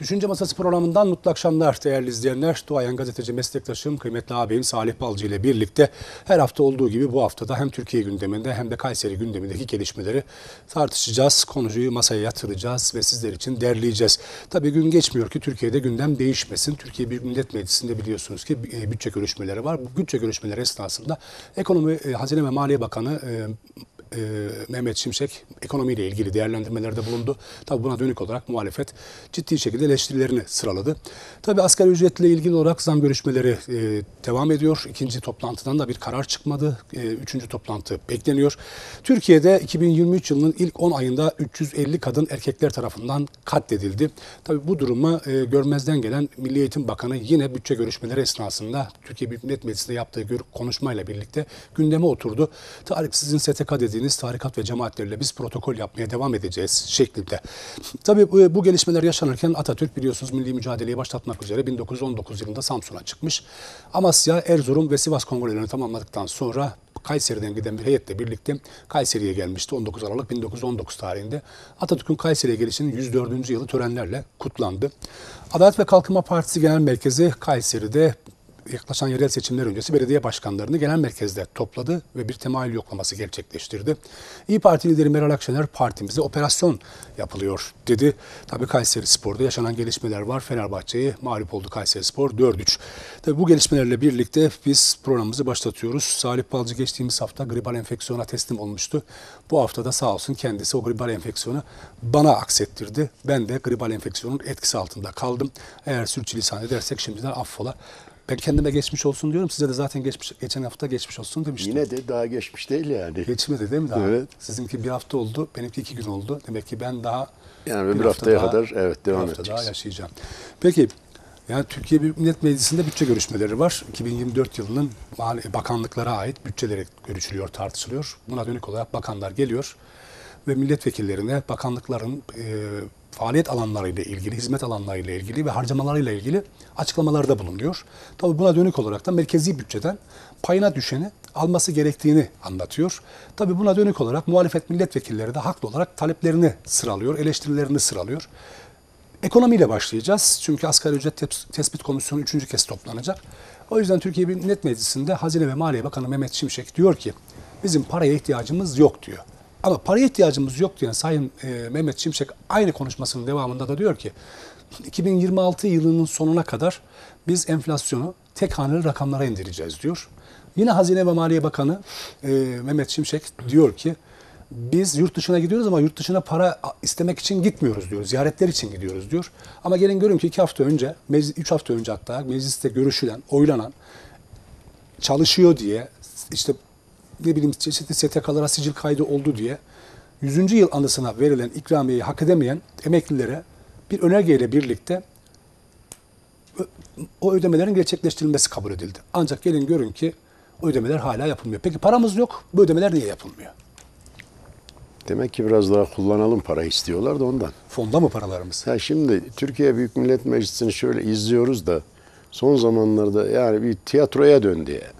Düşünce Masası programından mutlu akşamlar değerli izleyenler. Duayen gazeteci meslektaşım kıymetli abim Salih Balcı ile birlikte her hafta olduğu gibi bu haftada hem Türkiye gündeminde hem de Kayseri gündemindeki gelişmeleri tartışacağız. Konuyu masaya yatıracağız ve sizler için derleyeceğiz. Tabii gün geçmiyor ki Türkiye'de gündem değişmesin. Türkiye bir Millet Meclisi'nde biliyorsunuz ki e, bütçe görüşmeleri var. Bu bütçe görüşmeleri esnasında ekonomi e, Hazine ve Maliye Bakanı e, e, Mehmet Şimşek ekonomiyle ilgili değerlendirmelerde bulundu. Tabii buna dönük olarak muhalefet ciddi şekilde eleştirilerini sıraladı. Tabii asgari ücretle ilgili olarak zam görüşmeleri e, devam ediyor. İkinci toplantıdan da bir karar çıkmadı. E, üçüncü toplantı bekleniyor. Türkiye'de 2023 yılının ilk 10 ayında 350 kadın erkekler tarafından katledildi. Tabii bu duruma e, görmezden gelen Milli Eğitim Bakanı yine bütçe görüşmeleri esnasında Türkiye Büyük Millet Meclisi'nde yaptığı konuşmayla birlikte gündeme oturdu. Tarık sizin STK dediğiniz dediğiniz tarikat ve cemaatlerle biz protokol yapmaya devam edeceğiz şeklinde. Tabii bu, e, bu gelişmeler yaşanırken Atatürk biliyorsunuz milli mücadeleyi başlatmak üzere 1919 yılında Samsun'a çıkmış. Amasya, Erzurum ve Sivas kongrelerini tamamladıktan sonra Kayseri'den giden bir heyetle birlikte Kayseri'ye gelmişti 19 Aralık 1919 tarihinde. Atatürk'ün Kayseri'ye gelişinin 104. yılı törenlerle kutlandı. Adalet ve Kalkınma Partisi Genel Merkezi Kayseri'de yaklaşan yerel seçimler öncesi belediye başkanlarını genel merkezde topladı ve bir temayül yoklaması gerçekleştirdi. İyi Parti lideri Meral Akşener partimize operasyon yapılıyor dedi. Tabi Kayseri Spor'da yaşanan gelişmeler var. Fenerbahçe'yi mağlup oldu Kayseri Spor 4-3. Tabi bu gelişmelerle birlikte biz programımızı başlatıyoruz. Salih Balcı geçtiğimiz hafta gribal enfeksiyona teslim olmuştu. Bu hafta da sağ olsun kendisi o gribal enfeksiyonu bana aksettirdi. Ben de gribal enfeksiyonun etkisi altında kaldım. Eğer sürçülisan edersek şimdiden affola. Ben kendime geçmiş olsun diyorum. Size de zaten geçmiş, geçen hafta geçmiş olsun demiştim. Yine de daha geçmiş değil yani. Geçmedi değil mi daha? Evet. Sizinki bir hafta oldu, benimki iki gün oldu. Demek ki ben daha yani bir, bir haftaya hafta kadar daha, evet devam bir hafta edeceğiz. daha yaşayacağım. Peki yani Türkiye Büyük Millet Meclisi'nde bütçe görüşmeleri var. 2024 yılının bakanlıklara ait bütçeleri görüşülüyor, tartışılıyor. Buna dönük olarak bakanlar geliyor ve milletvekillerine bakanlıkların e, faaliyet alanlarıyla ilgili, hizmet alanlarıyla ilgili ve harcamalarıyla ilgili açıklamalarda bulunuyor. Tabi buna dönük olarak da merkezi bütçeden payına düşeni alması gerektiğini anlatıyor. Tabi buna dönük olarak muhalefet milletvekilleri de haklı olarak taleplerini sıralıyor, eleştirilerini sıralıyor. Ekonomiyle başlayacağız. Çünkü asgari ücret tespit komisyonu üçüncü kez toplanacak. O yüzden Türkiye Büyük Millet Meclisi'nde Hazine ve Maliye Bakanı Mehmet Şimşek diyor ki bizim paraya ihtiyacımız yok diyor. Ama paraya ihtiyacımız yok yani Sayın e, Mehmet Şimşek aynı konuşmasının devamında da diyor ki 2026 yılının sonuna kadar biz enflasyonu tek haneli rakamlara indireceğiz diyor. Yine Hazine ve Maliye Bakanı e, Mehmet Şimşek diyor ki biz yurt dışına gidiyoruz ama yurt dışına para istemek için gitmiyoruz diyor. Ziyaretler için gidiyoruz diyor. Ama gelin görün ki iki hafta önce, üç hafta önce hatta mecliste görüşülen, oylanan, çalışıyor diye işte ne bileyim çeşitli STK'lara sicil kaydı oldu diye 100. yıl anısına verilen ikramiyeyi hak edemeyen emeklilere bir önergeyle birlikte o ödemelerin gerçekleştirilmesi kabul edildi. Ancak gelin görün ki o ödemeler hala yapılmıyor. Peki paramız yok, bu ödemeler niye yapılmıyor? Demek ki biraz daha kullanalım para istiyorlar da ondan. Fonda mı paralarımız? Ya şimdi Türkiye Büyük Millet Meclisi'ni şöyle izliyoruz da son zamanlarda yani bir tiyatroya döndü. Yani.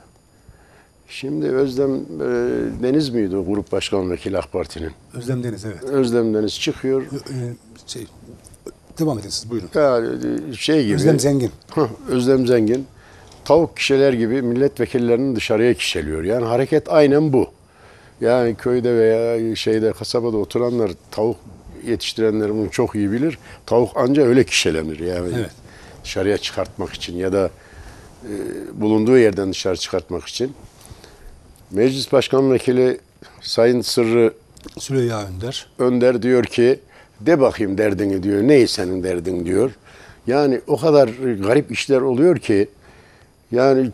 Şimdi Özlem e, Deniz miydi grup başkanı vekili AK Parti'nin? Özlem Deniz evet. Özlem Deniz çıkıyor. Ee, şey, devam edin siz buyurun. Ya e, şey gibi. Özlem Zengin. Hı, Özlem Zengin. Tavuk kişiler gibi milletvekillerini dışarıya kişeliyor. Yani hareket aynen bu. Yani köyde veya şeyde kasabada oturanlar tavuk yetiştirenler bunu çok iyi bilir. Tavuk anca öyle kişelenir yani. Evet. Dışarıya çıkartmak için ya da e, bulunduğu yerden dışarı çıkartmak için. Meclis Başkan Vekili Sayın Sırrı Süreyya Önder. Önder diyor ki de bakayım derdini diyor. Ney senin derdin diyor. Yani o kadar garip işler oluyor ki yani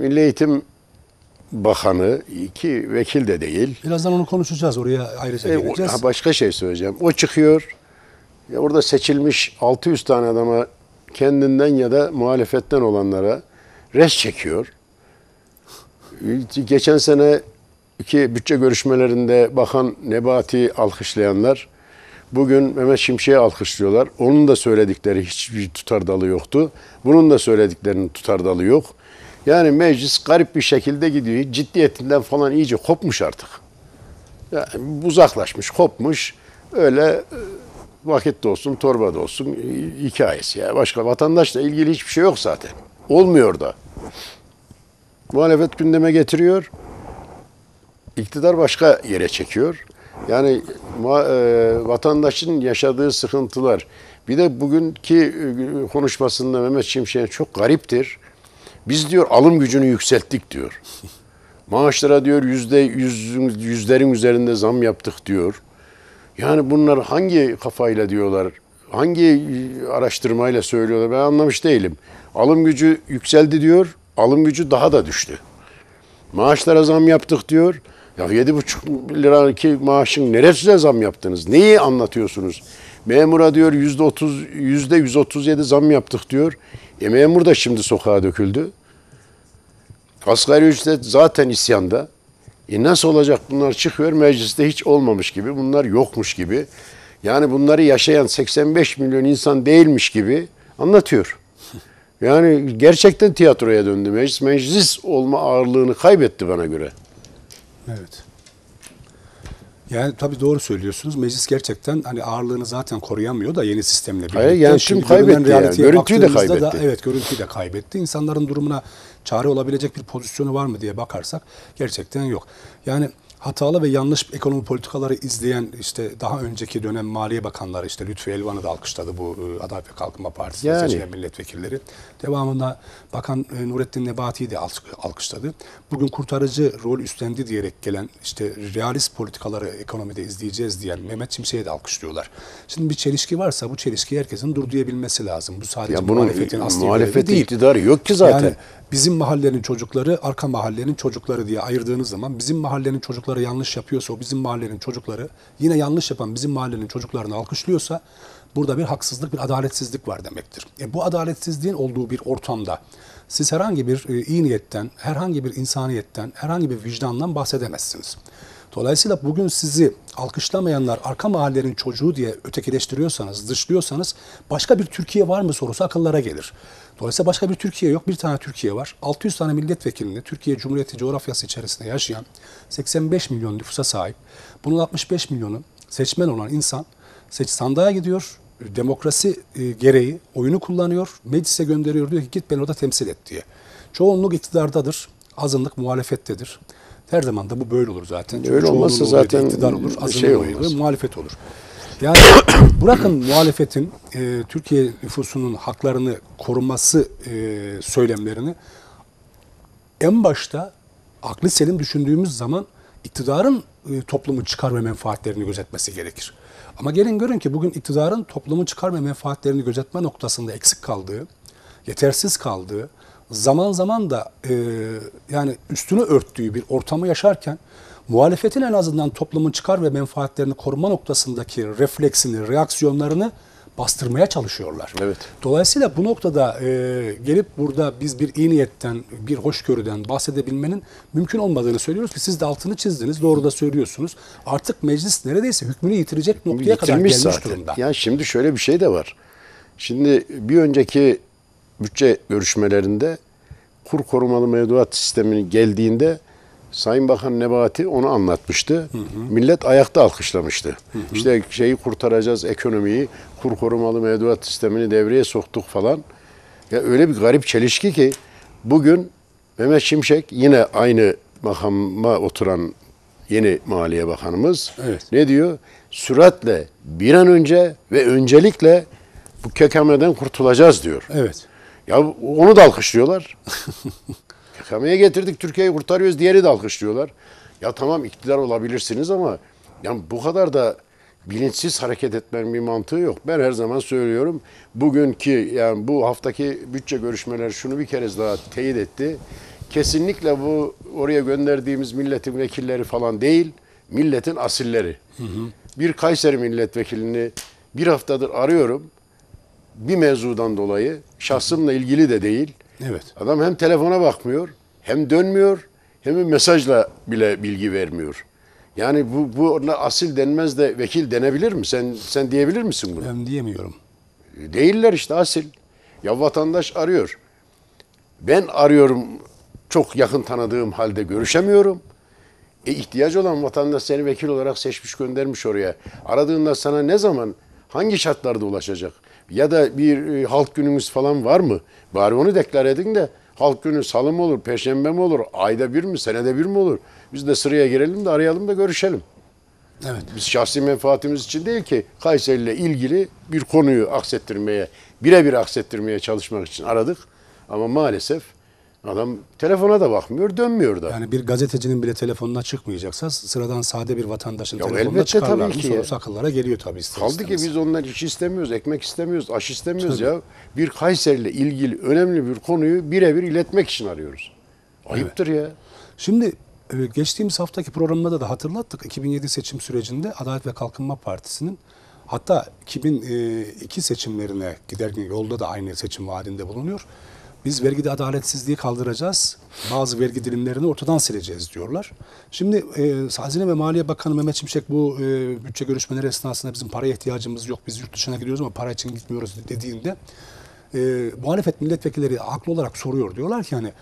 Milli Eğitim Bakanı iki vekil de değil. Birazdan onu konuşacağız oraya ayrıca e, geleceğiz. O, başka şey söyleyeceğim. O çıkıyor. Ya e, orada seçilmiş 600 tane adama kendinden ya da muhalefetten olanlara res çekiyor. Ee, geçen sene iki bütçe görüşmelerinde Bakan Nebati alkışlayanlar bugün Mehmet Şimşek'i alkışlıyorlar. Onun da söyledikleri hiçbir tutardalı yoktu. Bunun da söylediklerinin tutardalı yok. Yani meclis garip bir şekilde gidiyor. Ciddiyetinden falan iyice kopmuş artık. Yani uzaklaşmış, kopmuş. Öyle e, vakit de olsun, torba da olsun e, hikayesi. Yani başka vatandaşla ilgili hiçbir şey yok zaten. Olmuyor da muhalefet gündeme getiriyor. İktidar başka yere çekiyor. Yani e, vatandaşın yaşadığı sıkıntılar. Bir de bugünkü e, konuşmasında Mehmet Şimşek çok gariptir. Biz diyor alım gücünü yükselttik diyor. Maaşlara diyor yüzde yüzlerin üzerinde zam yaptık diyor. Yani bunlar hangi kafayla diyorlar, hangi e, araştırmayla söylüyorlar ben anlamış değilim. Alım gücü yükseldi diyor alım gücü daha da düştü. Maaşlara zam yaptık diyor. Ya 7,5 lira ki maaşın neresine zam yaptınız? Neyi anlatıyorsunuz? Memura diyor %30, %137 zam yaptık diyor. E memur da şimdi sokağa döküldü. Asgari ücret zaten isyanda. E nasıl olacak bunlar çıkıyor mecliste hiç olmamış gibi, bunlar yokmuş gibi. Yani bunları yaşayan 85 milyon insan değilmiş gibi anlatıyor. Yani gerçekten tiyatroya döndü. Meclis, meclis olma ağırlığını kaybetti bana göre. Evet. Yani tabii doğru söylüyorsunuz. Meclis gerçekten hani ağırlığını zaten koruyamıyor da yeni sistemle birlikte. Hayır yani şimdi kaybetti yani. Görüntüyü de kaybetti. Da, evet görüntüyü de kaybetti. İnsanların durumuna çare olabilecek bir pozisyonu var mı diye bakarsak gerçekten yok. Yani hatalı ve yanlış ekonomi politikaları izleyen işte daha önceki dönem Maliye Bakanları işte Lütfü Elvan'ı da alkışladı bu ıı, Adalet ve Kalkınma Partisi yani. seçilen milletvekilleri. Devamında Bakan ıı, Nurettin Nebati'yi de alkışladı. Bugün kurtarıcı rol üstlendi diyerek gelen işte realist politikaları ekonomide izleyeceğiz diyen Mehmet Çimşek'i de alkışlıyorlar. Şimdi bir çelişki varsa bu çelişki herkesin dur diyebilmesi lazım. Bu sadece ya bunun muhalefetin asli muhalefet değil. iktidarı yok ki zaten. Yani bizim mahallenin çocukları, arka mahallenin çocukları diye ayırdığınız zaman bizim mahallenin çocukları yanlış yapıyorsa o bizim mahallenin çocukları yine yanlış yapan bizim mahallenin çocuklarını alkışlıyorsa burada bir haksızlık, bir adaletsizlik var demektir. E bu adaletsizliğin olduğu bir ortamda siz herhangi bir e, iyi niyetten, herhangi bir insaniyetten, herhangi bir vicdandan bahsedemezsiniz. Dolayısıyla bugün sizi alkışlamayanlar arka mahallenin çocuğu diye ötekileştiriyorsanız, dışlıyorsanız başka bir Türkiye var mı sorusu akıllara gelir. Dolayısıyla başka bir Türkiye yok. Bir tane Türkiye var. 600 tane milletvekilini Türkiye Cumhuriyeti coğrafyası içerisinde yaşayan 85 milyon nüfusa sahip. Bunun 65 milyonu seçmen olan insan seç sandığa gidiyor. Demokrasi e, gereği oyunu kullanıyor. Meclise gönderiyor diyor ki git beni orada temsil et diye. Çoğunluk iktidardadır. Azınlık muhalefettedir. Her zaman da bu böyle olur zaten. Çünkü öyle olmazsa zaten iktidar olur, şey azınlık şey olur, muhalefet olur. Yani bırakın muhalefetin e, Türkiye nüfusunun haklarını koruması e, söylemlerini en başta aklı selim düşündüğümüz zaman iktidarın e, toplumun çıkar ve menfaatlerini gözetmesi gerekir. Ama gelin görün ki bugün iktidarın toplumu çıkar ve menfaatlerini gözetme noktasında eksik kaldığı, yetersiz kaldığı, zaman zaman da e, yani üstünü örttüğü bir ortamı yaşarken muhalefetin en azından toplumun çıkar ve menfaatlerini koruma noktasındaki refleksini, reaksiyonlarını bastırmaya çalışıyorlar. Evet. Dolayısıyla bu noktada e, gelip burada biz bir iyi niyetten, bir hoşgörüden bahsedebilmenin mümkün olmadığını söylüyoruz ki siz de altını çizdiniz, doğru da söylüyorsunuz. Artık meclis neredeyse hükmünü yitirecek noktaya Yitirmiş kadar gelmiş zaten. durumda. Yani şimdi şöyle bir şey de var. Şimdi bir önceki bütçe görüşmelerinde kur korumalı mevduat sisteminin geldiğinde Sayın Bakan Nebati onu anlatmıştı. Hı hı. Millet ayakta alkışlamıştı. Hı hı. İşte şeyi kurtaracağız, ekonomiyi, kur korumalı mevduat sistemini devreye soktuk falan. Ya öyle bir garip çelişki ki bugün Mehmet Şimşek yine aynı makama oturan yeni Maliye Bakanımız evet. ne diyor? Süratle bir an önce ve öncelikle bu kekameden kurtulacağız diyor. Evet. Ya onu da alkışlıyorlar. Yakamayı getirdik Türkiye'yi kurtarıyoruz diğeri de alkışlıyorlar. Ya tamam iktidar olabilirsiniz ama yani bu kadar da bilinçsiz hareket etmenin bir mantığı yok. Ben her zaman söylüyorum. Bugünkü yani bu haftaki bütçe görüşmeleri şunu bir kez daha teyit etti. Kesinlikle bu oraya gönderdiğimiz milletin vekilleri falan değil, milletin asilleri. Hı hı. Bir Kayseri milletvekilini bir haftadır arıyorum. Bir mevzudan dolayı şahsımla ilgili de değil. Evet. Adam hem telefona bakmıyor, hem dönmüyor, hem mesajla bile bilgi vermiyor. Yani bu bu ona asil denmez de vekil denebilir mi? Sen sen diyebilir misin bunu? Ben diyemiyorum. Değiller işte asil. Ya vatandaş arıyor. Ben arıyorum çok yakın tanıdığım halde görüşemiyorum. E ihtiyaç olan vatandaş seni vekil olarak seçmiş göndermiş oraya. Aradığında sana ne zaman hangi şartlarda ulaşacak? Ya da bir e, halk günümüz falan var mı? Bari onu deklar edin de halk günü salı mı olur, perşembe mi olur, ayda bir mi, senede bir mi olur? Biz de sıraya girelim de arayalım da görüşelim. Evet. Biz şahsi menfaatimiz için değil ki Kayseri ile ilgili bir konuyu aksettirmeye, birebir aksettirmeye çalışmak için aradık. Ama maalesef Adam telefona da bakmıyor, dönmüyor da. Yani bir gazetecinin bile telefonuna çıkmayacaksa sıradan sade bir vatandaşın ya telefonuna çıkarlar tabii ki sorusu ya. akıllara geliyor tabii ister Kaldı istemez. ki biz onlar iş istemiyoruz, ekmek istemiyoruz, aş istemiyoruz tabii. ya. Bir Kayseri'yle ilgili önemli bir konuyu birebir iletmek için arıyoruz. Ayıptır evet. ya. Şimdi e, geçtiğimiz haftaki programda da hatırlattık. 2007 seçim sürecinde Adalet ve Kalkınma Partisi'nin hatta 2002 e, seçimlerine giderken yolda da aynı seçim vaadinde bulunuyor biz vergide adaletsizliği kaldıracağız. Bazı vergi dilimlerini ortadan sileceğiz diyorlar. Şimdi e, Hazine ve Maliye Bakanı Mehmet Şimşek bu e, bütçe görüşmeleri esnasında bizim paraya ihtiyacımız yok. Biz yurt dışına gidiyoruz ama para için gitmiyoruz dediğinde e, muhalefet milletvekilleri haklı olarak soruyor. Diyorlar ki hani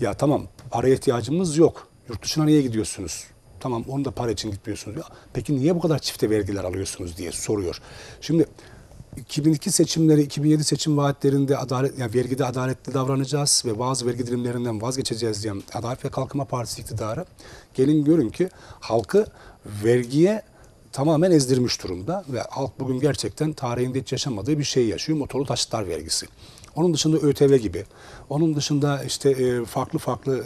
ya tamam paraya ihtiyacımız yok. Yurt dışına niye gidiyorsunuz? Tamam onu da para için gitmiyorsunuz. Ya, peki niye bu kadar çifte vergiler alıyorsunuz diye soruyor. Şimdi 2002 seçimleri, 2007 seçim vaatlerinde adalet, yani vergide adaletli davranacağız ve bazı vergi dilimlerinden vazgeçeceğiz diyen Adalet ve Kalkınma Partisi iktidarı gelin görün ki halkı vergiye tamamen ezdirmiş durumda ve halk bugün gerçekten tarihinde hiç yaşamadığı bir şeyi yaşıyor. Motorlu taşıtlar vergisi. Onun dışında ÖTV gibi. Onun dışında işte e, farklı farklı e,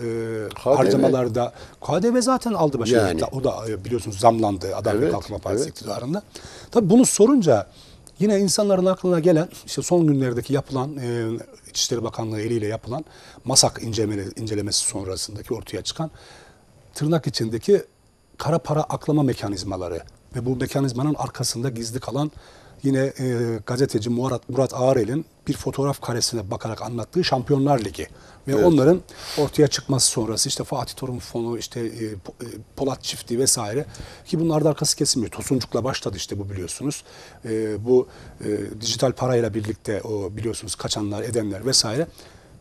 KDV. harcamalarda KDV zaten aldı başını. Yani. O da e, biliyorsunuz zamlandı Adalet evet, Kalkınma Partisi evet. iktidarında. Tabii bunu sorunca Yine insanların aklına gelen işte son günlerdeki yapılan e, İçişleri Bakanlığı eliyle yapılan masak incelemesi sonrasındaki ortaya çıkan tırnak içindeki kara para aklama mekanizmaları ve bu mekanizmanın arkasında gizli kalan yine e, gazeteci Murat, Murat Ağrel'in bir fotoğraf karesine bakarak anlattığı Şampiyonlar Ligi. Ve evet. onların ortaya çıkması sonrası işte Fatih Torun Fonu, işte e, e, Polat çifti vesaire ki bunlar da arkası kesilmiyor. Tosuncuk'la başladı işte bu biliyorsunuz. E, bu e, dijital parayla birlikte o biliyorsunuz kaçanlar, edenler vesaire.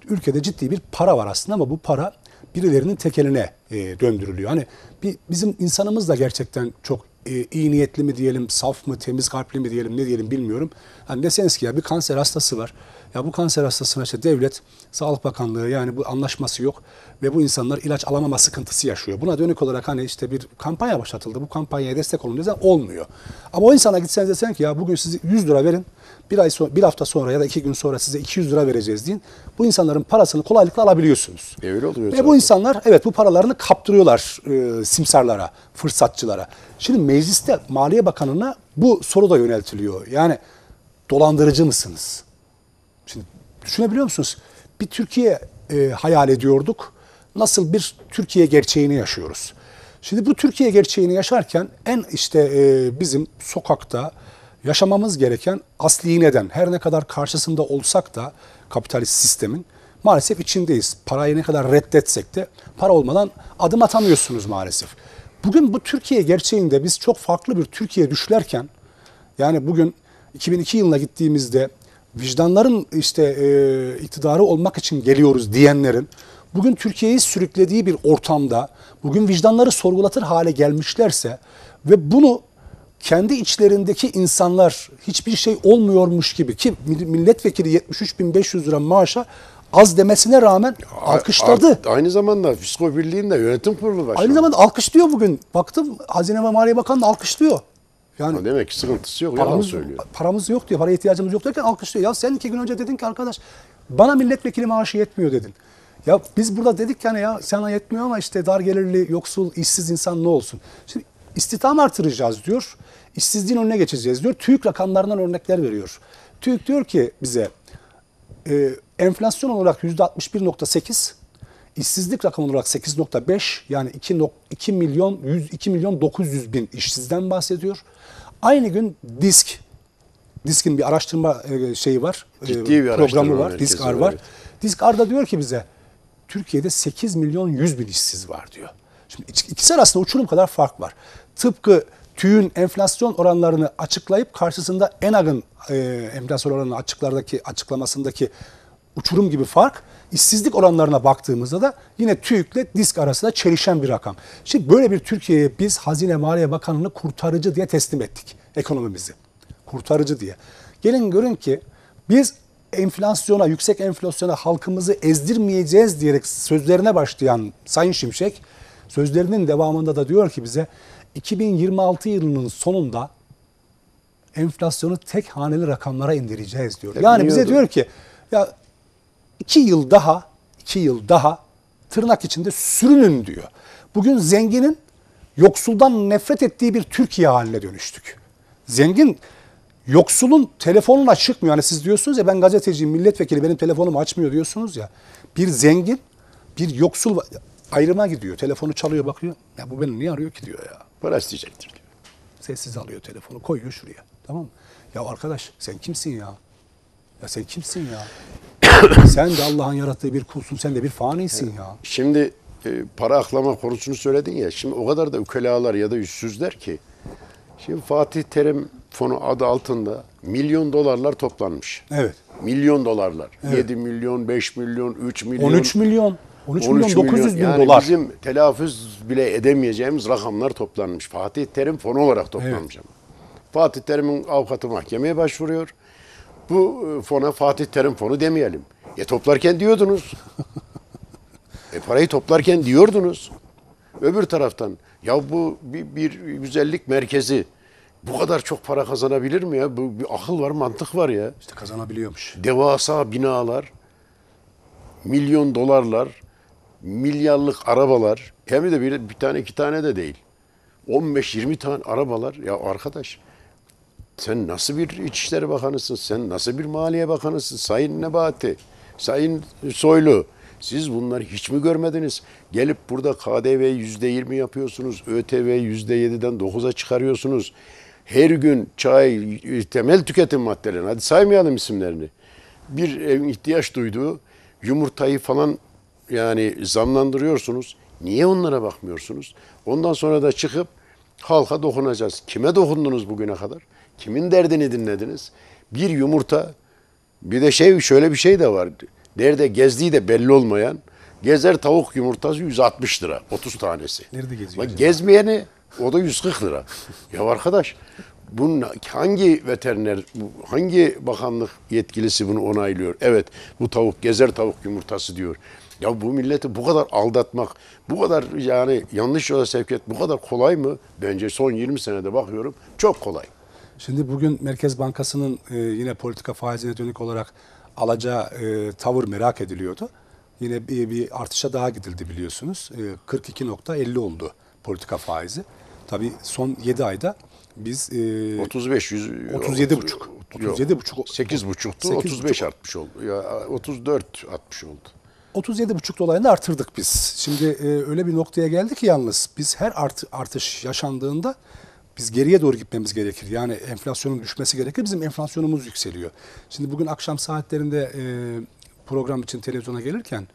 Ülkede ciddi bir para var aslında ama bu para birilerinin tekeline e, döndürülüyor. Hani bir, bizim insanımız da gerçekten çok e, iyi niyetli mi diyelim, saf mı, temiz kalpli mi diyelim, ne diyelim bilmiyorum. Yani deseniz ki ya bir kanser hastası var. Ya bu kanser hastasına işte devlet, Sağlık Bakanlığı yani bu anlaşması yok ve bu insanlar ilaç alamama sıkıntısı yaşıyor. Buna dönük olarak hani işte bir kampanya başlatıldı. Bu kampanyaya destek olun desen olmuyor. Ama o insana gitseniz desen ki ya bugün sizi 100 lira verin bir ay sonra, bir hafta sonra ya da iki gün sonra size 200 lira vereceğiz deyin. Bu insanların parasını kolaylıkla alabiliyorsunuz. E öyle oluyor. Ve bu insanlar evet bu paralarını kaptırıyorlar e, simsarlara, fırsatçılara. Şimdi mecliste Maliye Bakanı'na bu soru da yöneltiliyor. Yani dolandırıcı mısınız? Şimdi düşünebiliyor musunuz? Bir Türkiye e, hayal ediyorduk. Nasıl bir Türkiye gerçeğini yaşıyoruz? Şimdi bu Türkiye gerçeğini yaşarken en işte e, bizim sokakta, yaşamamız gereken asli neden. Her ne kadar karşısında olsak da kapitalist sistemin maalesef içindeyiz. Parayı ne kadar reddetsek de para olmadan adım atamıyorsunuz maalesef. Bugün bu Türkiye gerçeğinde biz çok farklı bir Türkiye düşlerken yani bugün 2002 yılına gittiğimizde vicdanların işte e, iktidarı olmak için geliyoruz diyenlerin bugün Türkiye'yi sürüklediği bir ortamda bugün vicdanları sorgulatır hale gelmişlerse ve bunu kendi içlerindeki insanlar hiçbir şey olmuyormuş gibi ki milletvekili 73.500 lira maaşa az demesine rağmen alkışladı. A, aynı zamanda Fisko Birliği'nin yönetim kurulu başkanı. Aynı zamanda alkışlıyor bugün. Baktım Hazine ve Maliye Bakanı alkışlıyor. Yani ha demek ki sıkıntısı yok paramız, yalan söylüyor. Paramız yok diyor, para ihtiyacımız yok derken alkışlıyor. Ya sen iki gün önce dedin ki arkadaş bana milletvekili maaşı yetmiyor dedin. Ya biz burada dedik yani ya sana yetmiyor ama işte dar gelirli, yoksul, işsiz insan ne olsun? Şimdi istihdam artıracağız diyor işsizliğin önüne geçeceğiz diyor. TÜİK rakamlarından örnekler veriyor. TÜİK diyor ki bize e, enflasyon olarak %61.8, işsizlik rakamı olarak 8.5 yani 2, 2 milyon 100, 2 milyon 900 bin işsizden bahsediyor. Aynı gün DISK, DISK'in bir araştırma e, şeyi var, e, Ciddi bir programı var, DISK R var. Evet. DISK R'da diyor ki bize Türkiye'de 8 milyon 100 bin işsiz var diyor. Şimdi ikisi arasında uçurum kadar fark var. Tıpkı TÜİ'nin enflasyon oranlarını açıklayıp karşısında ENAG'ın e, enflasyon oranını açıklardaki açıklamasındaki uçurum gibi fark işsizlik oranlarına baktığımızda da yine TÜİK'le disk arasında çelişen bir rakam. Şimdi böyle bir Türkiye'ye biz Hazine Maliye Bakanlığı'nı kurtarıcı diye teslim ettik ekonomimizi. Kurtarıcı diye. Gelin görün ki biz enflasyona, yüksek enflasyona halkımızı ezdirmeyeceğiz diyerek sözlerine başlayan Sayın Şimşek sözlerinin devamında da diyor ki bize 2026 yılının sonunda enflasyonu tek haneli rakamlara indireceğiz diyor. Ya yani bize diyor ki ya iki yıl daha, iki yıl daha tırnak içinde sürünün diyor. Bugün zenginin yoksuldan nefret ettiği bir Türkiye haline dönüştük. Zengin yoksulun telefonuna çıkmıyor. Hani siz diyorsunuz ya ben gazeteciyim, milletvekili benim telefonum açmıyor diyorsunuz ya. Bir zengin, bir yoksul ayrıma gidiyor. Telefonu çalıyor bakıyor. Ya bu beni niye arıyor ki diyor ya. Para isteyecektir diyor. Sessiz alıyor telefonu koyuyor şuraya. Tamam mı? Ya arkadaş sen kimsin ya? Ya sen kimsin ya? sen de Allah'ın yarattığı bir kulsun. Sen de bir fanisin ya. Şimdi e, para aklama konusunu söyledin ya. Şimdi o kadar da ukelalar ya da yüzsüzler ki. Şimdi Fatih Terim fonu adı altında milyon dolarlar toplanmış. Evet. Milyon dolarlar. Evet. 7 milyon, 5 milyon, 3 milyon. 13 milyon. 13, 13 milyon 900 bin yani dolar. Bizim telaffuz bile edemeyeceğimiz rakamlar toplanmış. Fatih Terim fonu olarak toplanmış evet. Fatih Terim'in avukatı mahkemeye başvuruyor. Bu e, fona Fatih Terim fonu demeyelim. E toplarken diyordunuz. e parayı toplarken diyordunuz. Öbür taraftan ya bu bir, bir güzellik merkezi bu kadar çok para kazanabilir mi ya? Bu bir akıl var, mantık var ya. İşte kazanabiliyormuş. Devasa binalar, milyon dolarlar, milyarlık arabalar hem de bir, bir tane iki tane de değil. 15-20 tane arabalar ya arkadaş sen nasıl bir İçişleri Bakanısın, sen nasıl bir Maliye Bakanısın, Sayın Nebati, Sayın Soylu. Siz bunları hiç mi görmediniz? Gelip burada KDV yüzde yirmi yapıyorsunuz, ÖTV yüzde yediden dokuza çıkarıyorsunuz. Her gün çay, temel tüketim maddelerini, hadi saymayalım isimlerini. Bir e, ihtiyaç duyduğu yumurtayı falan yani zamlandırıyorsunuz. Niye onlara bakmıyorsunuz? Ondan sonra da çıkıp halka dokunacağız. Kime dokundunuz bugüne kadar? Kimin derdini dinlediniz? Bir yumurta, bir de şey şöyle bir şey de var. Nerede gezdiği de belli olmayan gezer tavuk yumurtası 160 lira 30 tanesi. Nerede geziyor? Bak, gezmeyeni o da 140 lira. ya arkadaş bunun hangi veteriner, hangi bakanlık yetkilisi bunu onaylıyor? Evet bu tavuk gezer tavuk yumurtası diyor. Ya bu milleti bu kadar aldatmak, bu kadar yani yanlış yola sevk et, bu kadar kolay mı? Bence son 20 senede bakıyorum çok kolay. Şimdi bugün Merkez Bankası'nın e, yine politika faizine dönük olarak alacağı e, tavır merak ediliyordu. Yine bir, bir artışa daha gidildi biliyorsunuz. E, 42.50 oldu politika faizi. Tabii son 7 ayda biz e, 35 100 37 30, buçuk 37 buçuk 8 buçuktu 35 artmış oldu. Ya 34 artmış oldu. 37,5 dolayında artırdık biz. Şimdi e, öyle bir noktaya geldi ki yalnız biz her art, artış yaşandığında biz geriye doğru gitmemiz gerekir. Yani enflasyonun düşmesi gerekir. Bizim enflasyonumuz yükseliyor. Şimdi bugün akşam saatlerinde e, program için televizyona gelirken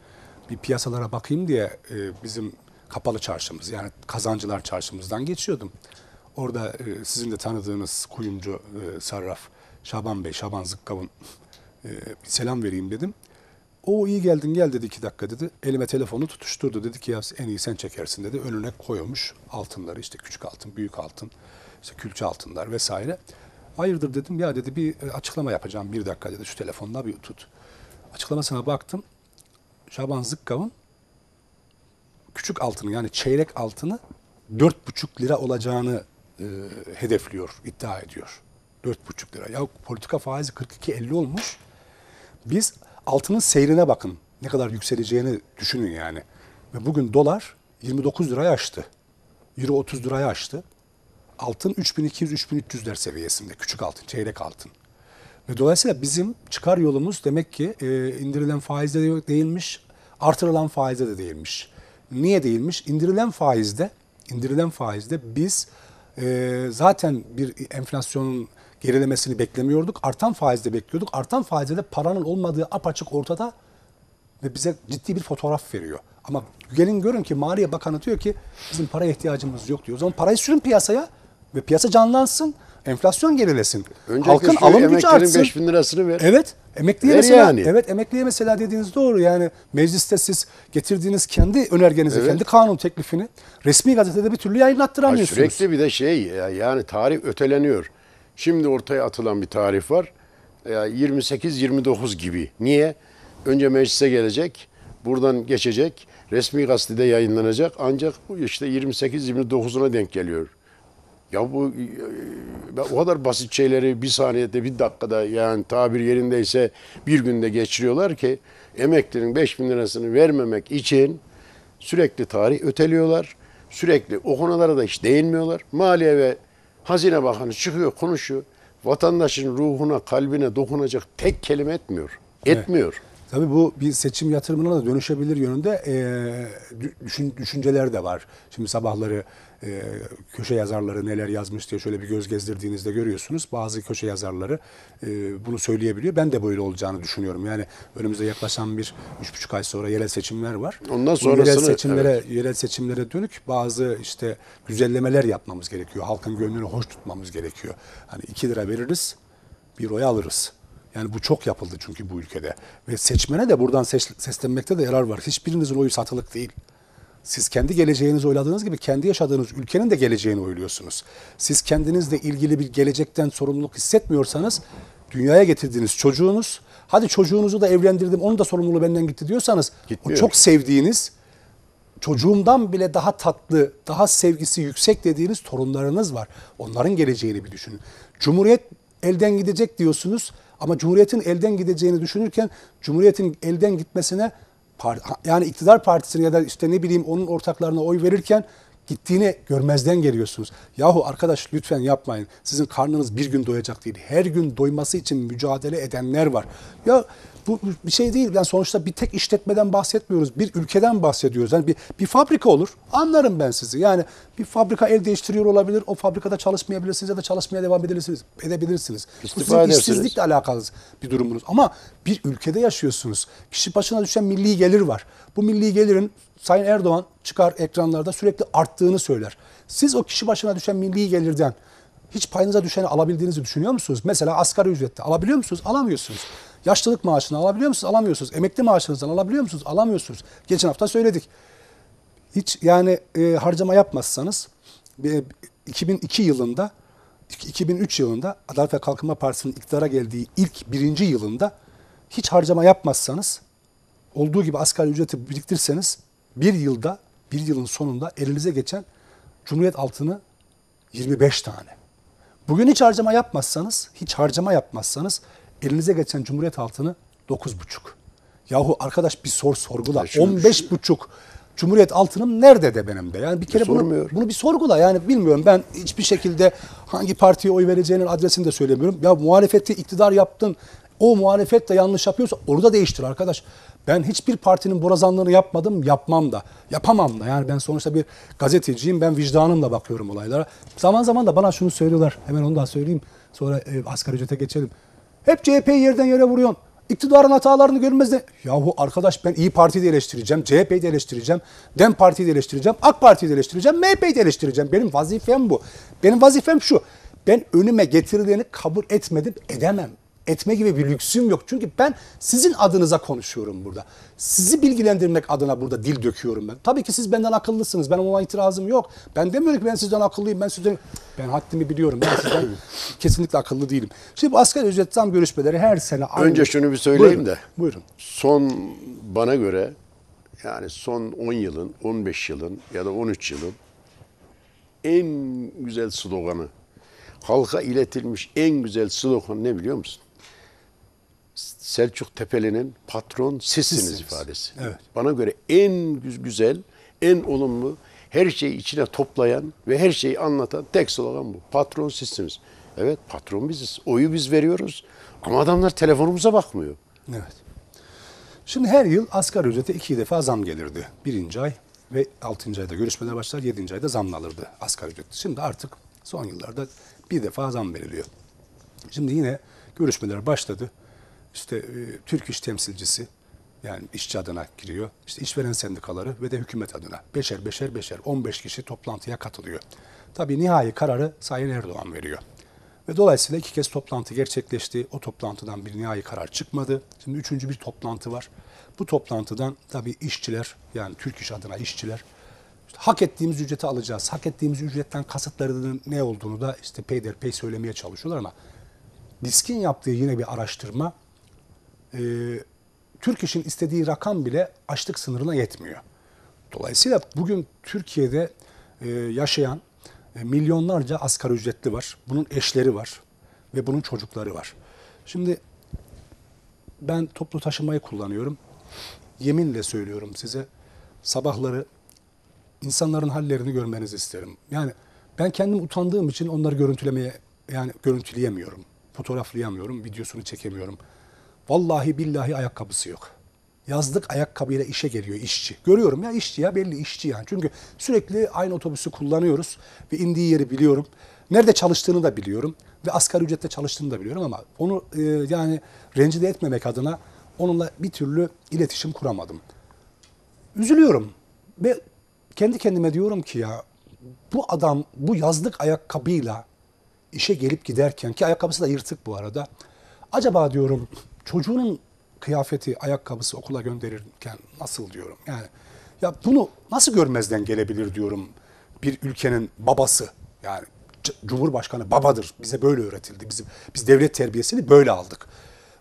bir piyasalara bakayım diye e, bizim kapalı çarşımız yani kazancılar çarşımızdan geçiyordum. Orada e, sizin de tanıdığınız kuyumcu e, sarraf Şaban Bey, Şaban Zıkkav'ın e, selam vereyim dedim. O iyi geldin gel dedi iki dakika dedi. Elime telefonu tutuşturdu. Dedi ki ya en iyi sen çekersin dedi. Önüne koymuş altınları işte küçük altın, büyük altın, işte külçe altınlar vesaire. Hayırdır dedim ya dedi bir e, açıklama yapacağım bir dakika dedi şu telefonla bir tut. Açıklamasına baktım. Şaban Zıkkav'ın küçük altını yani çeyrek altını dört buçuk lira olacağını e, hedefliyor, iddia ediyor. Dört buçuk lira. Ya politika faizi 42.50 olmuş. Biz altının seyrine bakın. Ne kadar yükseleceğini düşünün yani. Ve bugün dolar 29 liraya aştı. Euro 30 liraya aştı. Altın 3200-3300'ler seviyesinde. Küçük altın, çeyrek altın. Ve dolayısıyla bizim çıkar yolumuz demek ki e, indirilen faizde de değilmiş, artırılan faizde de değilmiş. Niye değilmiş? İndirilen faizde, indirilen faizde biz e, zaten bir enflasyonun gerilemesini beklemiyorduk. Artan faizde bekliyorduk. Artan faizde de paranın olmadığı apaçık ortada ve bize ciddi bir fotoğraf veriyor. Ama gelin görün ki Maliye Bakanı diyor ki bizim para ihtiyacımız yok diyor. O zaman parayı sürün piyasaya ve piyasa canlansın. Enflasyon gerilesin. Öncelikle Halkın alım gücü artsın. 5 bin lirasını ver. Evet. Emekliye ver mesela, yani. Evet emekliye mesela dediğiniz doğru. Yani mecliste siz getirdiğiniz kendi önergenizi, evet. kendi kanun teklifini resmi gazetede bir türlü yayınlattıramıyorsunuz. Ha, sürekli bir de şey yani tarih öteleniyor. Şimdi ortaya atılan bir tarif var. 28-29 e, gibi. Niye? Önce meclise gelecek, buradan geçecek, resmi gazetede yayınlanacak. Ancak işte 28-29'una denk geliyor. Ya bu e, e, o kadar basit şeyleri bir saniyede bir dakikada yani tabir yerindeyse bir günde geçiriyorlar ki emeklinin 5 bin lirasını vermemek için sürekli tarih öteliyorlar. Sürekli o konulara da hiç değinmiyorlar. Maliye ve Hazine Bakanı çıkıyor, konuşuyor. Vatandaşın ruhuna, kalbine dokunacak tek kelime etmiyor. Etmiyor. Evet. Tabii bu bir seçim yatırımına da dönüşebilir yönünde e, düşün, düşünceler de var. Şimdi sabahları e, köşe yazarları neler yazmış diye şöyle bir göz gezdirdiğinizde görüyorsunuz. Bazı köşe yazarları e, bunu söyleyebiliyor. Ben de böyle olacağını düşünüyorum. Yani önümüzde yaklaşan bir üç buçuk ay sonra yerel seçimler var. Ondan sonra yerel seçimlere evet. yerel seçimlere dönük bazı işte güzellemeler yapmamız gerekiyor. Halkın gönlünü hoş tutmamız gerekiyor. Hani iki lira veririz, bir oy alırız. Yani bu çok yapıldı çünkü bu ülkede. Ve seçmene de buradan seslenmekte de yarar var. Hiçbirinizin oyu satılık değil. Siz kendi geleceğinizi oyladığınız gibi kendi yaşadığınız ülkenin de geleceğini oyluyorsunuz. Siz kendinizle ilgili bir gelecekten sorumluluk hissetmiyorsanız dünyaya getirdiğiniz çocuğunuz, hadi çocuğunuzu da evlendirdim onun da sorumluluğu benden gitti diyorsanız Gitmiyor. o çok sevdiğiniz çocuğumdan bile daha tatlı, daha sevgisi yüksek dediğiniz torunlarınız var. Onların geleceğini bir düşünün. Cumhuriyet elden gidecek diyorsunuz ama Cumhuriyet'in elden gideceğini düşünürken Cumhuriyet'in elden gitmesine yani iktidar partisine ya da işte ne bileyim onun ortaklarına oy verirken gittiğini görmezden geliyorsunuz. Yahu arkadaş lütfen yapmayın. Sizin karnınız bir gün doyacak değil. Her gün doyması için mücadele edenler var. Ya bu bir şey değil. Yani sonuçta bir tek işletmeden bahsetmiyoruz. Bir ülkeden bahsediyoruz. Yani bir, bir fabrika olur. Anlarım ben sizi. Yani bir fabrika el değiştiriyor olabilir. O fabrikada çalışmayabilirsiniz ya da çalışmaya devam edebilirsiniz. edebilirsiniz. İstifa bu sizin işsizlikle alakalı bir durumunuz. Ama bir ülkede yaşıyorsunuz. Kişi başına düşen milli gelir var. Bu milli gelirin Sayın Erdoğan çıkar ekranlarda sürekli arttığını söyler. Siz o kişi başına düşen milli gelirden hiç payınıza düşeni alabildiğinizi düşünüyor musunuz? Mesela asgari ücrette alabiliyor musunuz? Alamıyorsunuz. Yaşlılık maaşını alabiliyor musunuz? Alamıyorsunuz. Emekli maaşınızdan alabiliyor musunuz? Alamıyorsunuz. Geçen hafta söyledik. Hiç yani e, harcama yapmazsanız e, 2002 yılında 2003 yılında Adalet ve Kalkınma Partisi'nin iktidara geldiği ilk birinci yılında hiç harcama yapmazsanız olduğu gibi asgari ücreti biriktirseniz bir yılda bir yılın sonunda elinize geçen Cumhuriyet altını 25 tane. Bugün hiç harcama yapmazsanız, hiç harcama yapmazsanız elinize geçen Cumhuriyet altını 9,5. Yahu arkadaş bir sor sorgula. 15,5. Cumhuriyet altınım nerede de benim de. Yani bir kere bunu, bunu bir sorgula. Yani bilmiyorum ben hiçbir şekilde hangi partiye oy vereceğinin adresini de söylemiyorum. Ya muhalefeti iktidar yaptın. O muhalefet de yanlış yapıyorsa orada değiştir arkadaş. Ben hiçbir partinin borazanlığını yapmadım, yapmam da. Yapamam da. Yani ben sonuçta bir gazeteciyim. Ben vicdanımla bakıyorum olaylara. Zaman zaman da bana şunu söylüyorlar. Hemen onu da söyleyeyim. Sonra e, asgari ücrete geçelim. Hep CHP'yi yerden yere vuruyorsun. İktidarın hatalarını görmezden. Yahu arkadaş ben İyi Parti'yi de eleştireceğim, CHP'yi de eleştireceğim, DEM Parti'yi de eleştireceğim, AK Parti'yi de eleştireceğim, MHP'yi de eleştireceğim. Benim vazifem bu. Benim vazifem şu. Ben önüme getirdiğini kabul etmedim, edemem etme gibi bir lüksüm yok. Çünkü ben sizin adınıza konuşuyorum burada. Sizi bilgilendirmek adına burada dil döküyorum ben. Tabii ki siz benden akıllısınız. ben ona itirazım yok. Ben demiyorum ki ben sizden akıllıyım. Ben sizden ben haddimi biliyorum. Ben sizden kesinlikle akıllı değilim. Şimdi bu asgari ücret zam görüşmeleri her sene aynı. Önce şunu bir söyleyeyim buyurun, de. Buyurun. Son bana göre yani son 10 yılın, 15 yılın ya da 13 yılın en güzel sloganı, halka iletilmiş en güzel slogan ne biliyor musun? Selçuk Tepeli'nin patron sizsiniz, sizsiniz. ifadesi. Evet. Bana göre en güzel, en olumlu, her şeyi içine toplayan ve her şeyi anlatan tek slogan bu. Patron sizsiniz. Evet patron biziz. Oyu biz veriyoruz. Ama adamlar telefonumuza bakmıyor. Evet. Şimdi her yıl asgari ücrete iki defa zam gelirdi. Birinci ay ve altıncı ayda görüşmeler başlar, yedinci ayda zamla alırdı asgari ücret. Şimdi artık son yıllarda bir defa zam veriliyor. Şimdi yine görüşmeler başladı işte e, Türk İş temsilcisi yani işçi adına giriyor. İşte işveren sendikaları ve de hükümet adına. Beşer beşer beşer 15 kişi toplantıya katılıyor. Tabii nihai kararı Sayın Erdoğan veriyor. Ve dolayısıyla iki kez toplantı gerçekleşti. O toplantıdan bir nihai karar çıkmadı. Şimdi üçüncü bir toplantı var. Bu toplantıdan tabii işçiler yani Türk İş adına işçiler işte hak ettiğimiz ücreti alacağız. Hak ettiğimiz ücretten kasıtlarının ne olduğunu da işte peyderpey söylemeye çalışıyorlar ama DİSK'in yaptığı yine bir araştırma e, Türk işin istediği rakam bile açlık sınırına yetmiyor. Dolayısıyla bugün Türkiye'de e, yaşayan e, milyonlarca asgari ücretli var. Bunun eşleri var ve bunun çocukları var. Şimdi ben toplu taşımayı kullanıyorum. Yeminle söylüyorum size sabahları insanların hallerini görmenizi isterim. Yani ben kendim utandığım için onları görüntülemeye yani görüntüleyemiyorum. Fotoğraflayamıyorum, videosunu çekemiyorum. Vallahi billahi ayakkabısı yok. Yazlık ayakkabıyla işe geliyor işçi. Görüyorum ya işçi ya belli işçi yani. Çünkü sürekli aynı otobüsü kullanıyoruz ve indiği yeri biliyorum. Nerede çalıştığını da biliyorum ve asgari ücretle çalıştığını da biliyorum ama onu e, yani rencide etmemek adına onunla bir türlü iletişim kuramadım. Üzülüyorum ve kendi kendime diyorum ki ya bu adam bu yazlık ayakkabıyla işe gelip giderken ki ayakkabısı da yırtık bu arada. Acaba diyorum çocuğunun kıyafeti, ayakkabısı okula gönderirken nasıl diyorum. Yani ya bunu nasıl görmezden gelebilir diyorum bir ülkenin babası. Yani Cumhurbaşkanı babadır. Bize böyle öğretildi. Bizim, biz devlet terbiyesini böyle aldık.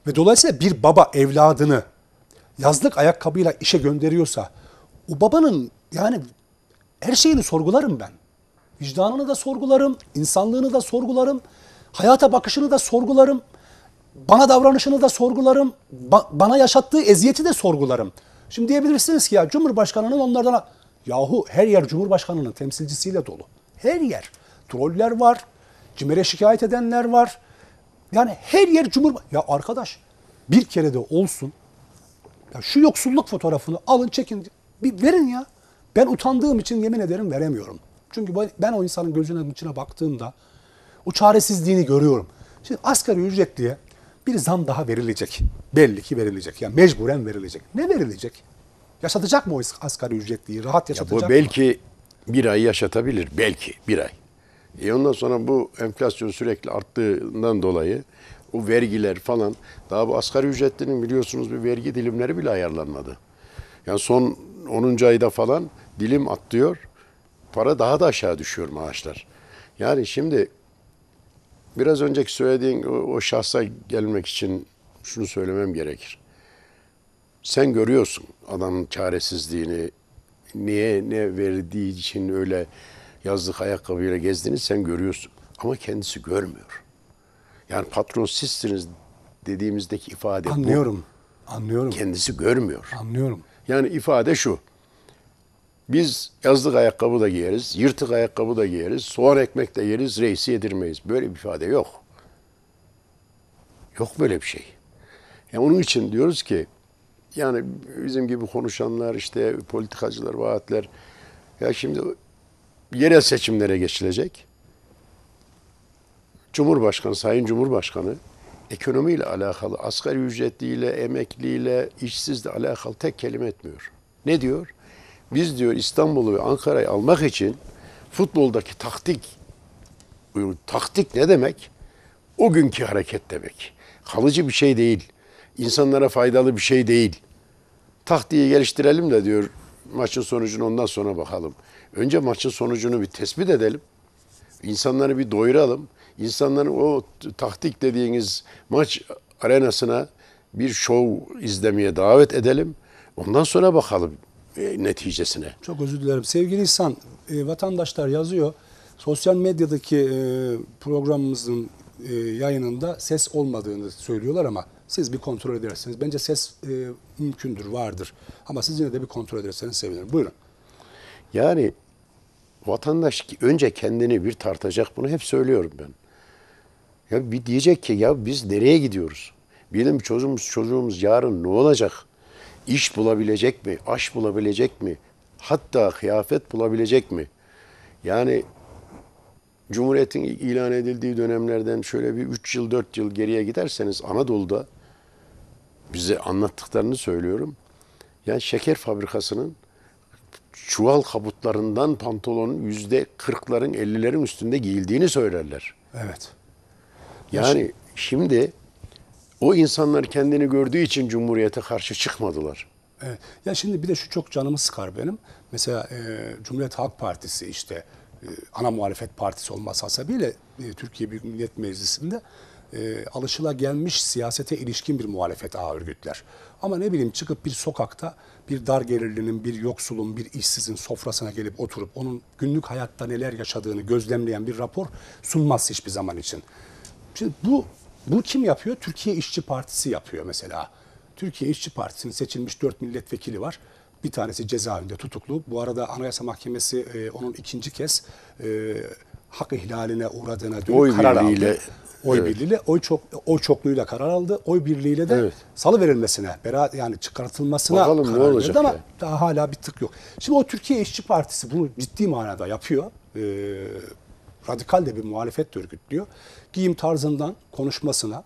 Ve dolayısıyla bir baba evladını yazlık ayakkabıyla işe gönderiyorsa o babanın yani her şeyini sorgularım ben. Vicdanını da sorgularım, insanlığını da sorgularım, hayata bakışını da sorgularım. Bana davranışını da sorgularım, ba bana yaşattığı eziyeti de sorgularım. Şimdi diyebilirsiniz ki ya Cumhurbaşkanı'nın onlardan... Yahu her yer Cumhurbaşkanı'nın temsilcisiyle dolu. Her yer. Troller var, cimere şikayet edenler var. Yani her yer Cumhur... Ya arkadaş bir kere de olsun ya şu yoksulluk fotoğrafını alın çekin bir verin ya. Ben utandığım için yemin ederim veremiyorum. Çünkü ben o insanın gözünün içine baktığımda o çaresizliğini görüyorum. Şimdi asgari ücretliye bir zam daha verilecek. Belli ki verilecek. Yani mecburen verilecek. Ne verilecek? Yaşatacak mı o asgari ücretliyi? Rahat yaşatacak ya bu belki mı? bir ay yaşatabilir. Belki bir ay. E ondan sonra bu enflasyon sürekli arttığından dolayı o vergiler falan daha bu asgari ücretlinin biliyorsunuz bir vergi dilimleri bile ayarlanmadı. Yani son 10. ayda falan dilim atlıyor. Para daha da aşağı düşüyor maaşlar. Yani şimdi Biraz önceki söylediğin o, o şahsa gelmek için şunu söylemem gerekir. Sen görüyorsun adamın çaresizliğini, niye ne verdiği için öyle yazlık ayakkabıyla gezdiğini sen görüyorsun. Ama kendisi görmüyor. Yani patron sizsiniz dediğimizdeki ifade Anlıyorum. Bu. Anlıyorum. Kendisi görmüyor. Anlıyorum. Yani ifade şu. Biz yazlık ayakkabı da giyeriz, yırtık ayakkabı da giyeriz, soğan ekmek de yeriz, reisi yedirmeyiz. Böyle bir ifade yok. Yok böyle bir şey. Yani e, onun için diyoruz ki yani bizim gibi konuşanlar işte politikacılar, vaatler ya şimdi yerel seçimlere geçilecek. Cumhurbaşkanı, Sayın Cumhurbaşkanı ekonomiyle alakalı, asgari ücretliyle, emekliyle, işsizle alakalı tek kelime etmiyor. Ne diyor? Biz diyor İstanbul'u ve Ankara'yı almak için futboldaki taktik, taktik ne demek? O günkü hareket demek. Kalıcı bir şey değil. İnsanlara faydalı bir şey değil. Taktiği geliştirelim de diyor maçın sonucunu ondan sonra bakalım. Önce maçın sonucunu bir tespit edelim. İnsanları bir doyuralım. İnsanların o taktik dediğiniz maç arenasına bir şov izlemeye davet edelim. Ondan sonra bakalım e, neticesine. Çok özür dilerim. Sevgili İhsan, e, vatandaşlar yazıyor. Sosyal medyadaki e, programımızın e, yayınında ses olmadığını söylüyorlar ama siz bir kontrol edersiniz Bence ses e, mümkündür, vardır. Ama siz yine de bir kontrol ederseniz sevinirim. Buyurun. Yani vatandaş önce kendini bir tartacak. Bunu hep söylüyorum ben. Ya bir diyecek ki ya biz nereye gidiyoruz? bilim çocuğumuz, çocuğumuz yarın ne olacak? iş bulabilecek mi, aş bulabilecek mi, hatta kıyafet bulabilecek mi? Yani Cumhuriyet'in ilan edildiği dönemlerden şöyle bir 3 yıl 4 yıl geriye giderseniz Anadolu'da bize anlattıklarını söylüyorum. Yani şeker fabrikasının çuval kabutlarından pantolonun yüzde 40'ların 50'lerin üstünde giyildiğini söylerler. Evet. Yani şimdi o insanlar kendini gördüğü için Cumhuriyete karşı çıkmadılar. Evet. Ya şimdi bir de şu çok canımı sıkar benim. Mesela e, Cumhuriyet Halk Partisi işte e, ana muhalefet partisi olmasa bile e, Türkiye Büyük Millet Meclisi'nde e, alışıla gelmiş siyasete ilişkin bir muhalefet ağ örgütler. Ama ne bileyim çıkıp bir sokakta bir dar gelirlinin, bir yoksulun, bir işsizin sofrasına gelip oturup onun günlük hayatta neler yaşadığını gözlemleyen bir rapor sunmaz hiçbir zaman için. Şimdi bu bu kim yapıyor? Türkiye İşçi Partisi yapıyor mesela. Türkiye İşçi Partisi'nin seçilmiş dört milletvekili var. Bir tanesi cezaevinde tutuklu. Bu arada Anayasa Mahkemesi e, onun ikinci kez e, hak ihlaline uğradığına dönük oy karar birliğiyle, aldı. Oy evet. birliğiyle, oy çok oy çokluğuyla karar aldı. Oy birliğiyle de evet. salı verilmesine, beraat yani çıkartılmasına Bakalım karar ne ama yani. daha hala bir tık yok. Şimdi o Türkiye İşçi Partisi bunu ciddi manada yapıyor. E, radikal de bir muhalefet örgütlüyor. Giyim tarzından konuşmasına,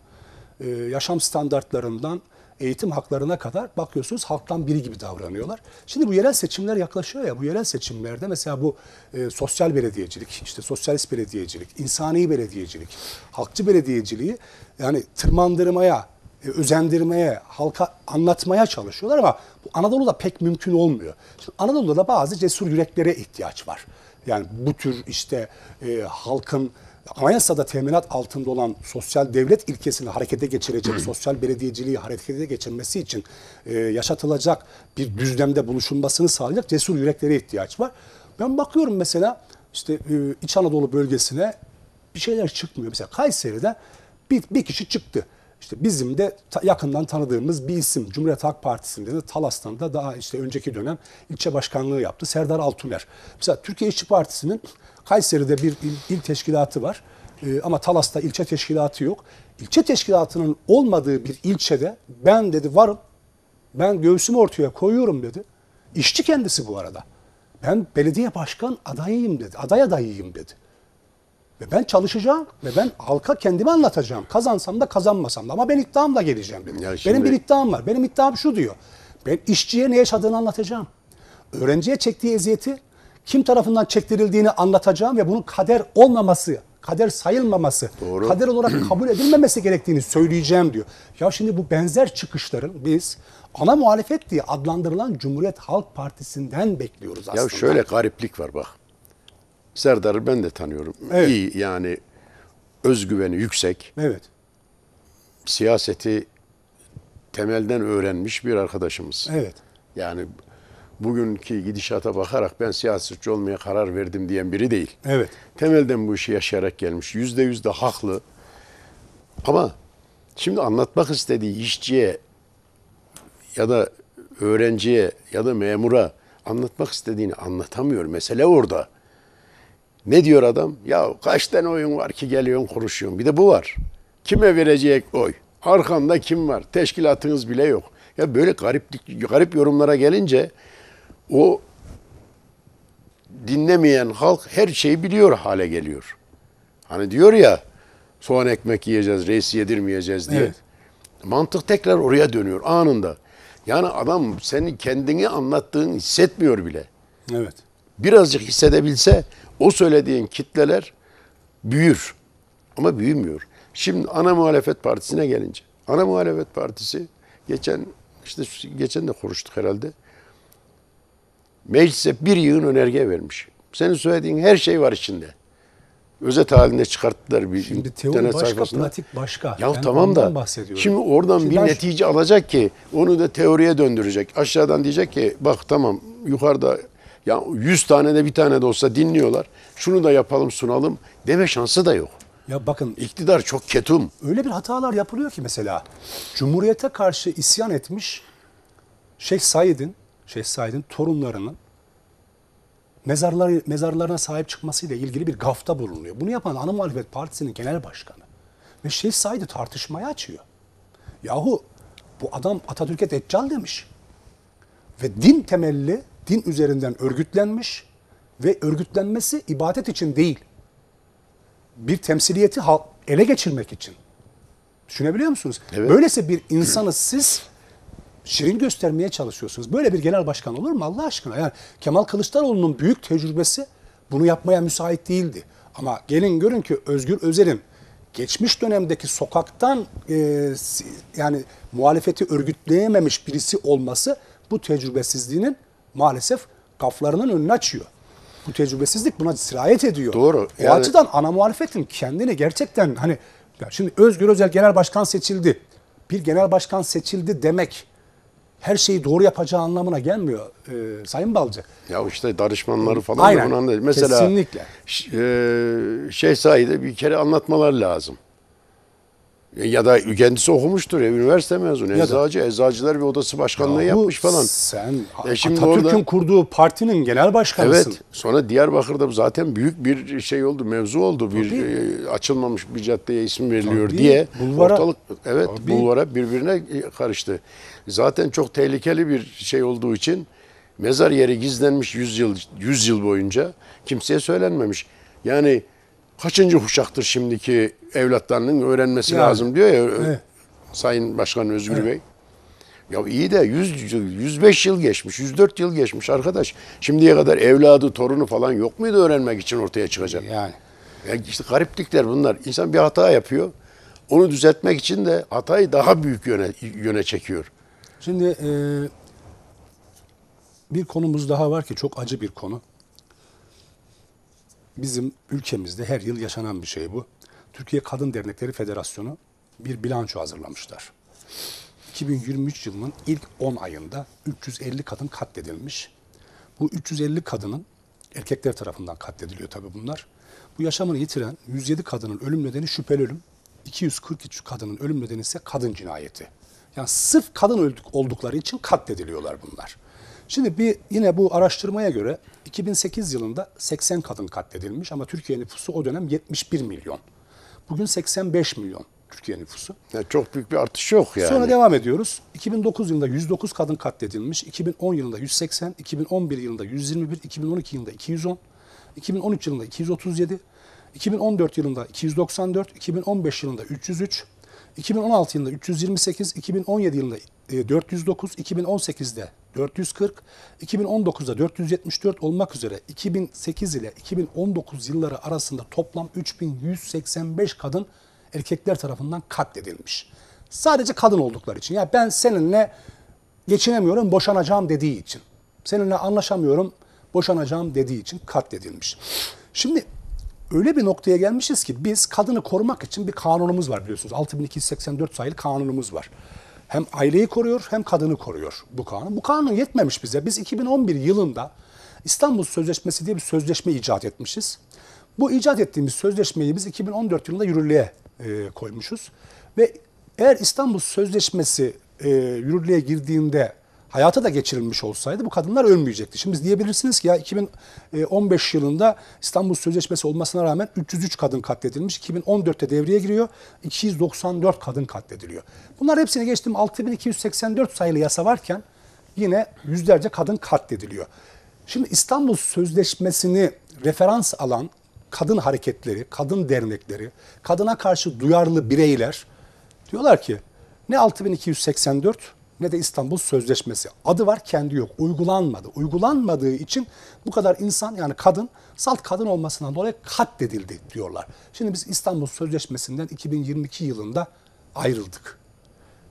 e, yaşam standartlarından eğitim haklarına kadar bakıyorsunuz halktan biri gibi davranıyorlar. Şimdi bu yerel seçimler yaklaşıyor ya bu yerel seçimlerde mesela bu e, sosyal belediyecilik, işte sosyalist belediyecilik, insani belediyecilik, halkçı belediyeciliği yani tırmandırmaya, e, özendirmeye, halka anlatmaya çalışıyorlar ama bu Anadolu'da pek mümkün olmuyor. Şimdi Anadolu'da da bazı cesur yüreklere ihtiyaç var. Yani bu tür işte e, halkın anayasada teminat altında olan sosyal devlet ilkesini harekete geçirecek, sosyal belediyeciliği harekete geçirmesi için e, yaşatılacak bir düzlemde buluşulmasını sağlayacak cesur yüreklere ihtiyaç var. Ben bakıyorum mesela işte e, İç Anadolu bölgesine bir şeyler çıkmıyor. Mesela Kayseri'de bir, bir kişi çıktı. İşte bizim de yakından tanıdığımız bir isim Cumhuriyet Halk Partisi'nde de Talas'tan da daha işte önceki dönem ilçe başkanlığı yaptı Serdar Altuner. Mesela Türkiye İşçi Partisi'nin Kayseri'de bir il, il teşkilatı var e, ama Talas'ta ilçe teşkilatı yok. İlçe teşkilatının olmadığı bir ilçede ben dedi varım ben göğsümü ortaya koyuyorum dedi. İşçi kendisi bu arada. Ben belediye başkan adayıyım dedi. Aday adayıyım dedi. Ve ben çalışacağım ve ben halka kendimi anlatacağım. Kazansam da kazanmasam da ama ben iddiamla geleceğim. Benim. şimdi... benim bir iddiam var. Benim iddiam şu diyor. Ben işçiye ne yaşadığını anlatacağım. Öğrenciye çektiği eziyeti kim tarafından çektirildiğini anlatacağım ve bunun kader olmaması, kader sayılmaması, Doğru. kader olarak kabul edilmemesi gerektiğini söyleyeceğim diyor. Ya şimdi bu benzer çıkışların biz ana muhalefet diye adlandırılan Cumhuriyet Halk Partisi'nden bekliyoruz aslında. Ya şöyle gariplik var bak. Serdar'ı ben de tanıyorum. Evet. İyi yani özgüveni yüksek. Evet. Siyaseti temelden öğrenmiş bir arkadaşımız. Evet. Yani bugünkü gidişata bakarak ben siyasetçi olmaya karar verdim diyen biri değil. Evet. Temelden bu işi yaşayarak gelmiş. Yüzde yüz de haklı. Ama şimdi anlatmak istediği işçiye ya da öğrenciye ya da memura anlatmak istediğini anlatamıyor. Mesele orada. Ne diyor adam? Ya kaç tane oyun var ki geliyorsun kuruşuyorsun. Bir de bu var. Kime verecek oy? Arkanda kim var? Teşkilatınız bile yok. Ya böyle garip garip yorumlara gelince o dinlemeyen halk her şeyi biliyor hale geliyor. Hani diyor ya soğan ekmek yiyeceğiz, reisi yedirmeyeceğiz diye. Evet. Mantık tekrar oraya dönüyor anında. Yani adam seni kendini anlattığını hissetmiyor bile. Evet birazcık hissedebilse o söylediğin kitleler büyür. Ama büyümüyor. Şimdi ana muhalefet partisine gelince. Ana muhalefet partisi geçen işte geçen de konuştuk herhalde. Meclise bir yığın önerge vermiş. Senin söylediğin her şey var içinde. Özet halinde çıkarttılar bir Şimdi teori başka, pratik başka. Ya ben tamam da şimdi oradan şimdi bir netice alacak ki onu da teoriye döndürecek. Aşağıdan diyecek ki bak tamam yukarıda ya 100 tane de bir tane de olsa dinliyorlar. Şunu da yapalım sunalım deme şansı da yok. Ya bakın iktidar çok ketum. Öyle bir hatalar yapılıyor ki mesela. Cumhuriyete karşı isyan etmiş Şeyh Said'in, Şeyh Said'in torunlarının mezarları, mezarlarına sahip çıkmasıyla ilgili bir gafta bulunuyor. Bunu yapan Ana Muhalefet Partisi'nin genel başkanı. Ve Şeyh Said'i tartışmaya açıyor. Yahu bu adam Atatürk'e deccal demiş. Ve din temelli din üzerinden örgütlenmiş ve örgütlenmesi ibadet için değil. Bir temsiliyeti ele geçirmek için. Düşünebiliyor musunuz? Evet. Böylese bir insanı siz şirin göstermeye çalışıyorsunuz. Böyle bir genel başkan olur mu Allah aşkına? Yani Kemal Kılıçdaroğlu'nun büyük tecrübesi bunu yapmaya müsait değildi. Ama gelin görün ki Özgür Özel'in geçmiş dönemdeki sokaktan e, yani muhalefeti örgütleyememiş birisi olması bu tecrübesizliğinin maalesef kaflarının önünü açıyor. Bu tecrübesizlik buna sirayet ediyor. Doğru. O yani... açıdan ana muhalefetin kendini gerçekten hani şimdi Özgür Özel genel başkan seçildi. Bir genel başkan seçildi demek her şeyi doğru yapacağı anlamına gelmiyor e, Sayın Balcı. Ya işte darışmanları falan Aynen. da Mesela Kesinlikle. E, şey sayede bir kere anlatmalar lazım. Ya da kendisi okumuştur ya üniversite mezunu. Ya Eczacı, da, Eczacılar bir odası başkanlığı ya yapmış falan. Sen e şimdi Atatürk'ün orada, kurduğu partinin genel başkanısın. Evet. Sonra Diyarbakır'da zaten büyük bir şey oldu, mevzu oldu. Bir Tabii. E, açılmamış bir caddeye isim veriliyor Tabii. diye bulvara, ortalık evet Tabii. bulvara birbirine e, karıştı. Zaten çok tehlikeli bir şey olduğu için mezar yeri gizlenmiş 100 yıl 100 yıl boyunca kimseye söylenmemiş. Yani kaçıncı kuşaktır şimdiki evlatlarının öğrenmesi yani, lazım diyor ya evet. Sayın Başkan Özgür evet. Bey. Ya iyi de 100, 105 yıl geçmiş, 104 yıl geçmiş arkadaş. Şimdiye kadar evladı, torunu falan yok muydu öğrenmek için ortaya çıkacak? Yani. Ya işte gariplikler bunlar. İnsan bir hata yapıyor. Onu düzeltmek için de hatayı daha büyük yöne, yöne çekiyor. Şimdi e, bir konumuz daha var ki çok acı bir konu. Bizim ülkemizde her yıl yaşanan bir şey bu. Türkiye Kadın Dernekleri Federasyonu bir bilanço hazırlamışlar. 2023 yılının ilk 10 ayında 350 kadın katledilmiş. Bu 350 kadının erkekler tarafından katlediliyor tabii bunlar. Bu yaşamını yitiren 107 kadının ölüm nedeni şüpheli ölüm. 243 kadının ölüm nedeni ise kadın cinayeti. Yani sırf kadın öldük oldukları için katlediliyorlar bunlar. Şimdi bir yine bu araştırmaya göre 2008 yılında 80 kadın katledilmiş ama Türkiye nüfusu o dönem 71 milyon. Bugün 85 milyon Türkiye nüfusu. Yani çok büyük bir artış yok yani. Sonra devam ediyoruz. 2009 yılında 109 kadın katledilmiş, 2010 yılında 180, 2011 yılında 121, 2012 yılında 210, 2013 yılında 237, 2014 yılında 294, 2015 yılında 303, 2016 yılında 328, 2017 yılında 409, 2018'de 440, 2019'da 474 olmak üzere 2008 ile 2019 yılları arasında toplam 3185 kadın erkekler tarafından katledilmiş. Sadece kadın oldukları için. Ya yani ben seninle geçinemiyorum, boşanacağım dediği için. Seninle anlaşamıyorum, boşanacağım dediği için katledilmiş. Şimdi öyle bir noktaya gelmişiz ki biz kadını korumak için bir kanunumuz var biliyorsunuz. 6284 sayılı kanunumuz var hem aileyi koruyor hem kadını koruyor bu kanun. Bu kanun yetmemiş bize. Biz 2011 yılında İstanbul Sözleşmesi diye bir sözleşme icat etmişiz. Bu icat ettiğimiz sözleşmeyi biz 2014 yılında yürürlüğe e, koymuşuz. Ve eğer İstanbul Sözleşmesi e, yürürlüğe girdiğinde hayata da geçirilmiş olsaydı bu kadınlar ölmeyecekti. Şimdi diyebilirsiniz ki ya 2015 e, yılında İstanbul Sözleşmesi olmasına rağmen 303 kadın katledilmiş. 2014'te devreye giriyor. 294 kadın katlediliyor. Bunlar hepsini geçtim 6284 sayılı yasa varken yine yüzlerce kadın katlediliyor. Şimdi İstanbul Sözleşmesi'ni referans alan kadın hareketleri, kadın dernekleri, kadına karşı duyarlı bireyler diyorlar ki ne 6284 ne de İstanbul Sözleşmesi. Adı var kendi yok. Uygulanmadı. Uygulanmadığı için bu kadar insan yani kadın salt kadın olmasından dolayı katledildi diyorlar. Şimdi biz İstanbul Sözleşmesi'nden 2022 yılında ayrıldık.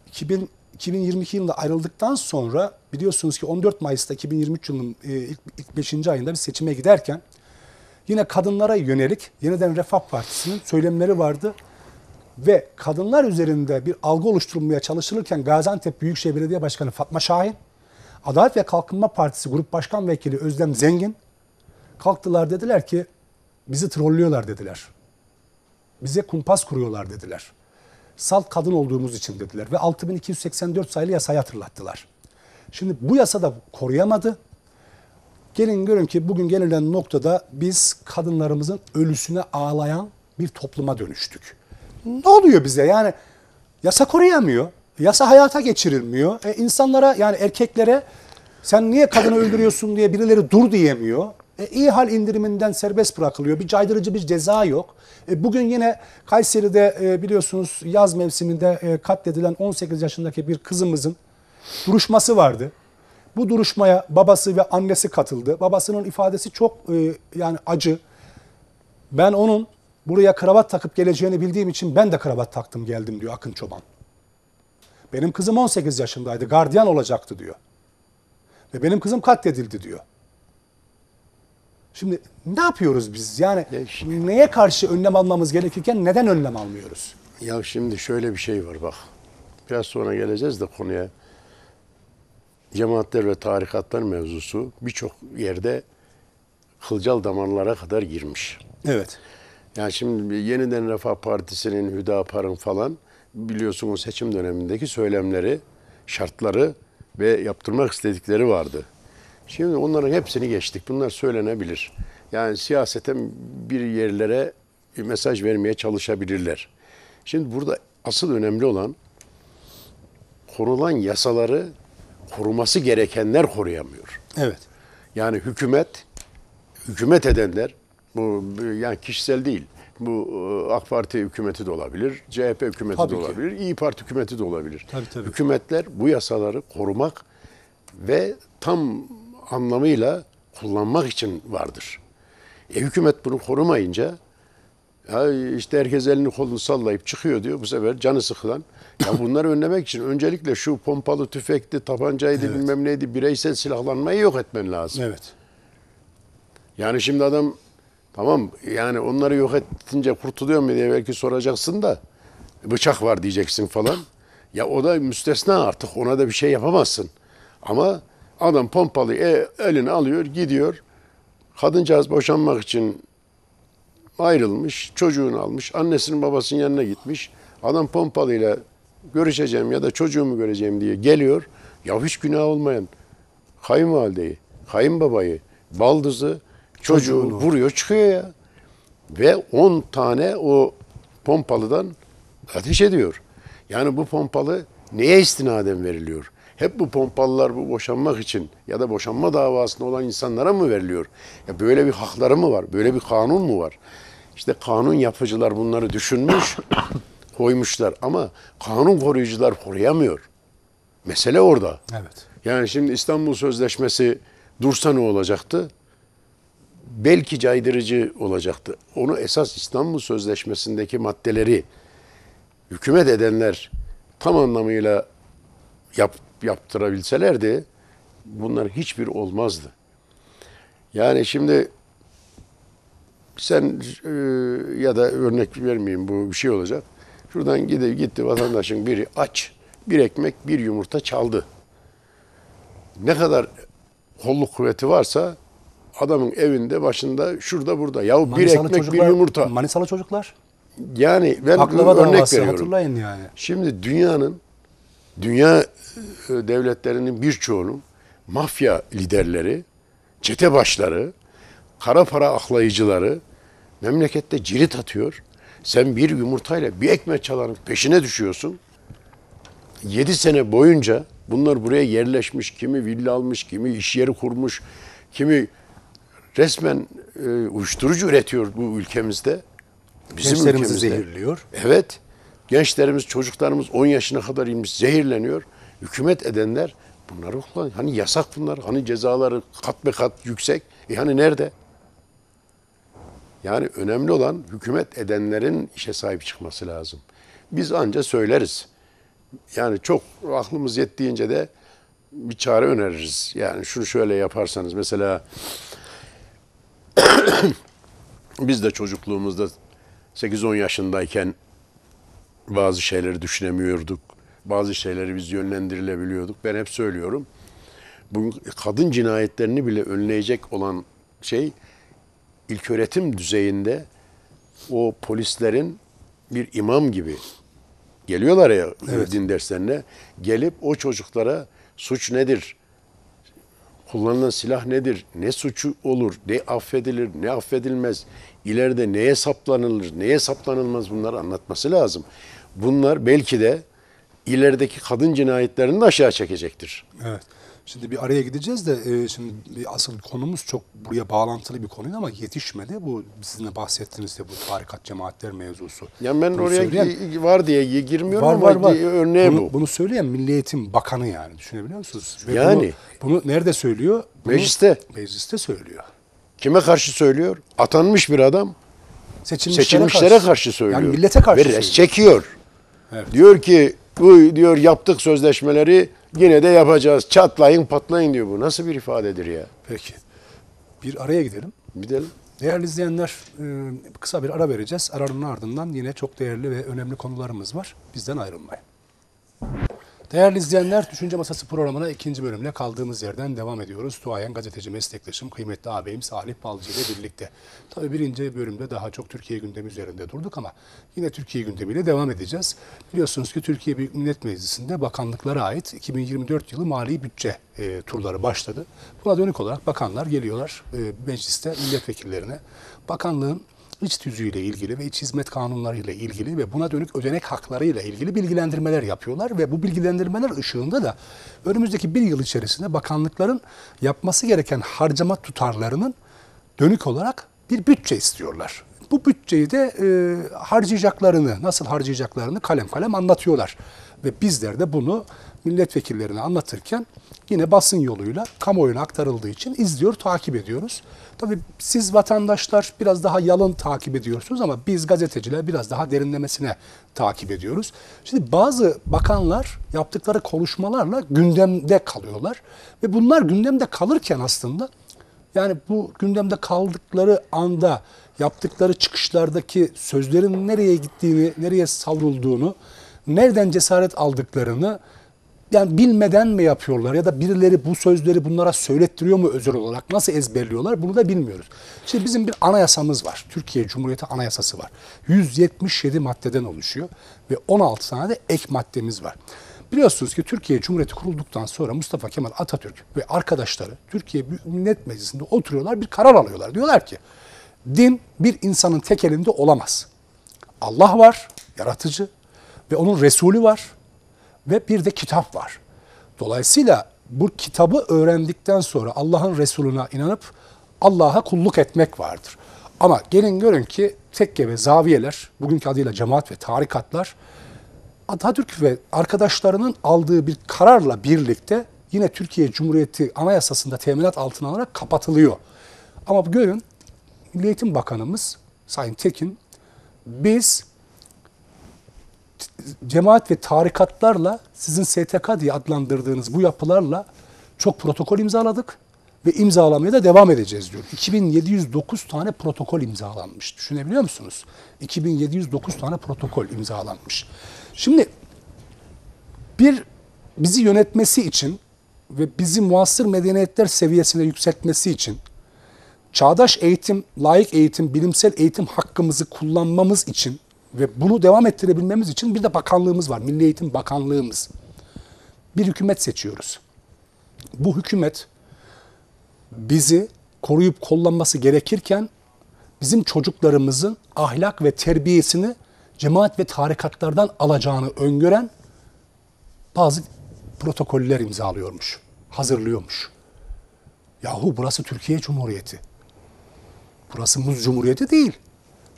2000 2022 yılında ayrıldıktan sonra biliyorsunuz ki 14 Mayıs'ta 2023 yılının e, ilk, ilk 5. ayında bir seçime giderken yine kadınlara yönelik yeniden Refah Partisi'nin söylemleri vardı ve kadınlar üzerinde bir algı oluşturulmaya çalışılırken Gaziantep Büyükşehir Belediye Başkanı Fatma Şahin, Adalet ve Kalkınma Partisi Grup Başkan Vekili Özlem Zengin kalktılar dediler ki bizi trollüyorlar dediler. Bize kumpas kuruyorlar dediler. Salt kadın olduğumuz için dediler ve 6284 sayılı yasayı hatırlattılar. Şimdi bu yasa da koruyamadı. Gelin görün ki bugün gelinen noktada biz kadınlarımızın ölüsüne ağlayan bir topluma dönüştük ne oluyor bize? Yani yasa koruyamıyor. Yasa hayata geçirilmiyor. E, insanlara yani erkeklere sen niye kadını öldürüyorsun diye birileri dur diyemiyor. E, iyi hal indiriminden serbest bırakılıyor. Bir caydırıcı bir ceza yok. E, bugün yine Kayseri'de e, biliyorsunuz yaz mevsiminde e, katledilen 18 yaşındaki bir kızımızın duruşması vardı. Bu duruşmaya babası ve annesi katıldı. Babasının ifadesi çok e, yani acı. Ben onun buraya kravat takıp geleceğini bildiğim için ben de kravat taktım geldim diyor Akın Çoban. Benim kızım 18 yaşındaydı, gardiyan olacaktı diyor. Ve benim kızım katledildi diyor. Şimdi ne yapıyoruz biz? Yani ya şimdi, neye karşı önlem almamız gerekirken neden önlem almıyoruz? Ya şimdi şöyle bir şey var bak. Biraz sonra geleceğiz de konuya. Cemaatler ve tarikatlar mevzusu birçok yerde kılcal damarlara kadar girmiş. Evet. Yani şimdi yeniden Refah Partisi'nin, Hüdapar'ın falan biliyorsunuz seçim dönemindeki söylemleri, şartları ve yaptırmak istedikleri vardı. Şimdi onların hepsini geçtik. Bunlar söylenebilir. Yani siyaseten bir yerlere mesaj vermeye çalışabilirler. Şimdi burada asıl önemli olan korulan yasaları koruması gerekenler koruyamıyor. Evet. Yani hükümet, hükümet edenler, bu yani kişisel değil. Bu e, AK Parti hükümeti de olabilir, CHP hükümeti tabii de olabilir, İyi Parti hükümeti de olabilir. Tabii, tabii. Hükümetler bu yasaları korumak ve tam anlamıyla kullanmak için vardır. E, hükümet bunu korumayınca ya işte herkes elini kolunu sallayıp çıkıyor diyor. Bu sefer canı sıkılan. Ya bunları önlemek için öncelikle şu pompalı tüfekli tabancaydı evet. bilmem neydi bireysel silahlanmayı yok etmen lazım. Evet. Yani şimdi adam Tamam yani onları yok ettince kurtuluyor mu diye belki soracaksın da bıçak var diyeceksin falan. Ya o da müstesna artık ona da bir şey yapamazsın. Ama adam pompalı e, elini alıyor gidiyor. Kadıncağız boşanmak için ayrılmış, çocuğunu almış, annesinin babasının yanına gitmiş. Adam pompalıyla görüşeceğim ya da çocuğumu göreceğim diye geliyor. Ya hiç günah olmayan kayınvalideyi, kayınbabayı, baldızı Çocuğunu vuruyor çıkıyor ya. Ve 10 tane o pompalıdan ateş ediyor. Yani bu pompalı neye istinaden veriliyor? Hep bu pompalılar bu boşanmak için ya da boşanma davasında olan insanlara mı veriliyor? Ya böyle bir hakları mı var? Böyle bir kanun mu var? İşte kanun yapıcılar bunları düşünmüş, koymuşlar ama kanun koruyucular koruyamıyor. Mesele orada. Evet. Yani şimdi İstanbul Sözleşmesi dursa ne olacaktı? belki caydırıcı olacaktı. Onu esas İstanbul Sözleşmesi'ndeki maddeleri hükümet edenler tam anlamıyla yap, yaptırabilselerdi bunlar hiçbir olmazdı. Yani şimdi sen e, ya da örnek vermeyeyim bu bir şey olacak. Şuradan gidip gitti vatandaşın biri aç, bir ekmek, bir yumurta çaldı. Ne kadar kolluk kuvveti varsa adamın evinde başında şurada burada. Yahu Manisalı bir ekmek çocuklar, bir yumurta. Manisalı çocuklar. Yani ben Baklava örnek davası, veriyorum. Hatırlayın yani. Şimdi dünyanın dünya e, devletlerinin birçoğunun mafya liderleri, çete başları, kara para aklayıcıları memlekette cirit atıyor. Sen bir yumurtayla bir ekmek çalanın peşine düşüyorsun. 7 sene boyunca bunlar buraya yerleşmiş, kimi villa almış, kimi iş yeri kurmuş, kimi resmen e, uyuşturucu üretiyor bu ülkemizde. Bizim Gençlerimizi ülkemizde. zehirliyor. Evet. Gençlerimiz, çocuklarımız 10 yaşına kadar inmiş zehirleniyor. Hükümet edenler bunları kullanıyor. Hani yasak bunlar. Hani cezaları kat be kat yüksek. E hani nerede? Yani önemli olan hükümet edenlerin işe sahip çıkması lazım. Biz anca söyleriz. Yani çok aklımız yettiğince de bir çare öneririz. Yani şunu şöyle yaparsanız mesela Biz de çocukluğumuzda 8-10 yaşındayken bazı şeyleri düşünemiyorduk. Bazı şeyleri biz yönlendirilebiliyorduk. Ben hep söylüyorum. Bugün kadın cinayetlerini bile önleyecek olan şey ilk öğretim düzeyinde o polislerin bir imam gibi geliyorlar ya evet. din derslerine gelip o çocuklara suç nedir? kullanılan silah nedir, ne suçu olur, ne affedilir, ne affedilmez, ileride neye saplanılır, neye saplanılmaz bunları anlatması lazım. Bunlar belki de ilerideki kadın cinayetlerini de aşağı çekecektir. Evet. Şimdi bir araya gideceğiz de e, şimdi asıl konumuz çok buraya bağlantılı bir konuydu ama yetişmedi. Bu sizin bahsettiğiniz de bu tarikat cemaatler mevzusu. Yani ben bunu oraya söyleyen, var diye girmiyorum var, ama var, var. örneğe bunu, bu. Bunu söyleyen Milli Eğitim Bakanı yani düşünebiliyor musunuz? Ve yani. Bunu, bunu nerede söylüyor? Bunu, mecliste. Mecliste söylüyor. Kime karşı söylüyor? Atanmış bir adam. Seçilmişlere, Seçilmişlere karşı. karşı söylüyor. Yani millete karşı Ve söylüyor. çekiyor. Evet. Diyor ki bu diyor yaptık sözleşmeleri yine de yapacağız. Çatlayın patlayın diyor bu. Nasıl bir ifadedir ya? Peki. Bir araya gidelim. Gidelim. Değerli izleyenler e, kısa bir ara vereceğiz. Aranın ardından yine çok değerli ve önemli konularımız var. Bizden ayrılmayın. Değerli izleyenler, Düşünce Masası programına ikinci bölümle kaldığımız yerden devam ediyoruz. Duayen gazeteci meslektaşım, kıymetli ağabeyim Salih Balcı ile birlikte. Tabii birinci bölümde daha çok Türkiye gündemi üzerinde durduk ama yine Türkiye gündemiyle devam edeceğiz. Biliyorsunuz ki Türkiye Büyük Millet Meclisi'nde bakanlıklara ait 2024 yılı mali bütçe e, turları başladı. Buna dönük olarak bakanlar geliyorlar e, mecliste milletvekillerine. Bakanlığın iç tüzüğüyle ilgili ve iç hizmet kanunlarıyla ilgili ve buna dönük ödenek haklarıyla ilgili bilgilendirmeler yapıyorlar ve bu bilgilendirmeler ışığında da önümüzdeki bir yıl içerisinde bakanlıkların yapması gereken harcama tutarlarının dönük olarak bir bütçe istiyorlar. Bu bütçeyi de e, harcayacaklarını, nasıl harcayacaklarını kalem kalem anlatıyorlar. Ve bizler de bunu milletvekillerine anlatırken yine basın yoluyla kamuoyuna aktarıldığı için izliyor, takip ediyoruz. Tabii siz vatandaşlar biraz daha yalın takip ediyorsunuz ama biz gazeteciler biraz daha derinlemesine takip ediyoruz. Şimdi bazı bakanlar yaptıkları konuşmalarla gündemde kalıyorlar ve bunlar gündemde kalırken aslında yani bu gündemde kaldıkları anda yaptıkları çıkışlardaki sözlerin nereye gittiğini, nereye savrulduğunu, nereden cesaret aldıklarını yani bilmeden mi yapıyorlar ya da birileri bu sözleri bunlara söylettiriyor mu özel olarak nasıl ezberliyorlar bunu da bilmiyoruz. Şimdi bizim bir anayasamız var. Türkiye Cumhuriyeti Anayasası var. 177 maddeden oluşuyor ve 16 tane de ek maddemiz var. Biliyorsunuz ki Türkiye Cumhuriyeti kurulduktan sonra Mustafa Kemal Atatürk ve arkadaşları Türkiye Millet Meclisi'nde oturuyorlar bir karar alıyorlar. Diyorlar ki din bir insanın tek elinde olamaz. Allah var, yaratıcı ve onun Resulü var ve bir de kitap var. Dolayısıyla bu kitabı öğrendikten sonra Allah'ın Resuluna inanıp Allah'a kulluk etmek vardır. Ama gelin görün ki tekke ve zaviyeler, bugünkü adıyla cemaat ve tarikatlar Atatürk ve arkadaşlarının aldığı bir kararla birlikte yine Türkiye Cumhuriyeti Anayasası'nda teminat altına alarak kapatılıyor. Ama görün Milli Eğitim Bakanımız Sayın Tekin biz cemaat ve tarikatlarla sizin STK diye adlandırdığınız bu yapılarla çok protokol imzaladık ve imzalamaya da devam edeceğiz diyor. 2709 tane protokol imzalanmış. Düşünebiliyor musunuz? 2709 tane protokol imzalanmış. Şimdi bir bizi yönetmesi için ve bizi muasır medeniyetler seviyesine yükseltmesi için çağdaş eğitim, layık eğitim, bilimsel eğitim hakkımızı kullanmamız için ve bunu devam ettirebilmemiz için bir de bakanlığımız var. Milli Eğitim Bakanlığımız. Bir hükümet seçiyoruz. Bu hükümet bizi koruyup kullanması gerekirken bizim çocuklarımızın ahlak ve terbiyesini cemaat ve tarikatlardan alacağını öngören bazı protokoller imzalıyormuş, hazırlıyormuş. Yahu burası Türkiye Cumhuriyeti. Burası Muz Cumhuriyeti değil.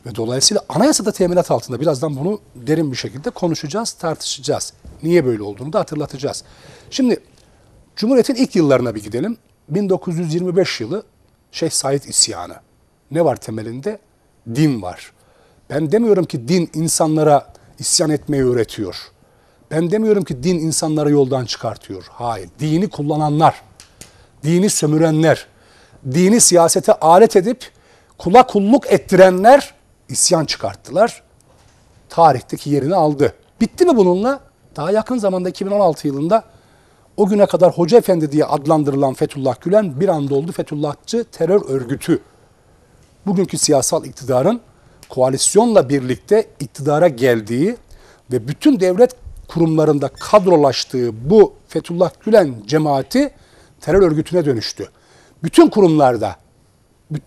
Ve dolayısıyla anayasada teminat altında birazdan bunu derin bir şekilde konuşacağız, tartışacağız. Niye böyle olduğunu da hatırlatacağız. Şimdi Cumhuriyet'in ilk yıllarına bir gidelim. 1925 yılı Şeyh Said isyanı. Ne var temelinde? Din var. Ben demiyorum ki din insanlara isyan etmeyi öğretiyor. Ben demiyorum ki din insanları yoldan çıkartıyor. Hayır. Dini kullananlar, dini sömürenler, dini siyasete alet edip kula kulluk ettirenler isyan çıkarttılar. Tarihteki yerini aldı. Bitti mi bununla? Daha yakın zamanda 2016 yılında o güne kadar Hoca Efendi diye adlandırılan Fethullah Gülen bir anda oldu Fethullahçı terör örgütü. Bugünkü siyasal iktidarın koalisyonla birlikte iktidara geldiği ve bütün devlet kurumlarında kadrolaştığı bu Fethullah Gülen cemaati terör örgütüne dönüştü. Bütün kurumlarda,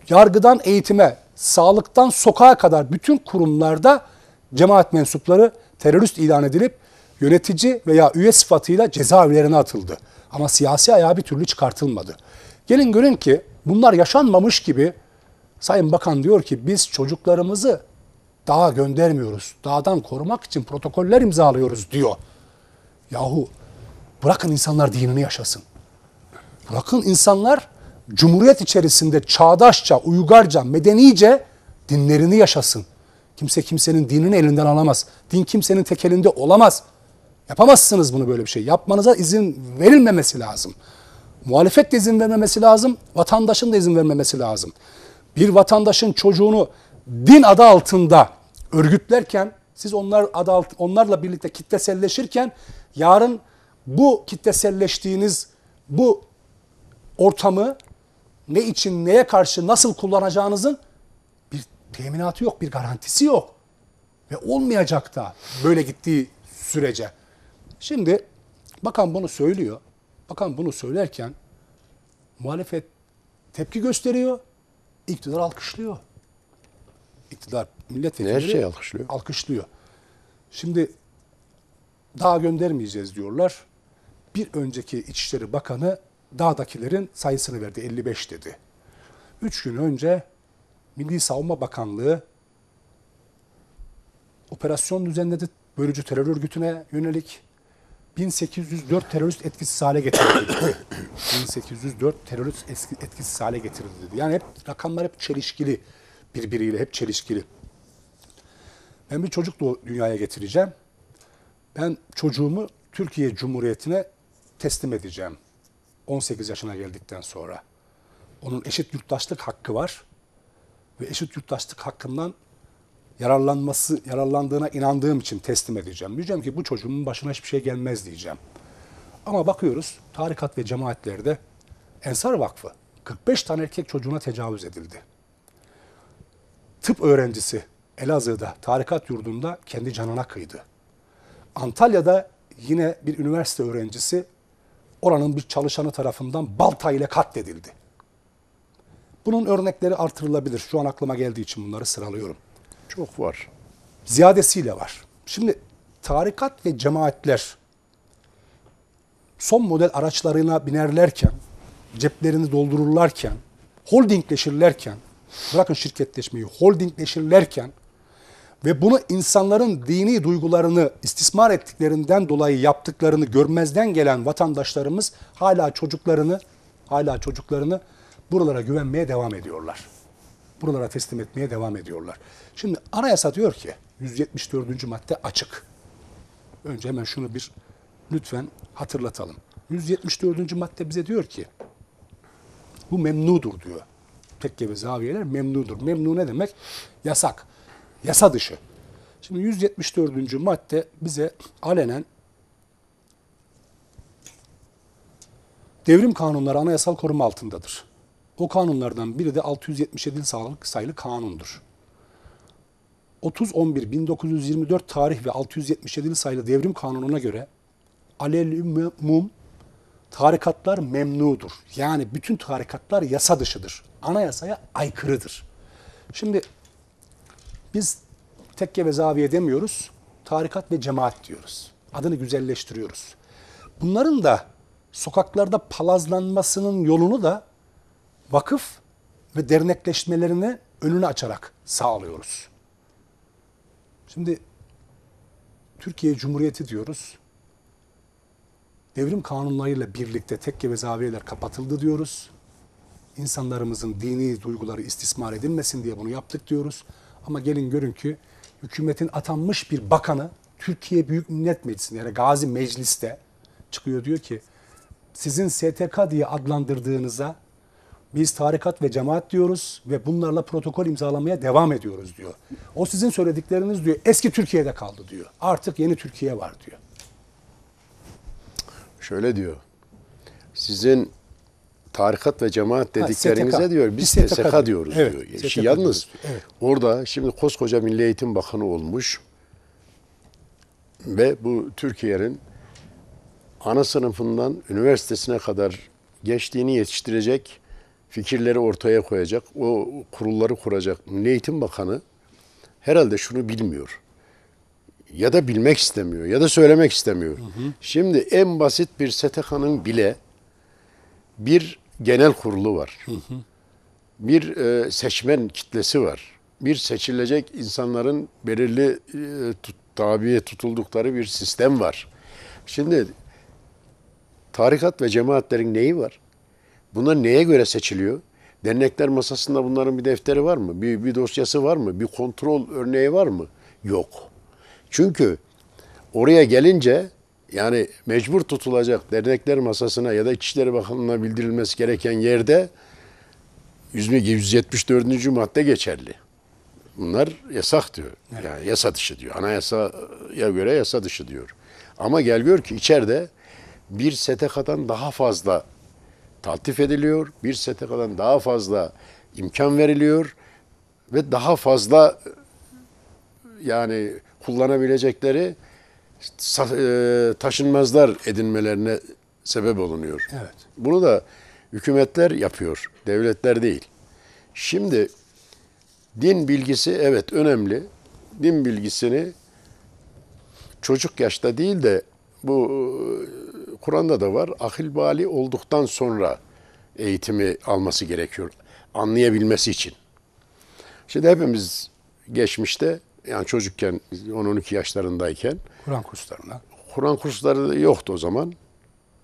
yargıdan eğitime, sağlıktan sokağa kadar bütün kurumlarda cemaat mensupları terörist ilan edilip yönetici veya üye sıfatıyla cezaevlerine atıldı. Ama siyasi ayağı bir türlü çıkartılmadı. Gelin görün ki bunlar yaşanmamış gibi Sayın Bakan diyor ki biz çocuklarımızı dağa göndermiyoruz. Dağdan korumak için protokoller imzalıyoruz diyor. Yahu bırakın insanlar dinini yaşasın. Bırakın insanlar cumhuriyet içerisinde çağdaşça, uygarca, medenice dinlerini yaşasın. Kimse kimsenin dinini elinden alamaz. Din kimsenin tekelinde olamaz. Yapamazsınız bunu böyle bir şey. Yapmanıza izin verilmemesi lazım. Muhalefet de izin vermemesi lazım. Vatandaşın da izin vermemesi lazım. Bir vatandaşın çocuğunu din adı altında örgütlerken siz onlar adı alt, onlarla birlikte kitleselleşirken yarın bu kitleselleştiğiniz bu ortamı ne için, neye karşı, nasıl kullanacağınızın bir teminatı yok, bir garantisi yok. Ve olmayacak da böyle gittiği sürece. Şimdi bakan bunu söylüyor. Bakan bunu söylerken muhalefet tepki gösteriyor, iktidar alkışlıyor. İktidar milletvekilleri Her şey alkışlıyor. alkışlıyor. Şimdi daha göndermeyeceğiz diyorlar. Bir önceki İçişleri Bakanı dağdakilerin sayısını verdi. 55 dedi. Üç gün önce Milli Savunma Bakanlığı operasyon düzenledi bölücü terör örgütüne yönelik 1804 terörist etkisiz hale getirildi. 1804 terörist etkisiz hale getirildi dedi. Yani hep rakamlar hep çelişkili birbiriyle hep çelişkili. Ben bir çocuk dünyaya getireceğim. Ben çocuğumu Türkiye Cumhuriyeti'ne teslim edeceğim. 18 yaşına geldikten sonra. Onun eşit yurttaşlık hakkı var ve eşit yurttaşlık hakkından yararlanması, yararlandığına inandığım için teslim edeceğim. Diyeceğim ki bu çocuğumun başına hiçbir şey gelmez diyeceğim. Ama bakıyoruz tarikat ve cemaatlerde Ensar Vakfı 45 tane erkek çocuğuna tecavüz edildi. Tıp öğrencisi Elazığ'da tarikat yurdunda kendi canına kıydı. Antalya'da yine bir üniversite öğrencisi oranın bir çalışanı tarafından balta ile katledildi. Bunun örnekleri artırılabilir. Şu an aklıma geldiği için bunları sıralıyorum. Çok var. Ziyadesiyle var. Şimdi tarikat ve cemaatler son model araçlarına binerlerken, ceplerini doldururlarken, holdingleşirlerken, bırakın şirketleşmeyi, holdingleşirlerken ve bunu insanların dini duygularını istismar ettiklerinden dolayı yaptıklarını görmezden gelen vatandaşlarımız hala çocuklarını hala çocuklarını buralara güvenmeye devam ediyorlar. Buralara teslim etmeye devam ediyorlar. Şimdi anayasa diyor ki 174. madde açık. Önce hemen şunu bir lütfen hatırlatalım. 174. madde bize diyor ki bu memnudur diyor. Tekke ve zaviyeler memnudur. Memnu ne demek? Yasak. Yasa dışı. Şimdi 174. madde bize alenen devrim kanunları anayasal koruma altındadır. O kanunlardan biri de 677 sayılı kanundur. 30-11-1924 tarih ve 677 sayılı devrim kanununa göre alel mum tarikatlar memnudur. Yani bütün tarikatlar yasa dışıdır. Anayasaya aykırıdır. Şimdi biz tekke ve zaviye demiyoruz. Tarikat ve cemaat diyoruz. Adını güzelleştiriyoruz. Bunların da sokaklarda palazlanmasının yolunu da vakıf ve dernekleşmelerine önünü açarak sağlıyoruz. Şimdi Türkiye Cumhuriyeti diyoruz. Devrim kanunlarıyla birlikte tekke ve zaviyeler kapatıldı diyoruz. İnsanlarımızın dini duyguları istismar edilmesin diye bunu yaptık diyoruz. Ama gelin görün ki hükümetin atanmış bir bakanı Türkiye Büyük Millet Meclisi'nde yani Gazi Meclis'te çıkıyor diyor ki sizin STK diye adlandırdığınıza biz tarikat ve cemaat diyoruz ve bunlarla protokol imzalamaya devam ediyoruz diyor. O sizin söyledikleriniz diyor eski Türkiye'de kaldı diyor. Artık yeni Türkiye var diyor. Şöyle diyor. Sizin tarikat ve cemaat dediklerinize diyor. Biz, biz diyoruz evet, diyor. STK Yalnız Evet. orada şimdi koskoca Milli Eğitim Bakanı olmuş ve bu Türkiye'nin ana sınıfından üniversitesine kadar geçtiğini yetiştirecek fikirleri ortaya koyacak, o kurulları kuracak Milli Eğitim Bakanı herhalde şunu bilmiyor. Ya da bilmek istemiyor ya da söylemek istemiyor. Hı hı. Şimdi en basit bir STK'nın bile bir genel kurulu var. Hı hı. Bir e, seçmen kitlesi var. Bir seçilecek insanların belirli e, tut, tabiye tutuldukları bir sistem var. Şimdi tarikat ve cemaatlerin neyi var? Bunlar neye göre seçiliyor? Dernekler masasında bunların bir defteri var mı? Bir, bir dosyası var mı? Bir kontrol örneği var mı? Yok. Çünkü oraya gelince yani mecbur tutulacak dernekler masasına ya da İçişleri Bakanlığı'na bildirilmesi gereken yerde 174. madde geçerli. Bunlar yasak diyor. Evet. Yani yasa dışı diyor. Anayasaya göre yasa dışı diyor. Ama gel gör ki içeride bir STK'dan daha fazla taltif ediliyor. Bir STK'dan daha fazla imkan veriliyor ve daha fazla yani kullanabilecekleri e, taşınmazlar edinmelerine sebep olunuyor. Evet. Bunu da hükümetler yapıyor, devletler değil. Şimdi din bilgisi evet önemli. Din bilgisini çocuk yaşta değil de bu e, Kur'an'da da var. Akıl bali olduktan sonra eğitimi alması gerekiyor. Anlayabilmesi için. Şimdi hepimiz geçmişte yani çocukken 10-12 yaşlarındayken Kur'an kurslarına. Kur'an kursları yoktu o zaman.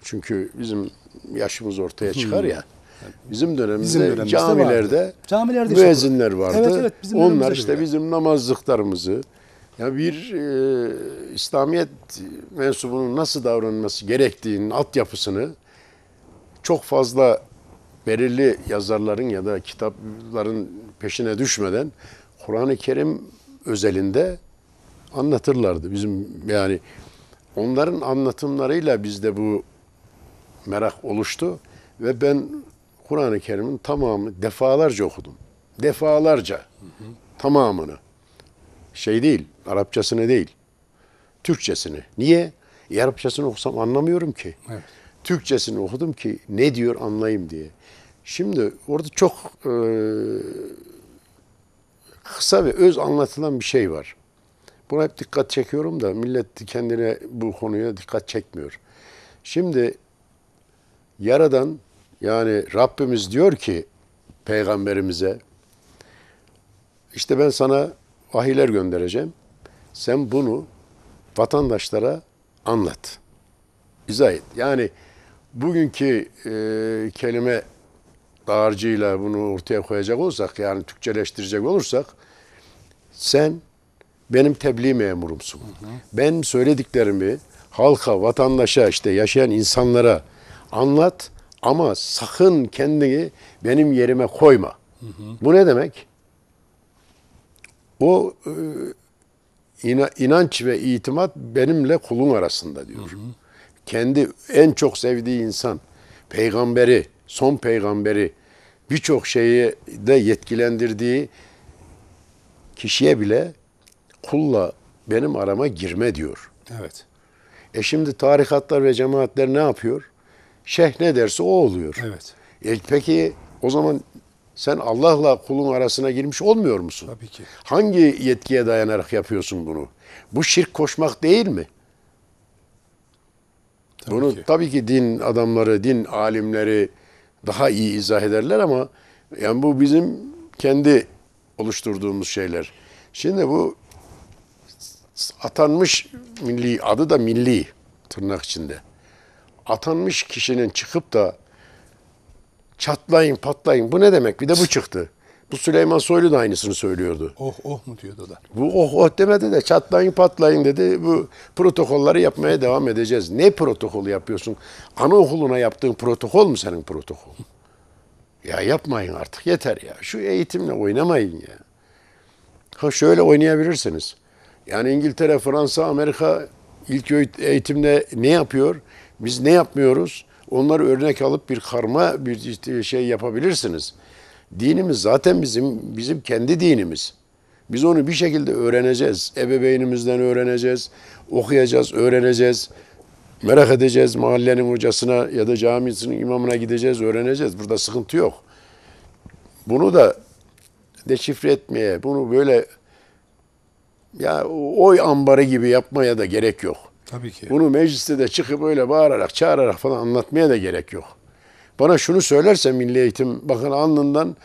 Çünkü bizim yaşımız ortaya çıkar hmm. ya. Bizim dönemimizde bizim dönemimizde camilerde, vardı. camilerde müezzinler vardı. Evet, evet, bizim Onlar işte yani. bizim namazlıklarımızı, yani bir e, İslamiyet mensubunun nasıl davranması gerektiğinin altyapısını çok fazla belirli yazarların ya da kitapların peşine düşmeden Kur'an-ı Kerim özelinde anlatırlardı. Bizim yani onların anlatımlarıyla bizde bu merak oluştu ve ben Kur'an-ı Kerim'in tamamı defalarca okudum. Defalarca. Hı hı. Tamamını. Şey değil, Arapçasını değil. Türkçesini. Niye? E, Arapçasını okusam anlamıyorum ki. Evet. Türkçesini okudum ki ne diyor anlayayım diye. Şimdi orada çok e, kısa ve öz anlatılan bir şey var. Buna hep dikkat çekiyorum da millet kendine bu konuya dikkat çekmiyor. Şimdi Yaradan yani Rabbimiz diyor ki peygamberimize işte ben sana vahiyler göndereceğim. Sen bunu vatandaşlara anlat. İzah et. Yani bugünkü e, kelime dağarcığıyla bunu ortaya koyacak olsak yani Türkçeleştirecek olursak sen benim tebliğ memurumsun. Ben söylediklerimi halka, vatandaşa işte yaşayan insanlara anlat ama sakın kendini benim yerime koyma. Bu ne demek? O e, inanç ve itimat benimle kulun arasında diyor. Hı hı. Kendi en çok sevdiği insan, peygamberi, son peygamberi birçok şeyi de yetkilendirdiği kişiye bile kulla benim arama girme diyor. Evet. E şimdi tarikatlar ve cemaatler ne yapıyor? Şeyh ne derse o oluyor. Evet. E peki o zaman sen Allah'la kulun arasına girmiş olmuyor musun? Tabii ki. Hangi yetkiye dayanarak yapıyorsun bunu? Bu şirk koşmak değil mi? Tabii bunu ki. tabii ki din adamları, din alimleri, daha iyi izah ederler ama yani bu bizim kendi oluşturduğumuz şeyler. Şimdi bu atanmış milli adı da milli tırnak içinde. Atanmış kişinin çıkıp da çatlayın patlayın bu ne demek bir de bu çıktı. Bu Süleyman Soylu da aynısını söylüyordu. Oh oh mu diyordu da. Bu oh oh demedi de çatlayın patlayın dedi. Bu protokolları yapmaya devam edeceğiz. Ne protokolü yapıyorsun? Anaokuluna yaptığın protokol mu senin protokol? ya yapmayın artık yeter ya. Şu eğitimle oynamayın ya. Ha şöyle oynayabilirsiniz. Yani İngiltere, Fransa, Amerika ilk eğitimde ne yapıyor? Biz ne yapmıyoruz? Onları örnek alıp bir karma bir şey yapabilirsiniz. Dinimiz zaten bizim bizim kendi dinimiz. Biz onu bir şekilde öğreneceğiz. Ebeveynimizden öğreneceğiz, okuyacağız, öğreneceğiz. Merak edeceğiz mahallenin hocasına ya da camisinin imamına gideceğiz, öğreneceğiz. Burada sıkıntı yok. Bunu da deşifre etmeye, bunu böyle ya oy ambarı gibi yapmaya da gerek yok. Tabii ki. Bunu mecliste de çıkıp öyle bağırarak, çağırarak falan anlatmaya da gerek yok. Bana şunu söylerse Milli Eğitim bakın alnından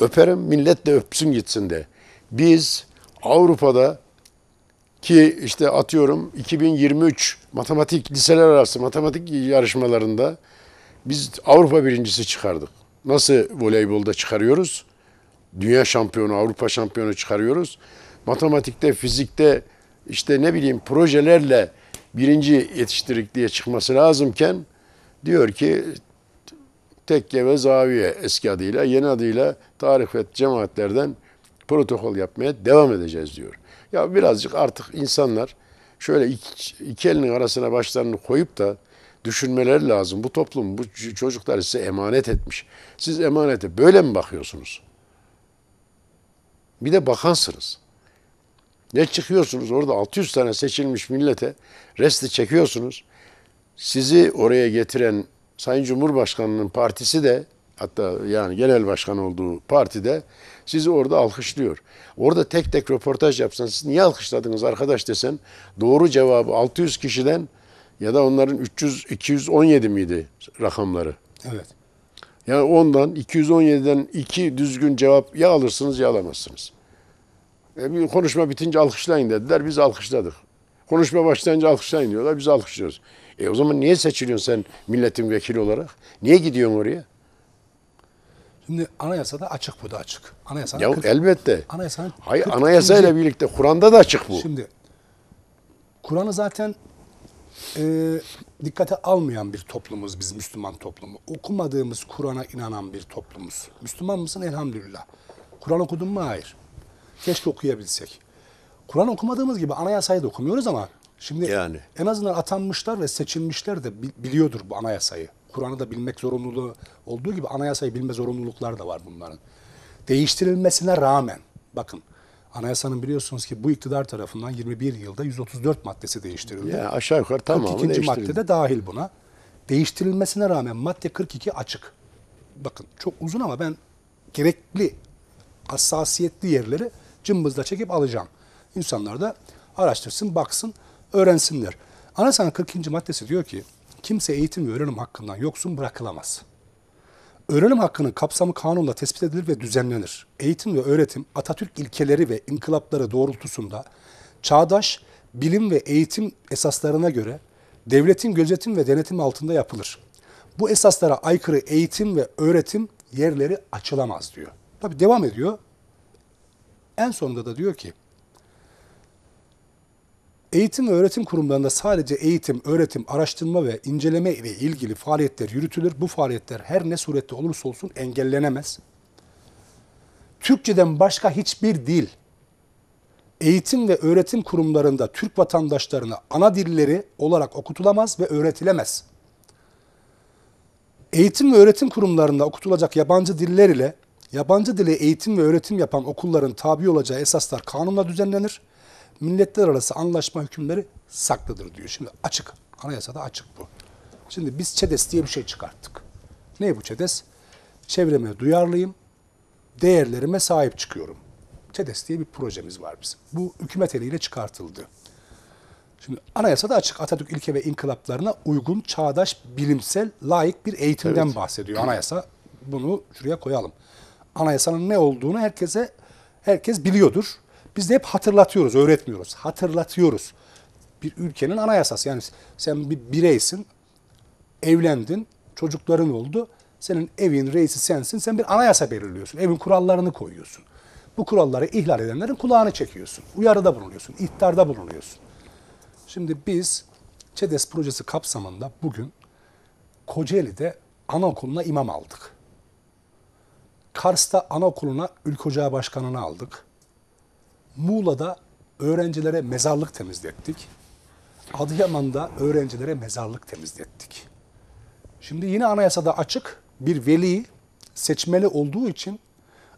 öperim, millet de öpsün gitsin de. Biz Avrupa'da ki işte atıyorum 2023 matematik liseler arası matematik yarışmalarında biz Avrupa birincisi çıkardık. Nasıl voleybolda çıkarıyoruz? Dünya şampiyonu, Avrupa şampiyonu çıkarıyoruz. Matematikte, fizikte işte ne bileyim projelerle birinci yetiştirik diye çıkması lazımken diyor ki tekke ve zaviye eski adıyla, yeni adıyla tarih ve cemaatlerden protokol yapmaya devam edeceğiz diyor. Ya birazcık artık insanlar şöyle iki, iki elinin arasına başlarını koyup da düşünmeleri lazım. Bu toplum, bu çocuklar size emanet etmiş. Siz emanete böyle mi bakıyorsunuz? Bir de bakansınız. Ne çıkıyorsunuz orada 600 tane seçilmiş millete resti çekiyorsunuz. Sizi oraya getiren Sayın Cumhurbaşkanı'nın partisi de hatta yani genel başkan olduğu partide sizi orada alkışlıyor. Orada tek tek röportaj yapsanız siz niye alkışladınız arkadaş desen doğru cevabı 600 kişiden ya da onların 300 217 miydi rakamları? Evet. Yani ondan 217'den iki düzgün cevap ya alırsınız ya alamazsınız. E bir konuşma bitince alkışlayın dediler. Biz alkışladık. Konuşma başlayınca alkışlayın diyorlar. Biz alkışlıyoruz. E o zaman niye seçiliyorsun sen milletin vekili olarak? Niye gidiyorsun oraya? Şimdi anayasada açık bu da açık. Anayasada ya 40, elbette. Anayasanın Hayır anayasayla ikinci, birlikte Kur'an'da da açık bu. Şimdi Kur'an'ı zaten e, dikkate almayan bir toplumuz biz Müslüman toplumu. Okumadığımız Kur'an'a inanan bir toplumuz. Müslüman mısın? Elhamdülillah. Kur'an okudun mu? Hayır. Keşke okuyabilsek. Kur'an okumadığımız gibi anayasayı da okumuyoruz ama Şimdi yani. en azından atanmışlar ve seçilmişler de biliyordur bu anayasayı. Kur'an'ı da bilmek zorunluluğu olduğu gibi anayasayı bilme zorunluluklar da var bunların. Değiştirilmesine rağmen bakın anayasanın biliyorsunuz ki bu iktidar tarafından 21 yılda 134 maddesi değiştirildi. Yani aşağı yukarı tamamı 42. madde de dahil buna. Değiştirilmesine rağmen madde 42 açık. Bakın çok uzun ama ben gerekli hassasiyetli yerleri cımbızla çekip alacağım. İnsanlar da araştırsın, baksın öğrensinler. Anasanın 40. maddesi diyor ki kimse eğitim ve öğrenim hakkından yoksun bırakılamaz. Öğrenim hakkının kapsamı kanunla tespit edilir ve düzenlenir. Eğitim ve öğretim Atatürk ilkeleri ve inkılapları doğrultusunda çağdaş bilim ve eğitim esaslarına göre devletin gözetim ve denetim altında yapılır. Bu esaslara aykırı eğitim ve öğretim yerleri açılamaz diyor. Tabi devam ediyor. En sonunda da diyor ki Eğitim ve öğretim kurumlarında sadece eğitim, öğretim, araştırma ve inceleme ile ilgili faaliyetler yürütülür. Bu faaliyetler her ne surette olursa olsun engellenemez. Türkçeden başka hiçbir dil eğitim ve öğretim kurumlarında Türk vatandaşlarına ana dilleri olarak okutulamaz ve öğretilemez. Eğitim ve öğretim kurumlarında okutulacak yabancı diller ile yabancı dili eğitim ve öğretim yapan okulların tabi olacağı esaslar kanunla düzenlenir milletler arası anlaşma hükümleri saklıdır diyor. Şimdi açık. Anayasada açık bu. Şimdi biz ÇEDES diye bir şey çıkarttık. Ne bu ÇEDES? Çevreme duyarlıyım, değerlerime sahip çıkıyorum. ÇEDES diye bir projemiz var bizim. Bu hükümet eliyle çıkartıldı. Şimdi anayasada açık Atatürk ilke ve inkılaplarına uygun, çağdaş, bilimsel, layık bir eğitimden evet. bahsediyor anayasa. Bunu şuraya koyalım. Anayasanın ne olduğunu herkese herkes biliyordur. Biz de hep hatırlatıyoruz, öğretmiyoruz. Hatırlatıyoruz. Bir ülkenin anayasası. Yani sen bir bireysin, evlendin, çocukların oldu. Senin evin reisi sensin. Sen bir anayasa belirliyorsun. Evin kurallarını koyuyorsun. Bu kuralları ihlal edenlerin kulağını çekiyorsun. Uyarıda bulunuyorsun, ihtarda bulunuyorsun. Şimdi biz ÇEDES projesi kapsamında bugün Kocaeli'de anaokuluna imam aldık. Kars'ta anaokuluna ülkocağı başkanını aldık. Muğla'da öğrencilere mezarlık temizlettik. Adıyaman'da öğrencilere mezarlık temizlettik. Şimdi yine anayasada açık bir veli seçmeli olduğu için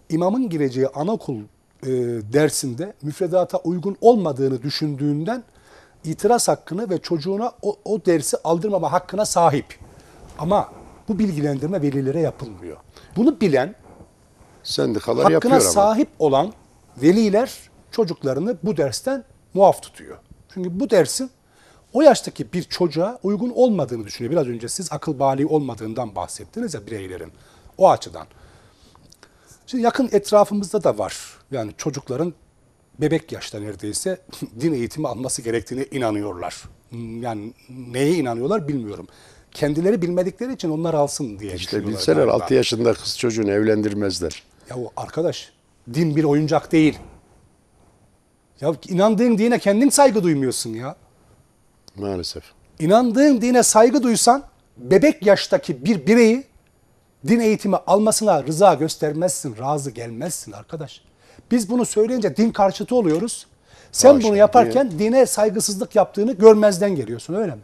imamın gireceği anaokul e, dersinde müfredata uygun olmadığını düşündüğünden itiraz hakkını ve çocuğuna o, o dersi aldırmama hakkına sahip. Ama bu bilgilendirme velilere yapılmıyor. Bunu bilen, sendikalar hakkına yapıyor ama. sahip olan veliler çocuklarını bu dersten muaf tutuyor. Çünkü bu dersin o yaştaki bir çocuğa uygun olmadığını düşünüyor. Biraz önce siz akıl bali olmadığından bahsettiniz ya bireylerin o açıdan. Şimdi yakın etrafımızda da var. Yani çocukların bebek yaşta neredeyse din eğitimi alması gerektiğine inanıyorlar. Hmm, yani neye inanıyorlar bilmiyorum. Kendileri bilmedikleri için onlar alsın diye işte bilseler galiba. 6 yaşında kız çocuğunu evlendirmezler. Ya o arkadaş din bir oyuncak değil. Ya inandığın dine kendin saygı duymuyorsun ya. Maalesef. İnandığın dine saygı duysan bebek yaştaki bir bireyi din eğitimi almasına rıza göstermezsin, razı gelmezsin arkadaş. Biz bunu söyleyince din karşıtı oluyoruz. Sen Başka bunu yaparken diye. dine saygısızlık yaptığını görmezden geliyorsun öyle mi?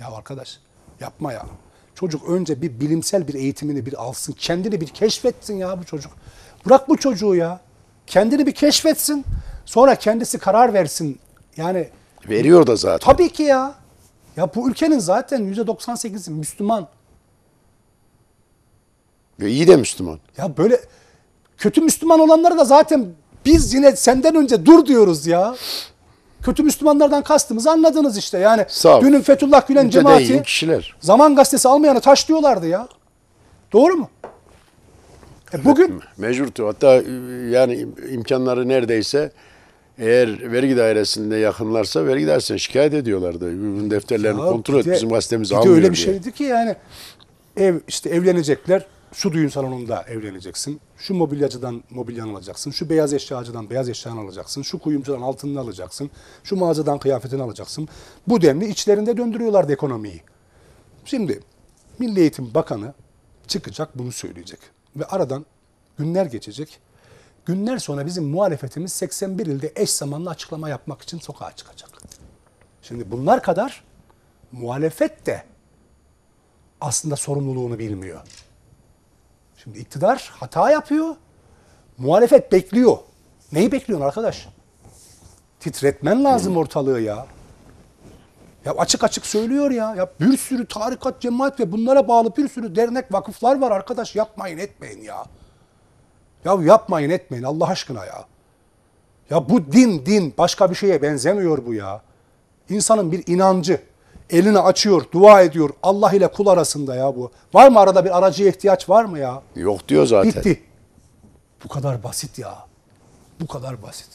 Ya arkadaş yapma ya. Çocuk önce bir bilimsel bir eğitimini bir alsın. Kendini bir keşfetsin ya bu çocuk. Bırak bu çocuğu ya. Kendini bir keşfetsin. Sonra kendisi karar versin. Yani veriyor da zaten. Tabii ki ya. Ya bu ülkenin zaten %98'i Müslüman. ve iyi de Müslüman. Ya böyle kötü Müslüman olanları da zaten biz yine senden önce dur diyoruz ya. Kötü Müslümanlardan kastımızı anladınız işte. Yani Sağ dünün Fethullah Gülen cemaati kişiler. Zaman gazetesi almayanı taşlıyorlardı ya. Doğru mu? E bugün mecburtu. Hatta e, yani imkanları neredeyse eğer vergi dairesinde yakınlarsa vergi dairesine şikayet ediyorlardı. defterlerini ya, kontrol et bizim gazetemizi almıyor öyle bir şeydi ki yani ev işte evlenecekler şu düğün salonunda evleneceksin. Şu mobilyacıdan mobilyanı alacaksın. Şu beyaz eşyacıdan beyaz eşyanı alacaksın. Şu kuyumcudan altınını alacaksın. Şu mağazadan kıyafetini alacaksın. Bu denli içlerinde döndürüyorlardı ekonomiyi. Şimdi Milli Eğitim Bakanı çıkacak bunu söyleyecek. Ve aradan günler geçecek. Günler sonra bizim muhalefetimiz 81 ilde eş zamanlı açıklama yapmak için sokağa çıkacak. Şimdi bunlar kadar muhalefet de aslında sorumluluğunu bilmiyor. Şimdi iktidar hata yapıyor. Muhalefet bekliyor. Neyi bekliyorsun arkadaş? Titretmen lazım ortalığı ya. Ya açık açık söylüyor ya. Ya bir sürü tarikat, cemaat ve bunlara bağlı bir sürü dernek, vakıflar var arkadaş. Yapmayın, etmeyin ya. Ya yapmayın etmeyin Allah aşkına ya. Ya bu din din başka bir şeye benzemiyor bu ya. İnsanın bir inancı. Elini açıyor, dua ediyor. Allah ile kul arasında ya bu. Var mı arada bir aracıya ihtiyaç var mı ya? Yok diyor zaten. Bitti. Bu kadar basit ya. Bu kadar basit.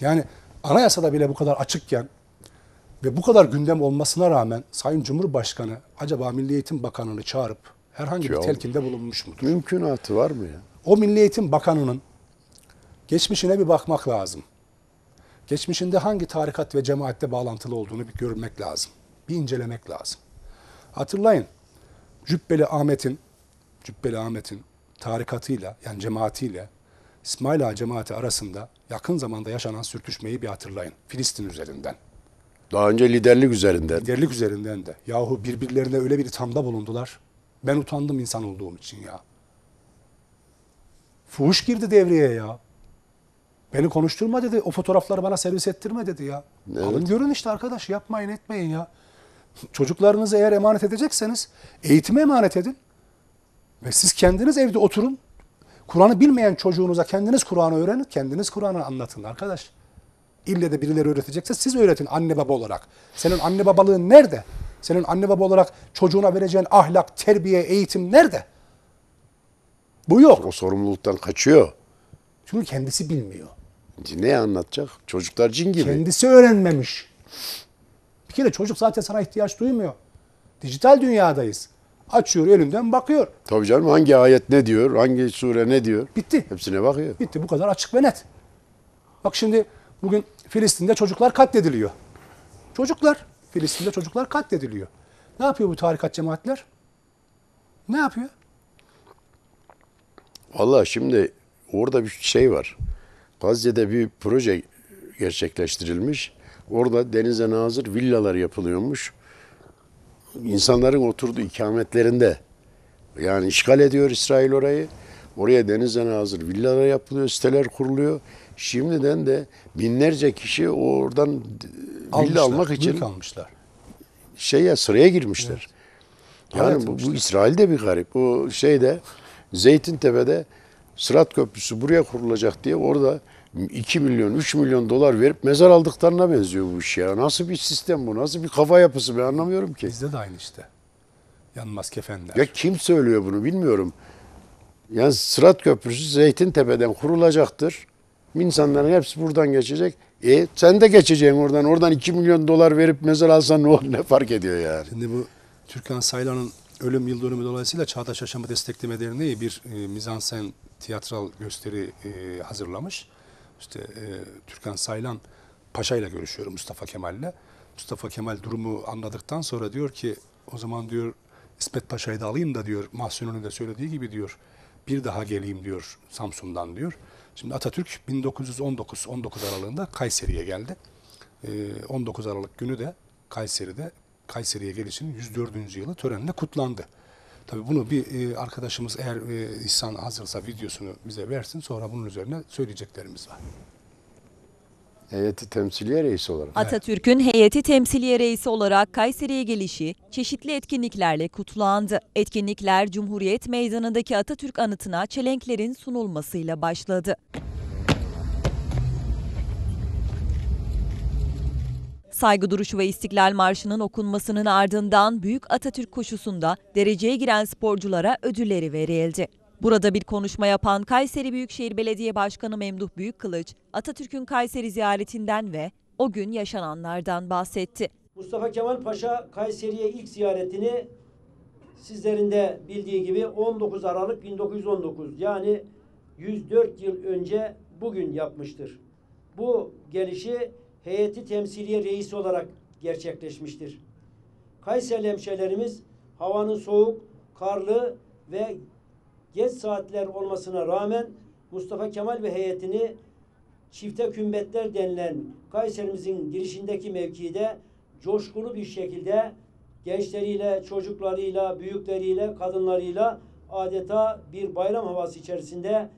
Yani anayasada bile bu kadar açıkken ve bu kadar gündem olmasına rağmen Sayın Cumhurbaşkanı acaba Milli Eğitim Bakanı'nı çağırıp herhangi bir telkinde bulunmuş mudur? Mümkünatı var mı ya? O Milli Eğitim Bakanı'nın geçmişine bir bakmak lazım. Geçmişinde hangi tarikat ve cemaatle bağlantılı olduğunu bir görmek lazım. Bir incelemek lazım. Hatırlayın Cübbeli Ahmet'in Cübbeli Ahmet'in tarikatıyla yani cemaatiyle İsmail Ağa cemaati arasında yakın zamanda yaşanan sürtüşmeyi bir hatırlayın. Filistin üzerinden. Daha önce liderlik üzerinden. Liderlik üzerinden de. Yahu birbirlerine öyle bir ithamda bulundular. Ben utandım insan olduğum için ya. Fuhuş girdi devreye ya. Beni konuşturma dedi. O fotoğrafları bana servis ettirme dedi ya. Evet. Alın görün işte arkadaş yapmayın etmeyin ya. Çocuklarınızı eğer emanet edecekseniz eğitime emanet edin. Ve siz kendiniz evde oturun. Kur'an'ı bilmeyen çocuğunuza kendiniz Kur'an'ı öğrenin, kendiniz Kur'an'ı anlatın arkadaş. İlle de birileri öğretecekse siz öğretin anne baba olarak. Senin anne babalığın nerede? Senin anne baba olarak çocuğuna vereceğin ahlak, terbiye, eğitim nerede? Bu yok. O sorumluluktan kaçıyor. Çünkü kendisi bilmiyor. Ne anlatacak? Çocuklar cin gibi. Kendisi öğrenmemiş. Bir kere çocuk zaten sana ihtiyaç duymuyor. Dijital dünyadayız. Açıyor önünden bakıyor. Tabii canım hangi ayet ne diyor, hangi sure ne diyor. Bitti. Hepsine bakıyor. Bitti bu kadar açık ve net. Bak şimdi bugün Filistin'de çocuklar katlediliyor. Çocuklar Filistin'de çocuklar katlediliyor. Ne yapıyor bu tarikat cemaatler? Ne yapıyor? Valla şimdi orada bir şey var. Gazze'de bir proje gerçekleştirilmiş. Orada denize nazır villalar yapılıyormuş. İnsanların oturduğu ikametlerinde yani işgal ediyor İsrail orayı. Oraya denize nazır villalar yapılıyor, siteler kuruluyor. Şimdiden de binlerce kişi oradan almışlar, villa almak için almışlar. Şeye sıraya girmişler. Evet. Yani bu, bu İsrail'de bir garip. O şeyde Zeytintepe'de Sırat Köprüsü buraya kurulacak diye orada 2 milyon, 3 milyon dolar verip mezar aldıklarına benziyor bu iş ya. Nasıl bir sistem bu? Nasıl bir kafa yapısı ben anlamıyorum ki. Bizde de aynı işte. Yanmaz kefenler. Ya kim söylüyor bunu bilmiyorum. Yani Sırat Köprüsü Zeytintepe'den kurulacaktır. İnsanların hepsi buradan geçecek. E sen de geçeceksin oradan. Oradan 2 milyon dolar verip mezar alsan ne, ne fark ediyor yani? Şimdi bu Türkan Saylan'ın ölüm yıl dönümü dolayısıyla Çağdaş Yaşamı Destekleme Derneği bir e, mizansen tiyatral gösteri e, hazırlamış. İşte e, Türkan Saylan Paşa ile görüşüyorum Mustafa Kemal'le. Mustafa Kemal durumu anladıktan sonra diyor ki o zaman diyor İsmet Paşa'yı da alayım da diyor Mahsun'un da söylediği gibi diyor bir daha geleyim diyor Samsun'dan diyor. Şimdi Atatürk 1919 19 Aralık'ında Kayseri'ye geldi. 19 ee, Aralık günü de Kayseri'de Kayseri'ye gelişinin 104. yılı törenle kutlandı. Tabi bunu bir e, arkadaşımız eğer e, İhsan hazırsa videosunu bize versin sonra bunun üzerine söyleyeceklerimiz var. Heyeti temsiliye reisi olarak. Atatürk'ün heyeti temsiliye reisi olarak Kayseri'ye gelişi çeşitli etkinliklerle kutlandı. Etkinlikler Cumhuriyet Meydanı'ndaki Atatürk anıtına çelenklerin sunulmasıyla başladı. Saygı duruşu ve İstiklal Marşı'nın okunmasının ardından Büyük Atatürk koşusunda dereceye giren sporculara ödülleri verildi. Burada bir konuşma yapan Kayseri Büyükşehir Belediye Başkanı Memduh Büyükkılıç, Atatürk'ün Kayseri ziyaretinden ve o gün yaşananlardan bahsetti. Mustafa Kemal Paşa Kayseri'ye ilk ziyaretini sizlerin de bildiği gibi 19 Aralık 1919 yani 104 yıl önce bugün yapmıştır. Bu gelişi heyeti temsiliye reisi olarak gerçekleşmiştir. Kayseri hemşehrilerimiz havanın soğuk, karlı ve geç saatler olmasına rağmen Mustafa Kemal ve heyetini çifte kümbetler denilen Kayserimizin girişindeki mevkide coşkulu bir şekilde gençleriyle, çocuklarıyla, büyükleriyle, kadınlarıyla adeta bir bayram havası içerisinde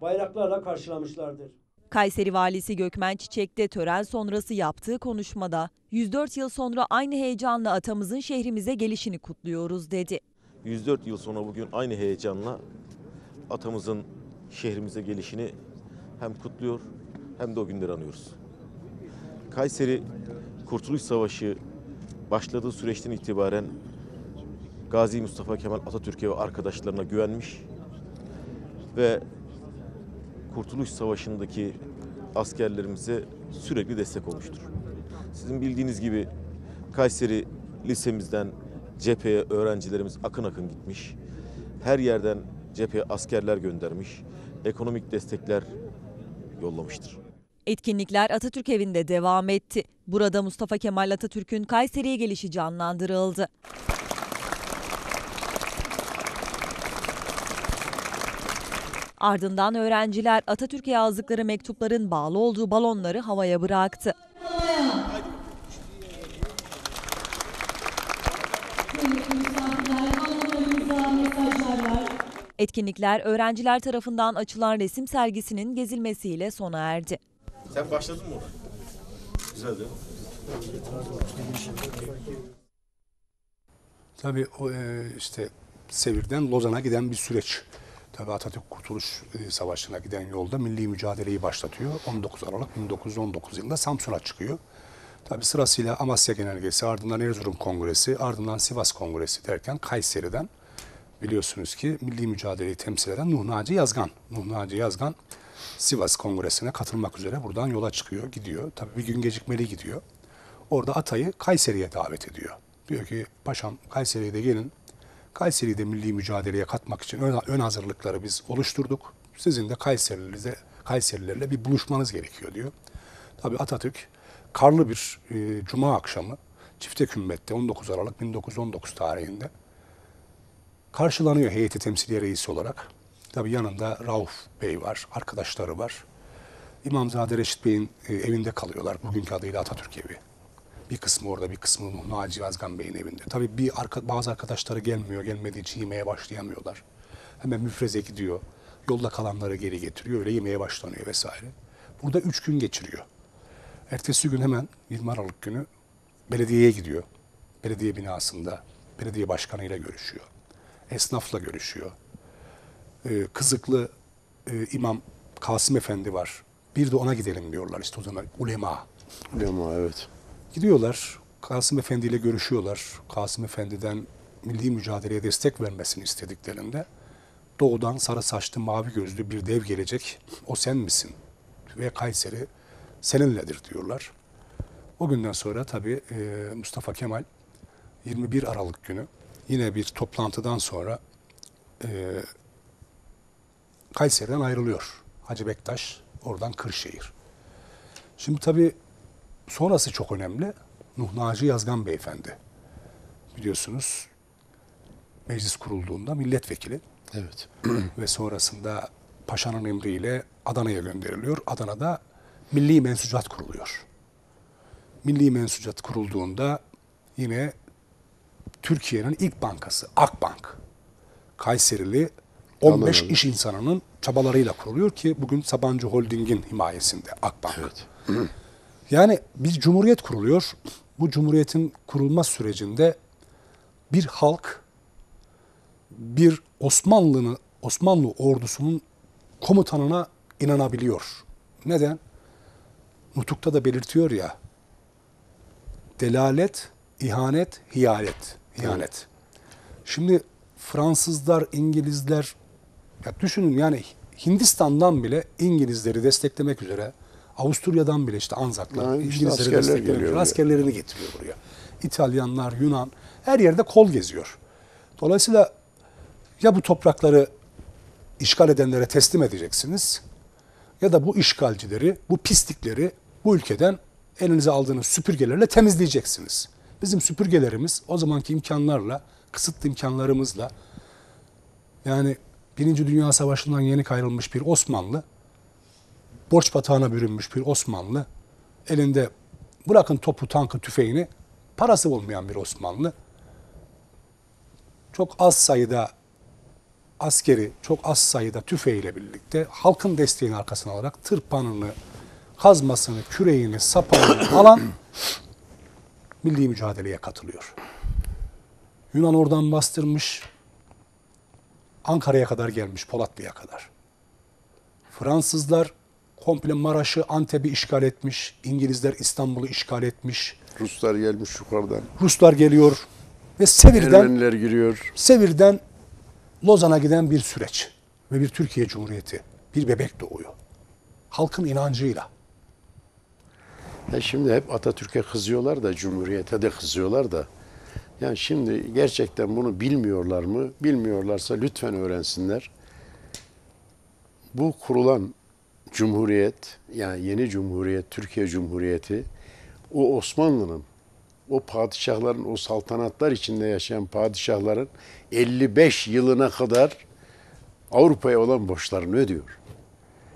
bayraklarla karşılamışlardır. Kayseri Valisi Gökmen Çiçek de tören sonrası yaptığı konuşmada 104 yıl sonra aynı heyecanla atamızın şehrimize gelişini kutluyoruz dedi. 104 yıl sonra bugün aynı heyecanla atamızın şehrimize gelişini hem kutluyor hem de o günleri anıyoruz. Kayseri Kurtuluş Savaşı başladığı süreçten itibaren Gazi Mustafa Kemal Atatürk'e ve arkadaşlarına güvenmiş ve Kurtuluş Savaşı'ndaki askerlerimize sürekli destek olmuştur. Sizin bildiğiniz gibi Kayseri lisemizden cepheye öğrencilerimiz akın akın gitmiş. Her yerden cepheye askerler göndermiş. Ekonomik destekler yollamıştır. Etkinlikler Atatürk Evi'nde devam etti. Burada Mustafa Kemal Atatürk'ün Kayseri'ye gelişi canlandırıldı. Ardından öğrenciler Atatürk'e yazdıkları mektupların bağlı olduğu balonları havaya bıraktı. Havaya. Etkinlikler öğrenciler tarafından açılan resim sergisinin gezilmesiyle sona erdi. Sen başladın mı? Güzel değil Tabii o, e, işte Sevir'den Lozan'a giden bir süreç. Tabii Atatürk Kurtuluş e, Savaşı'na giden yolda milli mücadeleyi başlatıyor. 19 Aralık 1919 yılında Samsun'a çıkıyor. Tabii sırasıyla Amasya Genelgesi, ardından Erzurum Kongresi, ardından Sivas Kongresi derken Kayseri'den biliyorsunuz ki milli mücadeleyi temsil eden Nuh Naci Yazgan. Nuh Naci Yazgan Sivas Kongresi'ne katılmak üzere buradan yola çıkıyor, gidiyor. Tabii bir gün gecikmeli gidiyor. Orada Atay'ı Kayseri'ye davet ediyor. Diyor ki paşam Kayseri'ye de gelin. Kayseri'de milli mücadeleye katmak için ön, ön hazırlıkları biz oluşturduk. Sizin de Kayserililerle, Kayserilerle bir buluşmanız gerekiyor diyor. Tabii Atatürk karlı bir e, cuma akşamı Çifte Kümbet'te 19 Aralık 1919 tarihinde karşılanıyor heyeti temsiliye reisi olarak. Tabi yanında Rauf Bey var, arkadaşları var. İmamzade Reşit Bey'in e, evinde kalıyorlar. Bugünkü adıyla Atatürk evi. Bir kısmı orada, bir kısmı Naci Azgan Bey'in evinde. Tabi bir arka, bazı arkadaşları gelmiyor, gelmediği için yemeğe başlayamıyorlar. Hemen müfreze gidiyor. Yolda kalanları geri getiriyor. Öyle yemeğe başlanıyor vesaire. Burada üç gün geçiriyor. Ertesi gün hemen 20 Aralık günü belediyeye gidiyor. Belediye binasında belediye başkanıyla görüşüyor esnafla görüşüyor. E, Kızıklı e, İmam Kasım Efendi var. Bir de ona gidelim diyorlar işte o zaman ulema. Ulema evet. Gidiyorlar Kasım Efendi ile görüşüyorlar. Kasım Efendi'den milli mücadeleye destek vermesini istediklerinde doğudan sarı saçlı mavi gözlü bir dev gelecek. O sen misin? Ve Kayseri seninledir diyorlar. O günden sonra tabii e, Mustafa Kemal 21 Aralık günü yine bir toplantıdan sonra e, Kayseri'den ayrılıyor. Hacı Bektaş oradan Kırşehir. Şimdi tabii sonrası çok önemli. Nuh Naci Yazgan Beyefendi biliyorsunuz meclis kurulduğunda milletvekili. Evet. ve sonrasında paşanın emriyle Adana'ya gönderiliyor. Adana'da Milli Mensucat kuruluyor. Milli Mensucat kurulduğunda yine Türkiye'nin ilk bankası Akbank. Kayserili 15 Anladım. iş insanının çabalarıyla kuruluyor ki bugün Sabancı Holding'in himayesinde Akbank. Evet. Yani bir cumhuriyet kuruluyor. Bu cumhuriyetin kurulma sürecinde bir halk bir Osmanlı'nın Osmanlı ordusunun komutanına inanabiliyor. Neden? Nutuk'ta da belirtiyor ya. Delalet, ihanet, hiyalet ihanet. Şimdi Fransızlar, İngilizler ya düşünün yani Hindistan'dan bile İngilizleri desteklemek üzere Avusturya'dan bile işte Anzaklar yani işte İngilizleri desteklemek askerlerini yani. getiriyor buraya. İtalyanlar, Yunan her yerde kol geziyor. Dolayısıyla ya bu toprakları işgal edenlere teslim edeceksiniz ya da bu işgalcileri, bu pislikleri bu ülkeden elinize aldığınız süpürgelerle temizleyeceksiniz. Bizim süpürgelerimiz o zamanki imkanlarla, kısıtlı imkanlarımızla yani Birinci Dünya Savaşı'ndan yeni kayrılmış bir Osmanlı, borç batağına bürünmüş bir Osmanlı, elinde bırakın topu, tankı, tüfeğini, parası olmayan bir Osmanlı, çok az sayıda askeri, çok az sayıda tüfeğiyle birlikte halkın desteğini arkasına alarak tırpanını, kazmasını, küreğini, sapanını alan milli mücadeleye katılıyor. Yunan oradan bastırmış, Ankara'ya kadar gelmiş, Polatlı'ya kadar. Fransızlar komple Maraş'ı, Antep'i işgal etmiş. İngilizler İstanbul'u işgal etmiş. Ruslar gelmiş yukarıdan. Ruslar geliyor ve Sevir'den Ermeniler giriyor. Sevir'den Lozan'a giden bir süreç ve bir Türkiye Cumhuriyeti, bir bebek doğuyor. Halkın inancıyla, e şimdi hep Atatürk'e kızıyorlar da, Cumhuriyet'e de kızıyorlar da. Yani şimdi gerçekten bunu bilmiyorlar mı? Bilmiyorlarsa lütfen öğrensinler. Bu kurulan Cumhuriyet, yani yeni Cumhuriyet, Türkiye Cumhuriyeti, o Osmanlı'nın, o padişahların, o saltanatlar içinde yaşayan padişahların 55 yılına kadar Avrupa'ya olan borçlarını ödüyor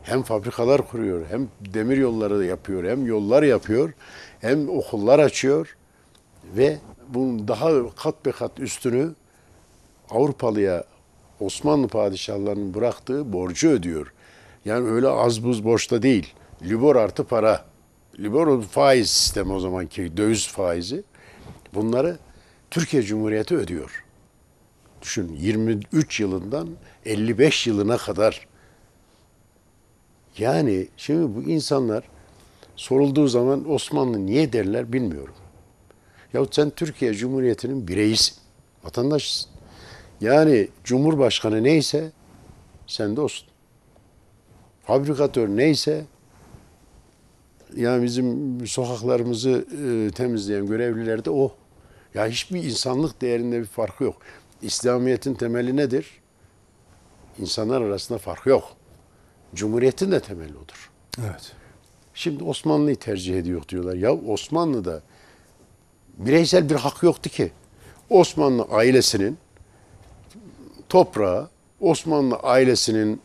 hem fabrikalar kuruyor, hem demir yolları yapıyor, hem yollar yapıyor, hem okullar açıyor ve bunun daha kat be kat üstünü Avrupalıya Osmanlı padişahlarının bıraktığı borcu ödüyor. Yani öyle az buz borçta değil. Libor artı para. Libor faiz sistemi o zamanki döviz faizi. Bunları Türkiye Cumhuriyeti ödüyor. Düşün 23 yılından 55 yılına kadar yani şimdi bu insanlar sorulduğu zaman Osmanlı niye derler bilmiyorum. Yahut sen Türkiye Cumhuriyeti'nin bireyisin, vatandaşısın. Yani Cumhurbaşkanı neyse sen de olsun. Fabrikatör neyse yani bizim sokaklarımızı e, temizleyen görevliler de o. Ya hiçbir insanlık değerinde bir farkı yok. İslamiyet'in temeli nedir? İnsanlar arasında farkı yok. Cumhuriyetin de temeli odur. Evet. Şimdi Osmanlı'yı tercih ediyor diyorlar. Ya Osmanlı'da bireysel bir hak yoktu ki. Osmanlı ailesinin toprağı, Osmanlı ailesinin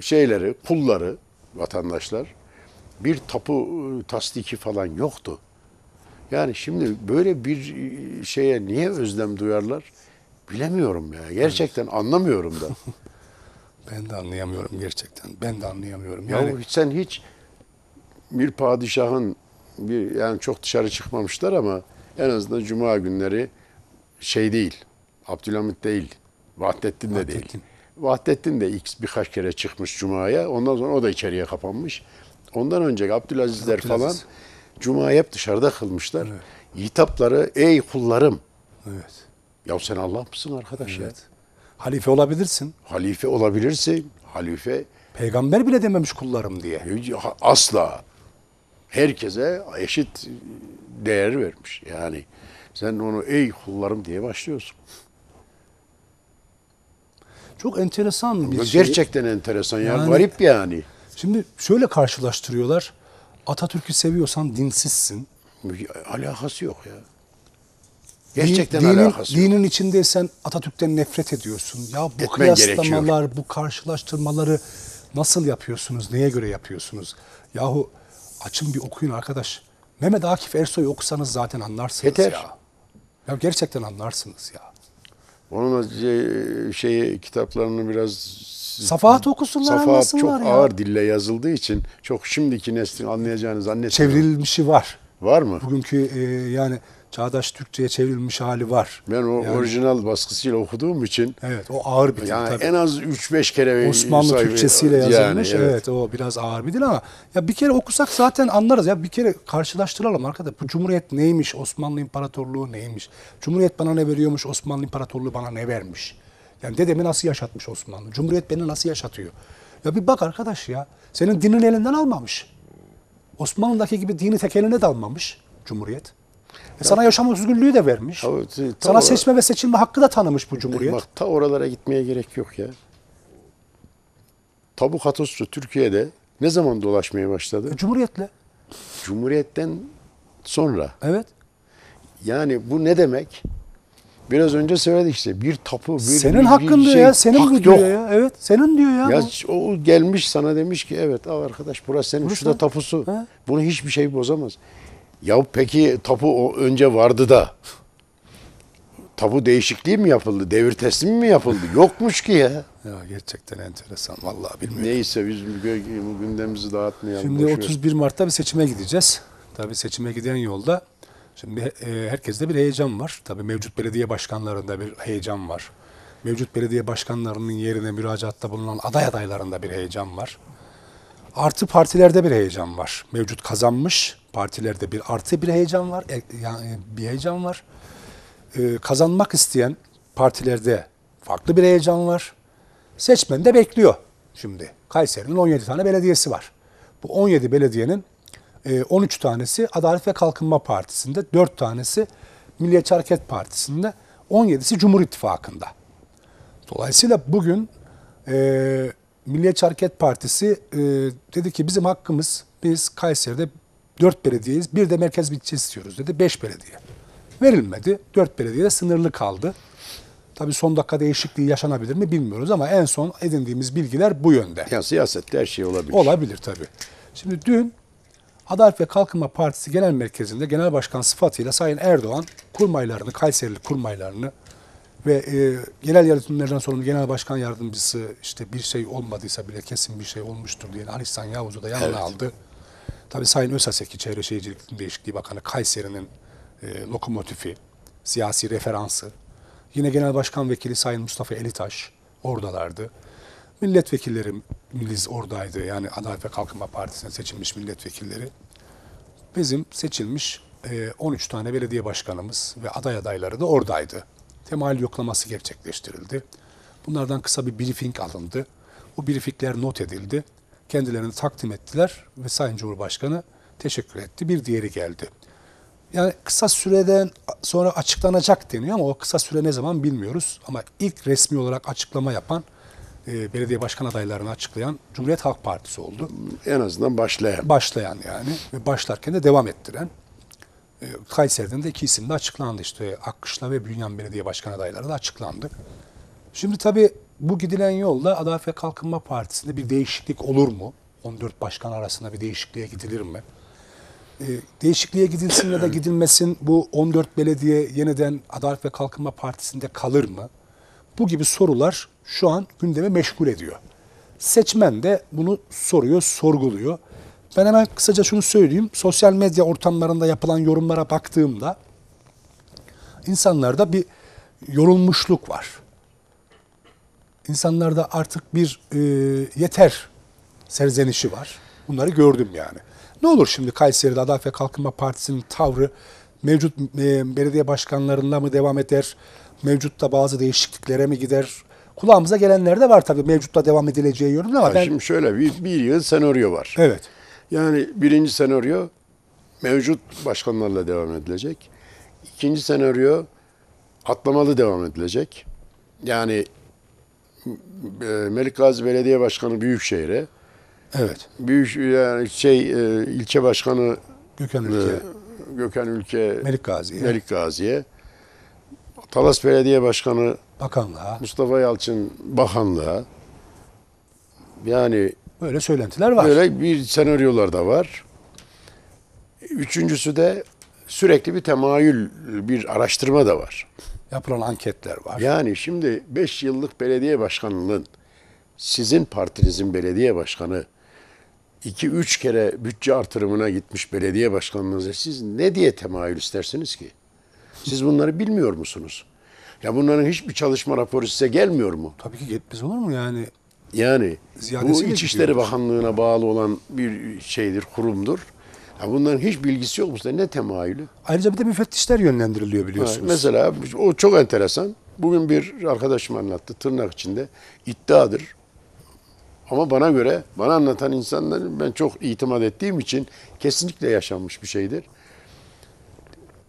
şeyleri, kulları, vatandaşlar bir tapu tasdiki falan yoktu. Yani şimdi böyle bir şeye niye özlem duyarlar bilemiyorum ya. Gerçekten evet. anlamıyorum da. Ben de anlayamıyorum gerçekten. Ben de anlayamıyorum. Yani ya sen hiç bir padişahın bir yani çok dışarı çıkmamışlar ama en azından cuma günleri şey değil. Abdülhamit değil. Vahdettin de Vahdettin. değil. Vahdettin de ilk birkaç kere çıkmış cumaya. Ondan sonra o da içeriye kapanmış. Ondan önce Abdülazizler Abdülaziz. falan cuma hep dışarıda kılmışlar. Evet. İtapları ey kullarım. Evet. Ya sen Allah mısın arkadaş evet. ya? Halife olabilirsin. Halife olabilirsin. Halife. Peygamber bile dememiş kullarım diye. Asla. Herkese eşit değer vermiş. Yani sen onu ey kullarım diye başlıyorsun. Çok enteresan bir şey. Gerçekten enteresan yani, yani garip yani. Şimdi şöyle karşılaştırıyorlar. Atatürk'ü seviyorsan dinsizsin. Alakası yok ya. Gerçekten dinin, alakası yok. Dinin içindeysen Atatürk'ten nefret ediyorsun. Ya bu Etmen kıyaslamalar, gerekiyor. bu karşılaştırmaları nasıl yapıyorsunuz, neye göre yapıyorsunuz? Yahu açın bir okuyun arkadaş. Mehmet Akif Ersoy okusanız zaten anlarsınız Yeter. ya. Ya gerçekten anlarsınız ya. Onun şey, şey kitaplarını biraz Safahat okusunlar Safahat anlasınlar çok ya. ağır dille yazıldığı için çok şimdiki neslin anlayacağını zannetmiyorum. Çevrilmişi var. Var mı? Bugünkü e, yani çağdaş Türkçe'ye çevrilmiş hali var. Ben o yani, orijinal baskısıyla okuduğum için. Evet o ağır bir dil yani tabii. En az 3-5 kere Osmanlı sahibi, Türkçesiyle yazılmış. Yani, evet. evet o biraz ağır bir dil ama ya bir kere okusak zaten anlarız. Ya bir kere karşılaştıralım arkadaş. Bu Cumhuriyet neymiş? Osmanlı İmparatorluğu neymiş? Cumhuriyet bana ne veriyormuş? Osmanlı İmparatorluğu bana ne vermiş? Yani dedemi nasıl yaşatmış Osmanlı? Cumhuriyet beni nasıl yaşatıyor? Ya bir bak arkadaş ya. Senin dinin elinden almamış. Osmanlı'daki gibi dini tek eline de almamış Cumhuriyet. E sana yaşam özgürlüğü de vermiş. Ta, ta sana seçme ve seçilme hakkı da tanımış bu Cumhuriyet. E, bak ta oralara gitmeye gerek yok ya. Tabu katosu Türkiye'de ne zaman dolaşmaya başladı? E, cumhuriyetle. Cumhuriyetten sonra. Evet. Yani bu ne demek? Biraz önce söyledi işte bir tapu bir senin bir, hakkın diyor şey, ya senin hak diyor yok. ya evet senin diyor ya. Ya o gelmiş sana demiş ki evet al arkadaş burası senin burası şurada tapusu. He? Bunu hiçbir şey bozamaz. Ya peki tapu önce vardı da tapu değişikliği mi yapıldı? Devir teslimi mi yapıldı? Yokmuş ki ya. Ya gerçekten enteresan. Vallahi bilmiyorum. Neyse biz bu gündemimizi dağıtmayalım. Şimdi boşver. 31 Mart'ta bir seçime gideceğiz. Tabii seçime giden yolda şimdi e, herkeste bir heyecan var. Tabii mevcut belediye başkanlarında bir heyecan var. Mevcut belediye başkanlarının yerine müracaatta bulunan aday adaylarında bir heyecan var. Artı partilerde bir heyecan var. Mevcut kazanmış Partilerde bir artı bir heyecan var, e, yani bir heyecan var. Ee, kazanmak isteyen partilerde farklı bir heyecan var. Seçmen de bekliyor şimdi. Kayseri'nin 17 tane belediyesi var. Bu 17 belediyenin 13 e, tanesi Adalet ve Kalkınma Partisi'nde, 4 tanesi Milliyetçi Hareket Partisi'nde, 17'si Cumhur İttifakı'nda. Dolayısıyla bugün e, Milliyetçi Hareket Partisi e, dedi ki bizim hakkımız biz Kayseri'de Dört belediyeyiz. Bir de merkez bütçe istiyoruz dedi. Beş belediye. Verilmedi. Dört belediye de sınırlı kaldı. Tabii son dakika değişikliği yaşanabilir mi bilmiyoruz ama en son edindiğimiz bilgiler bu yönde. Ya siyasette her şey olabilir. Olabilir tabii. Şimdi dün Adalet ve Kalkınma Partisi Genel Merkezi'nde Genel Başkan sıfatıyla Sayın Erdoğan kurmaylarını, Kayserili kurmaylarını ve e, genel yönetimlerden sorumlu genel başkan yardımcısı işte bir şey olmadıysa bile kesin bir şey olmuştur diye Halistan Yavuz'u da yanına evet. aldı. Tabii Sayın Özaseki Çevre Şehircilik Değişikliği Bakanı Kayseri'nin e, lokomotifi, siyasi referansı. Yine Genel Başkan Vekili Sayın Mustafa Elitaş oradalardı. Milletvekillerimiz oradaydı. Yani Adalet ve Kalkınma Partisi'ne seçilmiş milletvekilleri. Bizim seçilmiş 13 e, tane belediye başkanımız ve aday adayları da oradaydı. Temal yoklaması gerçekleştirildi. Bunlardan kısa bir briefing alındı. Bu briefingler not edildi kendilerini takdim ettiler ve Sayın Cumhurbaşkanı teşekkür etti. Bir diğeri geldi. Yani kısa süreden sonra açıklanacak deniyor ama o kısa süre ne zaman bilmiyoruz. Ama ilk resmi olarak açıklama yapan e, belediye başkan adaylarını açıklayan Cumhuriyet Halk Partisi oldu. En azından başlayan. Başlayan yani ve başlarken de devam ettiren. E, Kayseri'den de iki isim de açıklandı işte Akkışla ve Bünyan Belediye Başkan adayları da açıklandı. Şimdi tabii bu gidilen yolda Adalet ve Kalkınma Partisi'nde bir değişiklik olur mu? 14 başkan arasında bir değişikliğe gidilir mi? Ee, değişikliğe gidilsin ya da gidilmesin bu 14 belediye yeniden Adalet ve Kalkınma Partisi'nde kalır mı? Bu gibi sorular şu an gündeme meşgul ediyor. Seçmen de bunu soruyor, sorguluyor. Ben hemen kısaca şunu söyleyeyim. Sosyal medya ortamlarında yapılan yorumlara baktığımda insanlarda bir yorulmuşluk var insanlarda artık bir e, yeter serzenişi var. Bunları gördüm yani. Ne olur şimdi Kayseri'de Adalet ve Kalkınma Partisi'nin tavrı mevcut e, belediye başkanlarında mı devam eder? Mevcutta bazı değişikliklere mi gider? Kulağımıza gelenler de var tabii mevcutta devam edileceği yönünde ama ha, ben... Şimdi şöyle bir, bir yıl senaryo var. Evet. Yani birinci senaryo mevcut başkanlarla devam edilecek. İkinci senaryo atlamalı devam edilecek. Yani e, Melik Melikgazi Belediye Başkanı Büyükşehir'e. Evet. Büyük yani şey e, ilçe başkanı Gökhan e, Ülke. Gökhan Ülke Melik Gazi'ye. Melik Gazi'ye. Talas Belediye Başkanı Bakanlığa. Mustafa Yalçın Bakanlığa. Yani böyle söylentiler var. Böyle bir senaryolar da var. Üçüncüsü de sürekli bir temayül, bir araştırma da var yapılan anketler var. Yani şimdi 5 yıllık belediye başkanının sizin partinizin belediye başkanı 2-3 kere bütçe artırımına gitmiş belediye başkanınıza siz ne diye temayül istersiniz ki? Siz bunları bilmiyor musunuz? Ya bunların hiçbir çalışma raporu size gelmiyor mu? Tabii ki gitmez olur mu yani? Yani Ziyadesi bu İçişleri Bakanlığı'na bağlı olan bir şeydir, kurumdur. Ya bunların hiç bilgisi yok mu? Ne temayülü? Ayrıca bir de müfettişler yönlendiriliyor biliyorsunuz. Evet, mesela o çok enteresan. Bugün bir arkadaşım anlattı tırnak içinde iddiadır. Ama bana göre, bana anlatan insanların ben çok itimat ettiğim için kesinlikle yaşanmış bir şeydir.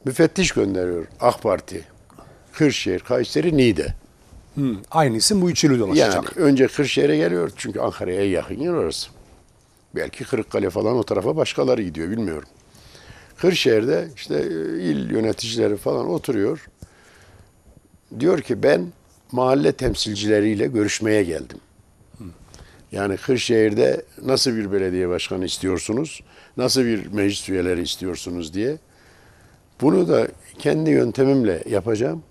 Müfettiş gönderiyor AK Parti, Kırşehir, Kayseri, Niğde. Hmm, aynı isim bu üçünü dolaşacak. Yani önce Kırşehir'e geliyor çünkü Ankara'ya yakın yer orası. Belki Kırıkkale falan o tarafa başkaları gidiyor bilmiyorum. Kırşehir'de işte e, il yöneticileri falan oturuyor. Diyor ki ben mahalle temsilcileriyle görüşmeye geldim. Yani Kırşehir'de nasıl bir belediye başkanı istiyorsunuz? Nasıl bir meclis üyeleri istiyorsunuz diye. Bunu da kendi yöntemimle yapacağım.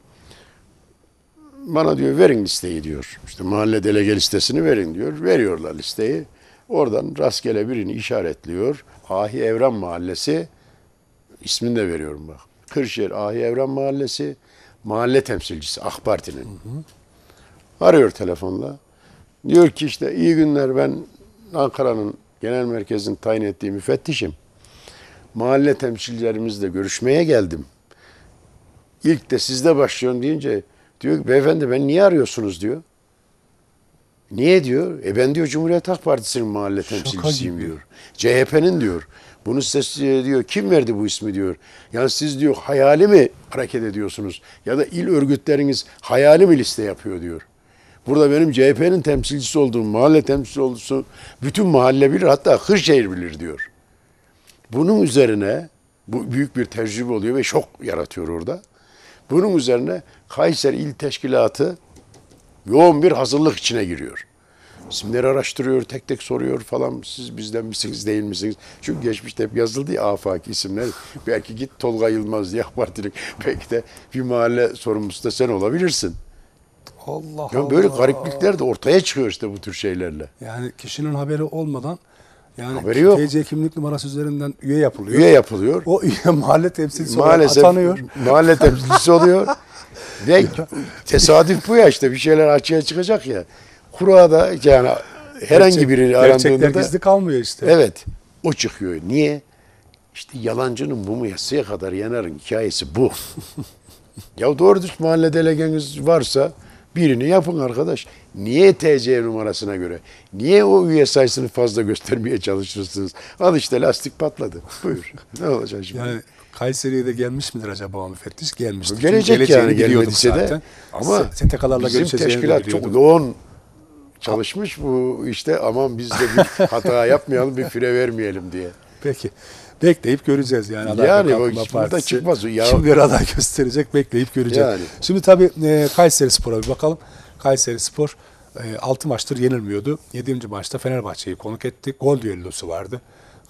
Bana diyor verin listeyi diyor. İşte mahalle delege listesini verin diyor. Veriyorlar listeyi. Oradan rastgele birini işaretliyor. Ahi Evren Mahallesi, ismini de veriyorum bak. Kırşehir Ahi Evren Mahallesi, mahalle temsilcisi AK Parti'nin. Arıyor telefonla. Diyor ki işte iyi günler ben Ankara'nın genel merkezin tayin ettiği müfettişim. Mahalle temsilcilerimizle görüşmeye geldim. İlk de sizde başlıyorum deyince diyor ki beyefendi ben niye arıyorsunuz diyor. Niye diyor? E ben diyor Cumhuriyet Halk Partisi'nin mahalle Şaka temsilcisiyim gibi. diyor. CHP'nin diyor. Bunu size diyor kim verdi bu ismi diyor. Yani siz diyor hayali mi hareket ediyorsunuz? Ya da il örgütleriniz hayali mi liste yapıyor diyor. Burada benim CHP'nin temsilcisi olduğum, mahalle temsilcisi olduğu bütün mahalle bilir hatta Kırşehir bilir diyor. Bunun üzerine bu büyük bir tecrübe oluyor ve şok yaratıyor orada. Bunun üzerine Kayseri İl Teşkilatı yoğun bir hazırlık içine giriyor. İsimleri araştırıyor, tek tek soruyor falan. Siz bizden misiniz, değil misiniz? Çünkü geçmişte hep yazıldı ya afaki isimler. Belki git Tolga Yılmaz diye partilik. Belki de bir mahalle sorumlusu da sen olabilirsin. Allah ya Allah. Böyle gariplikler de ortaya çıkıyor işte bu tür şeylerle. Yani kişinin haberi olmadan yani Haberi yok. TC kimlik numarası üzerinden üye yapılıyor. Üye yapılıyor. O üye mahalle temsilcisi Maalesef, olarak atanıyor. Mahalle temsilcisi oluyor. Ve tesadüf bu ya işte bir şeyler açığa çıkacak ya. Kura'da yani herhangi Gerçek, arandığında gerçekler gizli kalmıyor işte. Evet. O çıkıyor. Niye? İşte yalancının mumu yasaya kadar yanarın hikayesi bu. ya doğru düz mahalle delegeniz varsa Birini yapın arkadaş. Niye TC numarasına göre? Niye o üye sayısını fazla göstermeye çalışırsınız? Al işte lastik patladı. Buyur. ne olacak şimdi? Yani Kayseri'ye de gelmiş midir acaba o müfettiş? Gelmiştir. Gelecek yani gelmediyse zaten. de. Ama STK'larla bizim teşkilat çok yoğun çalışmış bu işte aman biz de bir hata yapmayalım bir fire vermeyelim diye. Peki. Bekleyip göreceğiz yani. Aday yani o buradan çıkmaz o ya. Kim bir aday gösterecek bekleyip göreceğiz. Yani. Şimdi tabii e, Kayseri Spor'a bir bakalım. Kayseri Spor 6 e, maçtır yenilmiyordu. 7. maçta Fenerbahçe'yi konuk etti. Gol düellosu vardı.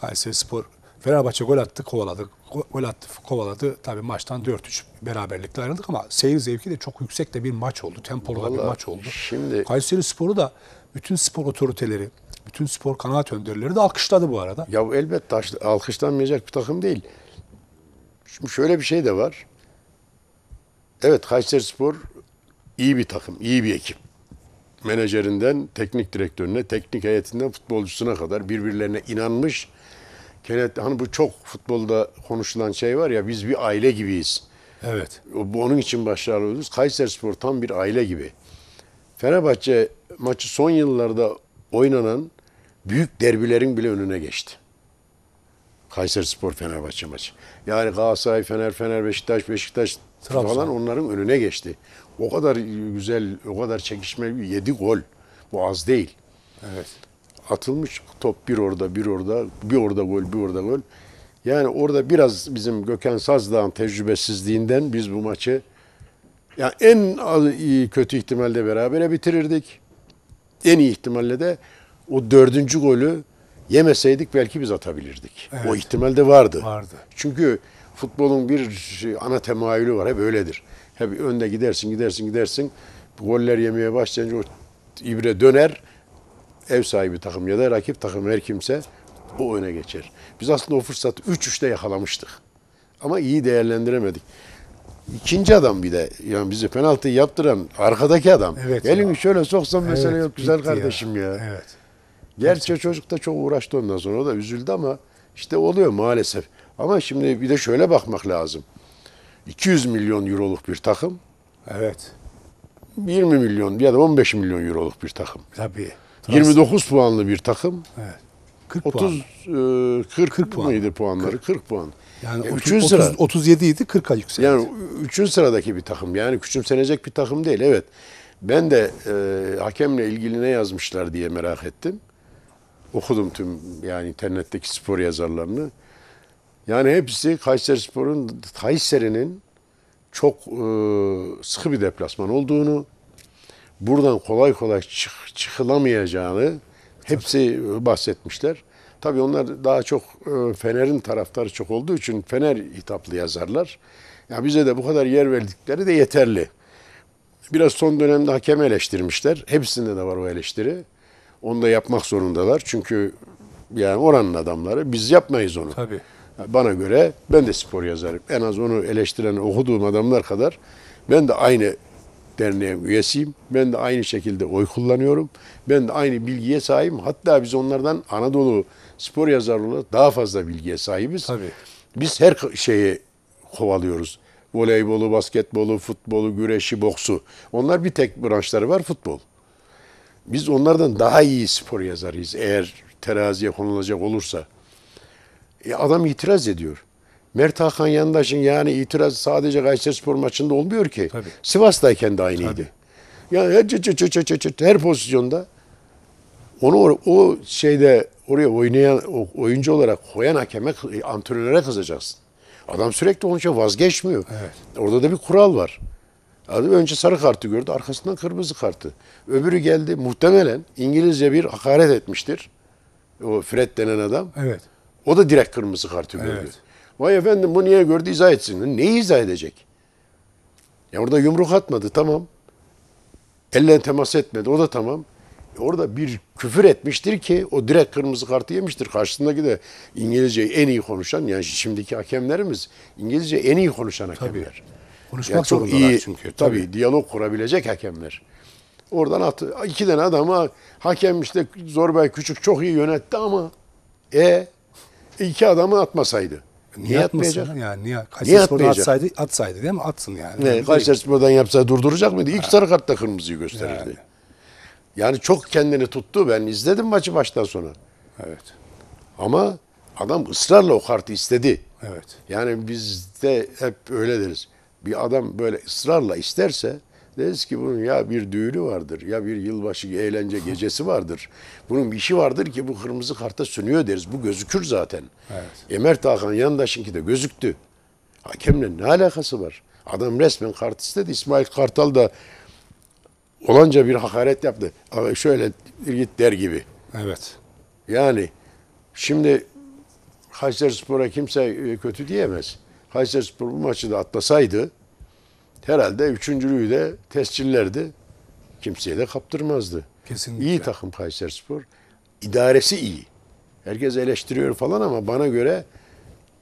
Kayseri Spor Fenerbahçe gol attı, kovaladı. Gol attı, kovaladı. Tabii maçtan 4-3 beraberlikle ayrıldık ama seyir zevki de çok yüksek de bir maç oldu. Tempolu da bir maç oldu. Şimdi Kayseri Spor'u da bütün spor otoriteleri, bütün spor kanaat önderleri de alkışladı bu arada. Ya elbette alkışlanmayacak bir takım değil. Şimdi şöyle bir şey de var. Evet Kayseri Spor iyi bir takım, iyi bir ekip. Menajerinden teknik direktörüne, teknik heyetinden futbolcusuna kadar birbirlerine inanmış. Kenet, hani bu çok futbolda konuşulan şey var ya biz bir aile gibiyiz. Evet. Bu onun için başarılı oluyoruz. Kayseri Spor tam bir aile gibi. Fenerbahçe maçı son yıllarda oynanan büyük derbilerin bile önüne geçti. Kayseri Spor Fenerbahçe maçı. Yani Galatasaray, Fener, Fener, Beşiktaş, Beşiktaş Trabzon. falan onların önüne geçti. O kadar güzel, o kadar çekişme, yedi gol. Bu az değil. Evet. Atılmış top bir orada, bir orada, bir orada gol, bir orada gol. Yani orada biraz bizim Gökhan Sazdağ'ın tecrübesizliğinden biz bu maçı yani en az kötü ihtimalle berabere bitirirdik. En iyi ihtimalle de o dördüncü golü yemeseydik belki biz atabilirdik. Evet. O ihtimal de vardı. Vardı. Çünkü futbolun bir şey, ana temayülü var. Hep öyledir. Hep önde gidersin, gidersin, gidersin. Bu goller yemeye başlayınca o ibre döner. Ev sahibi takım ya da rakip takım her kimse o öne geçer. Biz aslında o fırsatı 3-3'te yakalamıştık. Ama iyi değerlendiremedik. İkinci adam bir de yani bizi penaltı yaptıran arkadaki adam. Evet Elini ya. şöyle soksan mesela yok güzel kardeşim ya. ya. Evet. Gerçi Gerçekten. çocuk da çok uğraştı ondan sonra. O da üzüldü ama işte oluyor maalesef. Ama şimdi bir de şöyle bakmak lazım. 200 milyon euroluk bir takım. Evet. 20 milyon ya da 15 milyon euroluk bir takım. Tabii. Transfer. 29 puanlı bir takım. Evet. 40 30 puan. E, 40, 40 puan. mıydı puanları? 40, 40 puan. Yani e, 3. 30, sıra 37 idi 40'a yükseldi. Yani 3. sıradaki bir takım. Yani küçümsenecek bir takım değil. Evet. Ben de e, hakemle ilgili ne yazmışlar diye merak ettim okudum tüm yani internetteki spor yazarlarını. Yani hepsi Kayseri Spor'un, Kayseri'nin çok e, sıkı bir deplasman olduğunu, buradan kolay kolay çık, çıkılamayacağını hepsi bahsetmişler. Tabii onlar daha çok e, Fener'in taraftarı çok olduğu için Fener hitaplı yazarlar. Ya bize de bu kadar yer verdikleri de yeterli. Biraz son dönemde hakem eleştirmişler. Hepsinde de var o eleştiri. Onu da yapmak zorundalar. Çünkü yani oranın adamları biz yapmayız onu. Tabii. Bana göre ben de spor yazarım. En az onu eleştiren okuduğum adamlar kadar ben de aynı derneğe üyesiyim. Ben de aynı şekilde oy kullanıyorum. Ben de aynı bilgiye sahibim. Hatta biz onlardan Anadolu spor yazarlığı daha fazla bilgiye sahibiz. Tabii. Biz her şeyi kovalıyoruz. Voleybolu, basketbolu, futbolu, güreşi, boksu. Onlar bir tek branşları var futbol. Biz onlardan daha iyi spor yazarıyız eğer teraziye konulacak olursa. E adam itiraz ediyor. Mert Hakan Yandaş'ın yani itiraz sadece Kayseri Spor maçında olmuyor ki. Tabii. Sivas'tayken de aynıydı. Tabii. Yani her, çı, çı, çı, çı, çı, her pozisyonda onu o şeyde oraya oynayan oyuncu olarak koyan hakeme antrenöre kızacaksın. Adam sürekli onun için vazgeçmiyor. Evet. Orada da bir kural var. Adam önce sarı kartı gördü, arkasından kırmızı kartı. Öbürü geldi, muhtemelen İngilizce bir hakaret etmiştir. O Fred denen adam. Evet. O da direkt kırmızı kartı gördü. Evet. Vay efendim bu niye gördü izah etsin. Neyi izah edecek? Ya orada yumruk atmadı tamam. Elle temas etmedi o da tamam. E orada bir küfür etmiştir ki o direkt kırmızı kartı yemiştir. Karşısındaki de İngilizce en iyi konuşan yani şimdiki hakemlerimiz İngilizce en iyi konuşan hakemler. Tabii. Konuşmak yani çok iyi çünkü. Tabii, tabii diyalog kurabilecek hakemler. Oradan attı. iki tane adama hakem işte Zorbay Küçük çok iyi yönetti ama e iki adamı atmasaydı. Niye, niye atmayacak? Yani niye Kayserispor'u atsaydı atsaydı değil mi? Atsın yani. Ne, Kayserispor'dan yapsaydı durduracak mıydı? İlk ha. sarı kartla kırmızıyı gösterirdi. Yani. yani çok kendini tuttu. Ben izledim maçı baştan sona. Evet. Ama adam ısrarla o kartı istedi. Evet. Yani biz de hep öyle deriz bir adam böyle ısrarla isterse deriz ki bunun ya bir düğünü vardır ya bir yılbaşı eğlence gecesi vardır. Bunun bir işi vardır ki bu kırmızı karta sönüyor deriz. Bu gözükür zaten. Evet. Emert Hakan yandaşınki de gözüktü. Hakemle ne alakası var? Adam resmen kart istedi. İsmail Kartal da olanca bir hakaret yaptı. Ama şöyle git der gibi. Evet. Yani şimdi Kayseri Spor'a kimse e, kötü diyemez. Kayseri Spor bu maçı da atlasaydı herhalde üçüncülüğü de tescillerdi. Kimseye de kaptırmazdı. Kesinlikle. İyi takım Spor, İdaresi iyi. Herkes eleştiriyor falan ama bana göre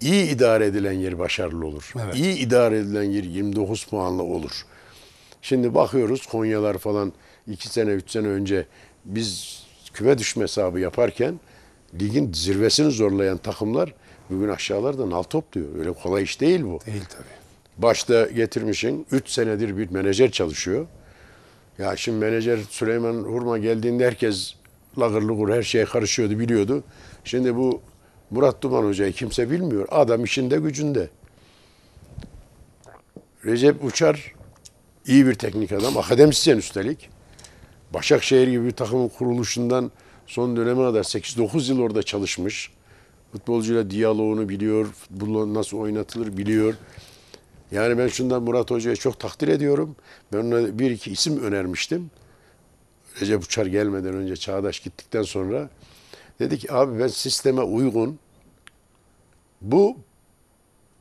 iyi idare edilen yer başarılı olur. Evet. İyi idare edilen yer 29 puanla olur. Şimdi bakıyoruz Konyalar falan 2 sene 3 sene önce biz küme düşme hesabı yaparken ligin zirvesini zorlayan takımlar bugün aşağılardan al diyor. Öyle kolay iş değil bu. Değil tabii. Başta getirmişin 3 senedir bir menajer çalışıyor. Ya şimdi menajer Süleyman Hurma geldiğinde herkes lagır lugur her şeye karışıyordu biliyordu. Şimdi bu Murat Duman Hoca'yı kimse bilmiyor. Adam işinde gücünde. Recep Uçar iyi bir teknik adam. Akademisyen üstelik. Başakşehir gibi bir takımın kuruluşundan son döneme kadar 8-9 yıl orada çalışmış. Futbolcuyla diyaloğunu biliyor, futbol nasıl oynatılır biliyor. Yani ben şundan Murat Hocaya çok takdir ediyorum. Ben ona bir iki isim önermiştim. Recep Uçar gelmeden önce Çağdaş gittikten sonra dedi ki abi ben sisteme uygun bu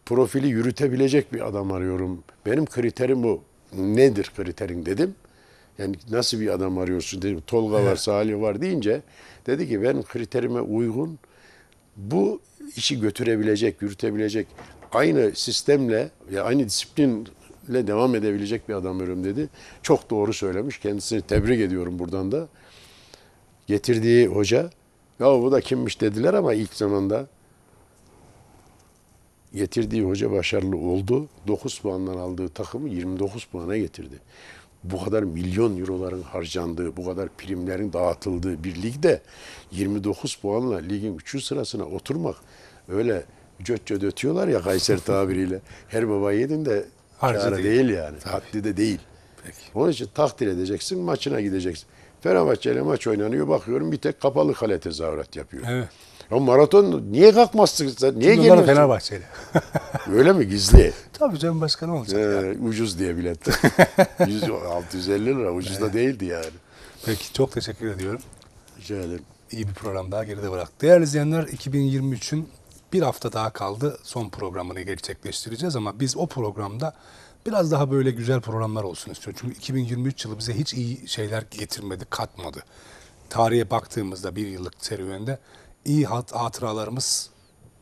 profili yürütebilecek bir adam arıyorum. Benim kriterim bu. Nedir kriterin dedim. Yani nasıl bir adam arıyorsun dedim. Tolga var, Salih var deyince dedi ki benim kriterime uygun bu işi götürebilecek, yürütebilecek aynı sistemle ya aynı disiplinle devam edebilecek bir adam örüm dedi. Çok doğru söylemiş. Kendisini tebrik ediyorum buradan da. Getirdiği hoca ya bu da kimmiş dediler ama ilk zamanda getirdiği hoca başarılı oldu. 9 puandan aldığı takımı 29 puana getirdi. Bu kadar milyon euroların harcandığı, bu kadar primlerin dağıtıldığı bir ligde 29 puanla ligin 3. sırasına oturmak öyle cöt cöt ötüyorlar ya Kayseri tabiriyle. Her baba yedin de çare değil. değil yani. Tabii. Tatlı de değil. Peki. Onun için takdir edeceksin, maçına gideceksin. Fenerbahçe ile maç oynanıyor. Bakıyorum bir tek kapalı kale tezahürat yapıyor. Evet. Ya maraton niye kalkmazsın Niye Şimdi geliyorsun? Fenerbahçe'yle. Öyle mi gizli? Tabii canım başka olacak? Ee, yani. Ucuz diye bilet. 650 lira ucuz da değildi yani. Peki çok teşekkür ediyorum. Rica ederim. İyi bir program daha geride bıraktık. Değerli izleyenler 2023'ün bir hafta daha kaldı son programını gerçekleştireceğiz ama biz o programda biraz daha böyle güzel programlar olsun istiyorum. Çünkü 2023 yılı bize hiç iyi şeyler getirmedi, katmadı. Tarihe baktığımızda bir yıllık serüvende iyi hat hatıralarımız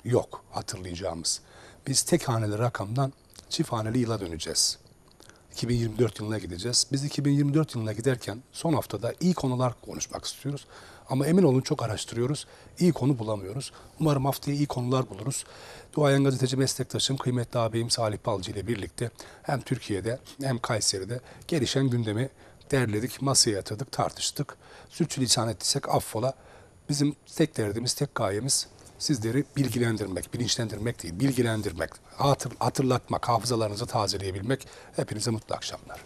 yok hatırlayacağımız. Biz tek haneli rakamdan çift haneli yıla döneceğiz. 2024 yılına gideceğiz. Biz 2024 yılına giderken son haftada iyi konular konuşmak istiyoruz. Ama emin olun çok araştırıyoruz. İyi konu bulamıyoruz. Umarım haftaya iyi konular buluruz. Duayen gazeteci meslektaşım, kıymetli ağabeyim Salih Balcı ile birlikte hem Türkiye'de hem Kayseri'de gelişen gündemi derledik, masaya yatırdık, tartıştık. Sürçülisan ettiysek affola. Bizim tek derdimiz, tek gayemiz sizleri bilgilendirmek, bilinçlendirmek değil, bilgilendirmek, hatır, hatırlatmak, hafızalarınızı tazeleyebilmek. Hepinize mutlu akşamlar.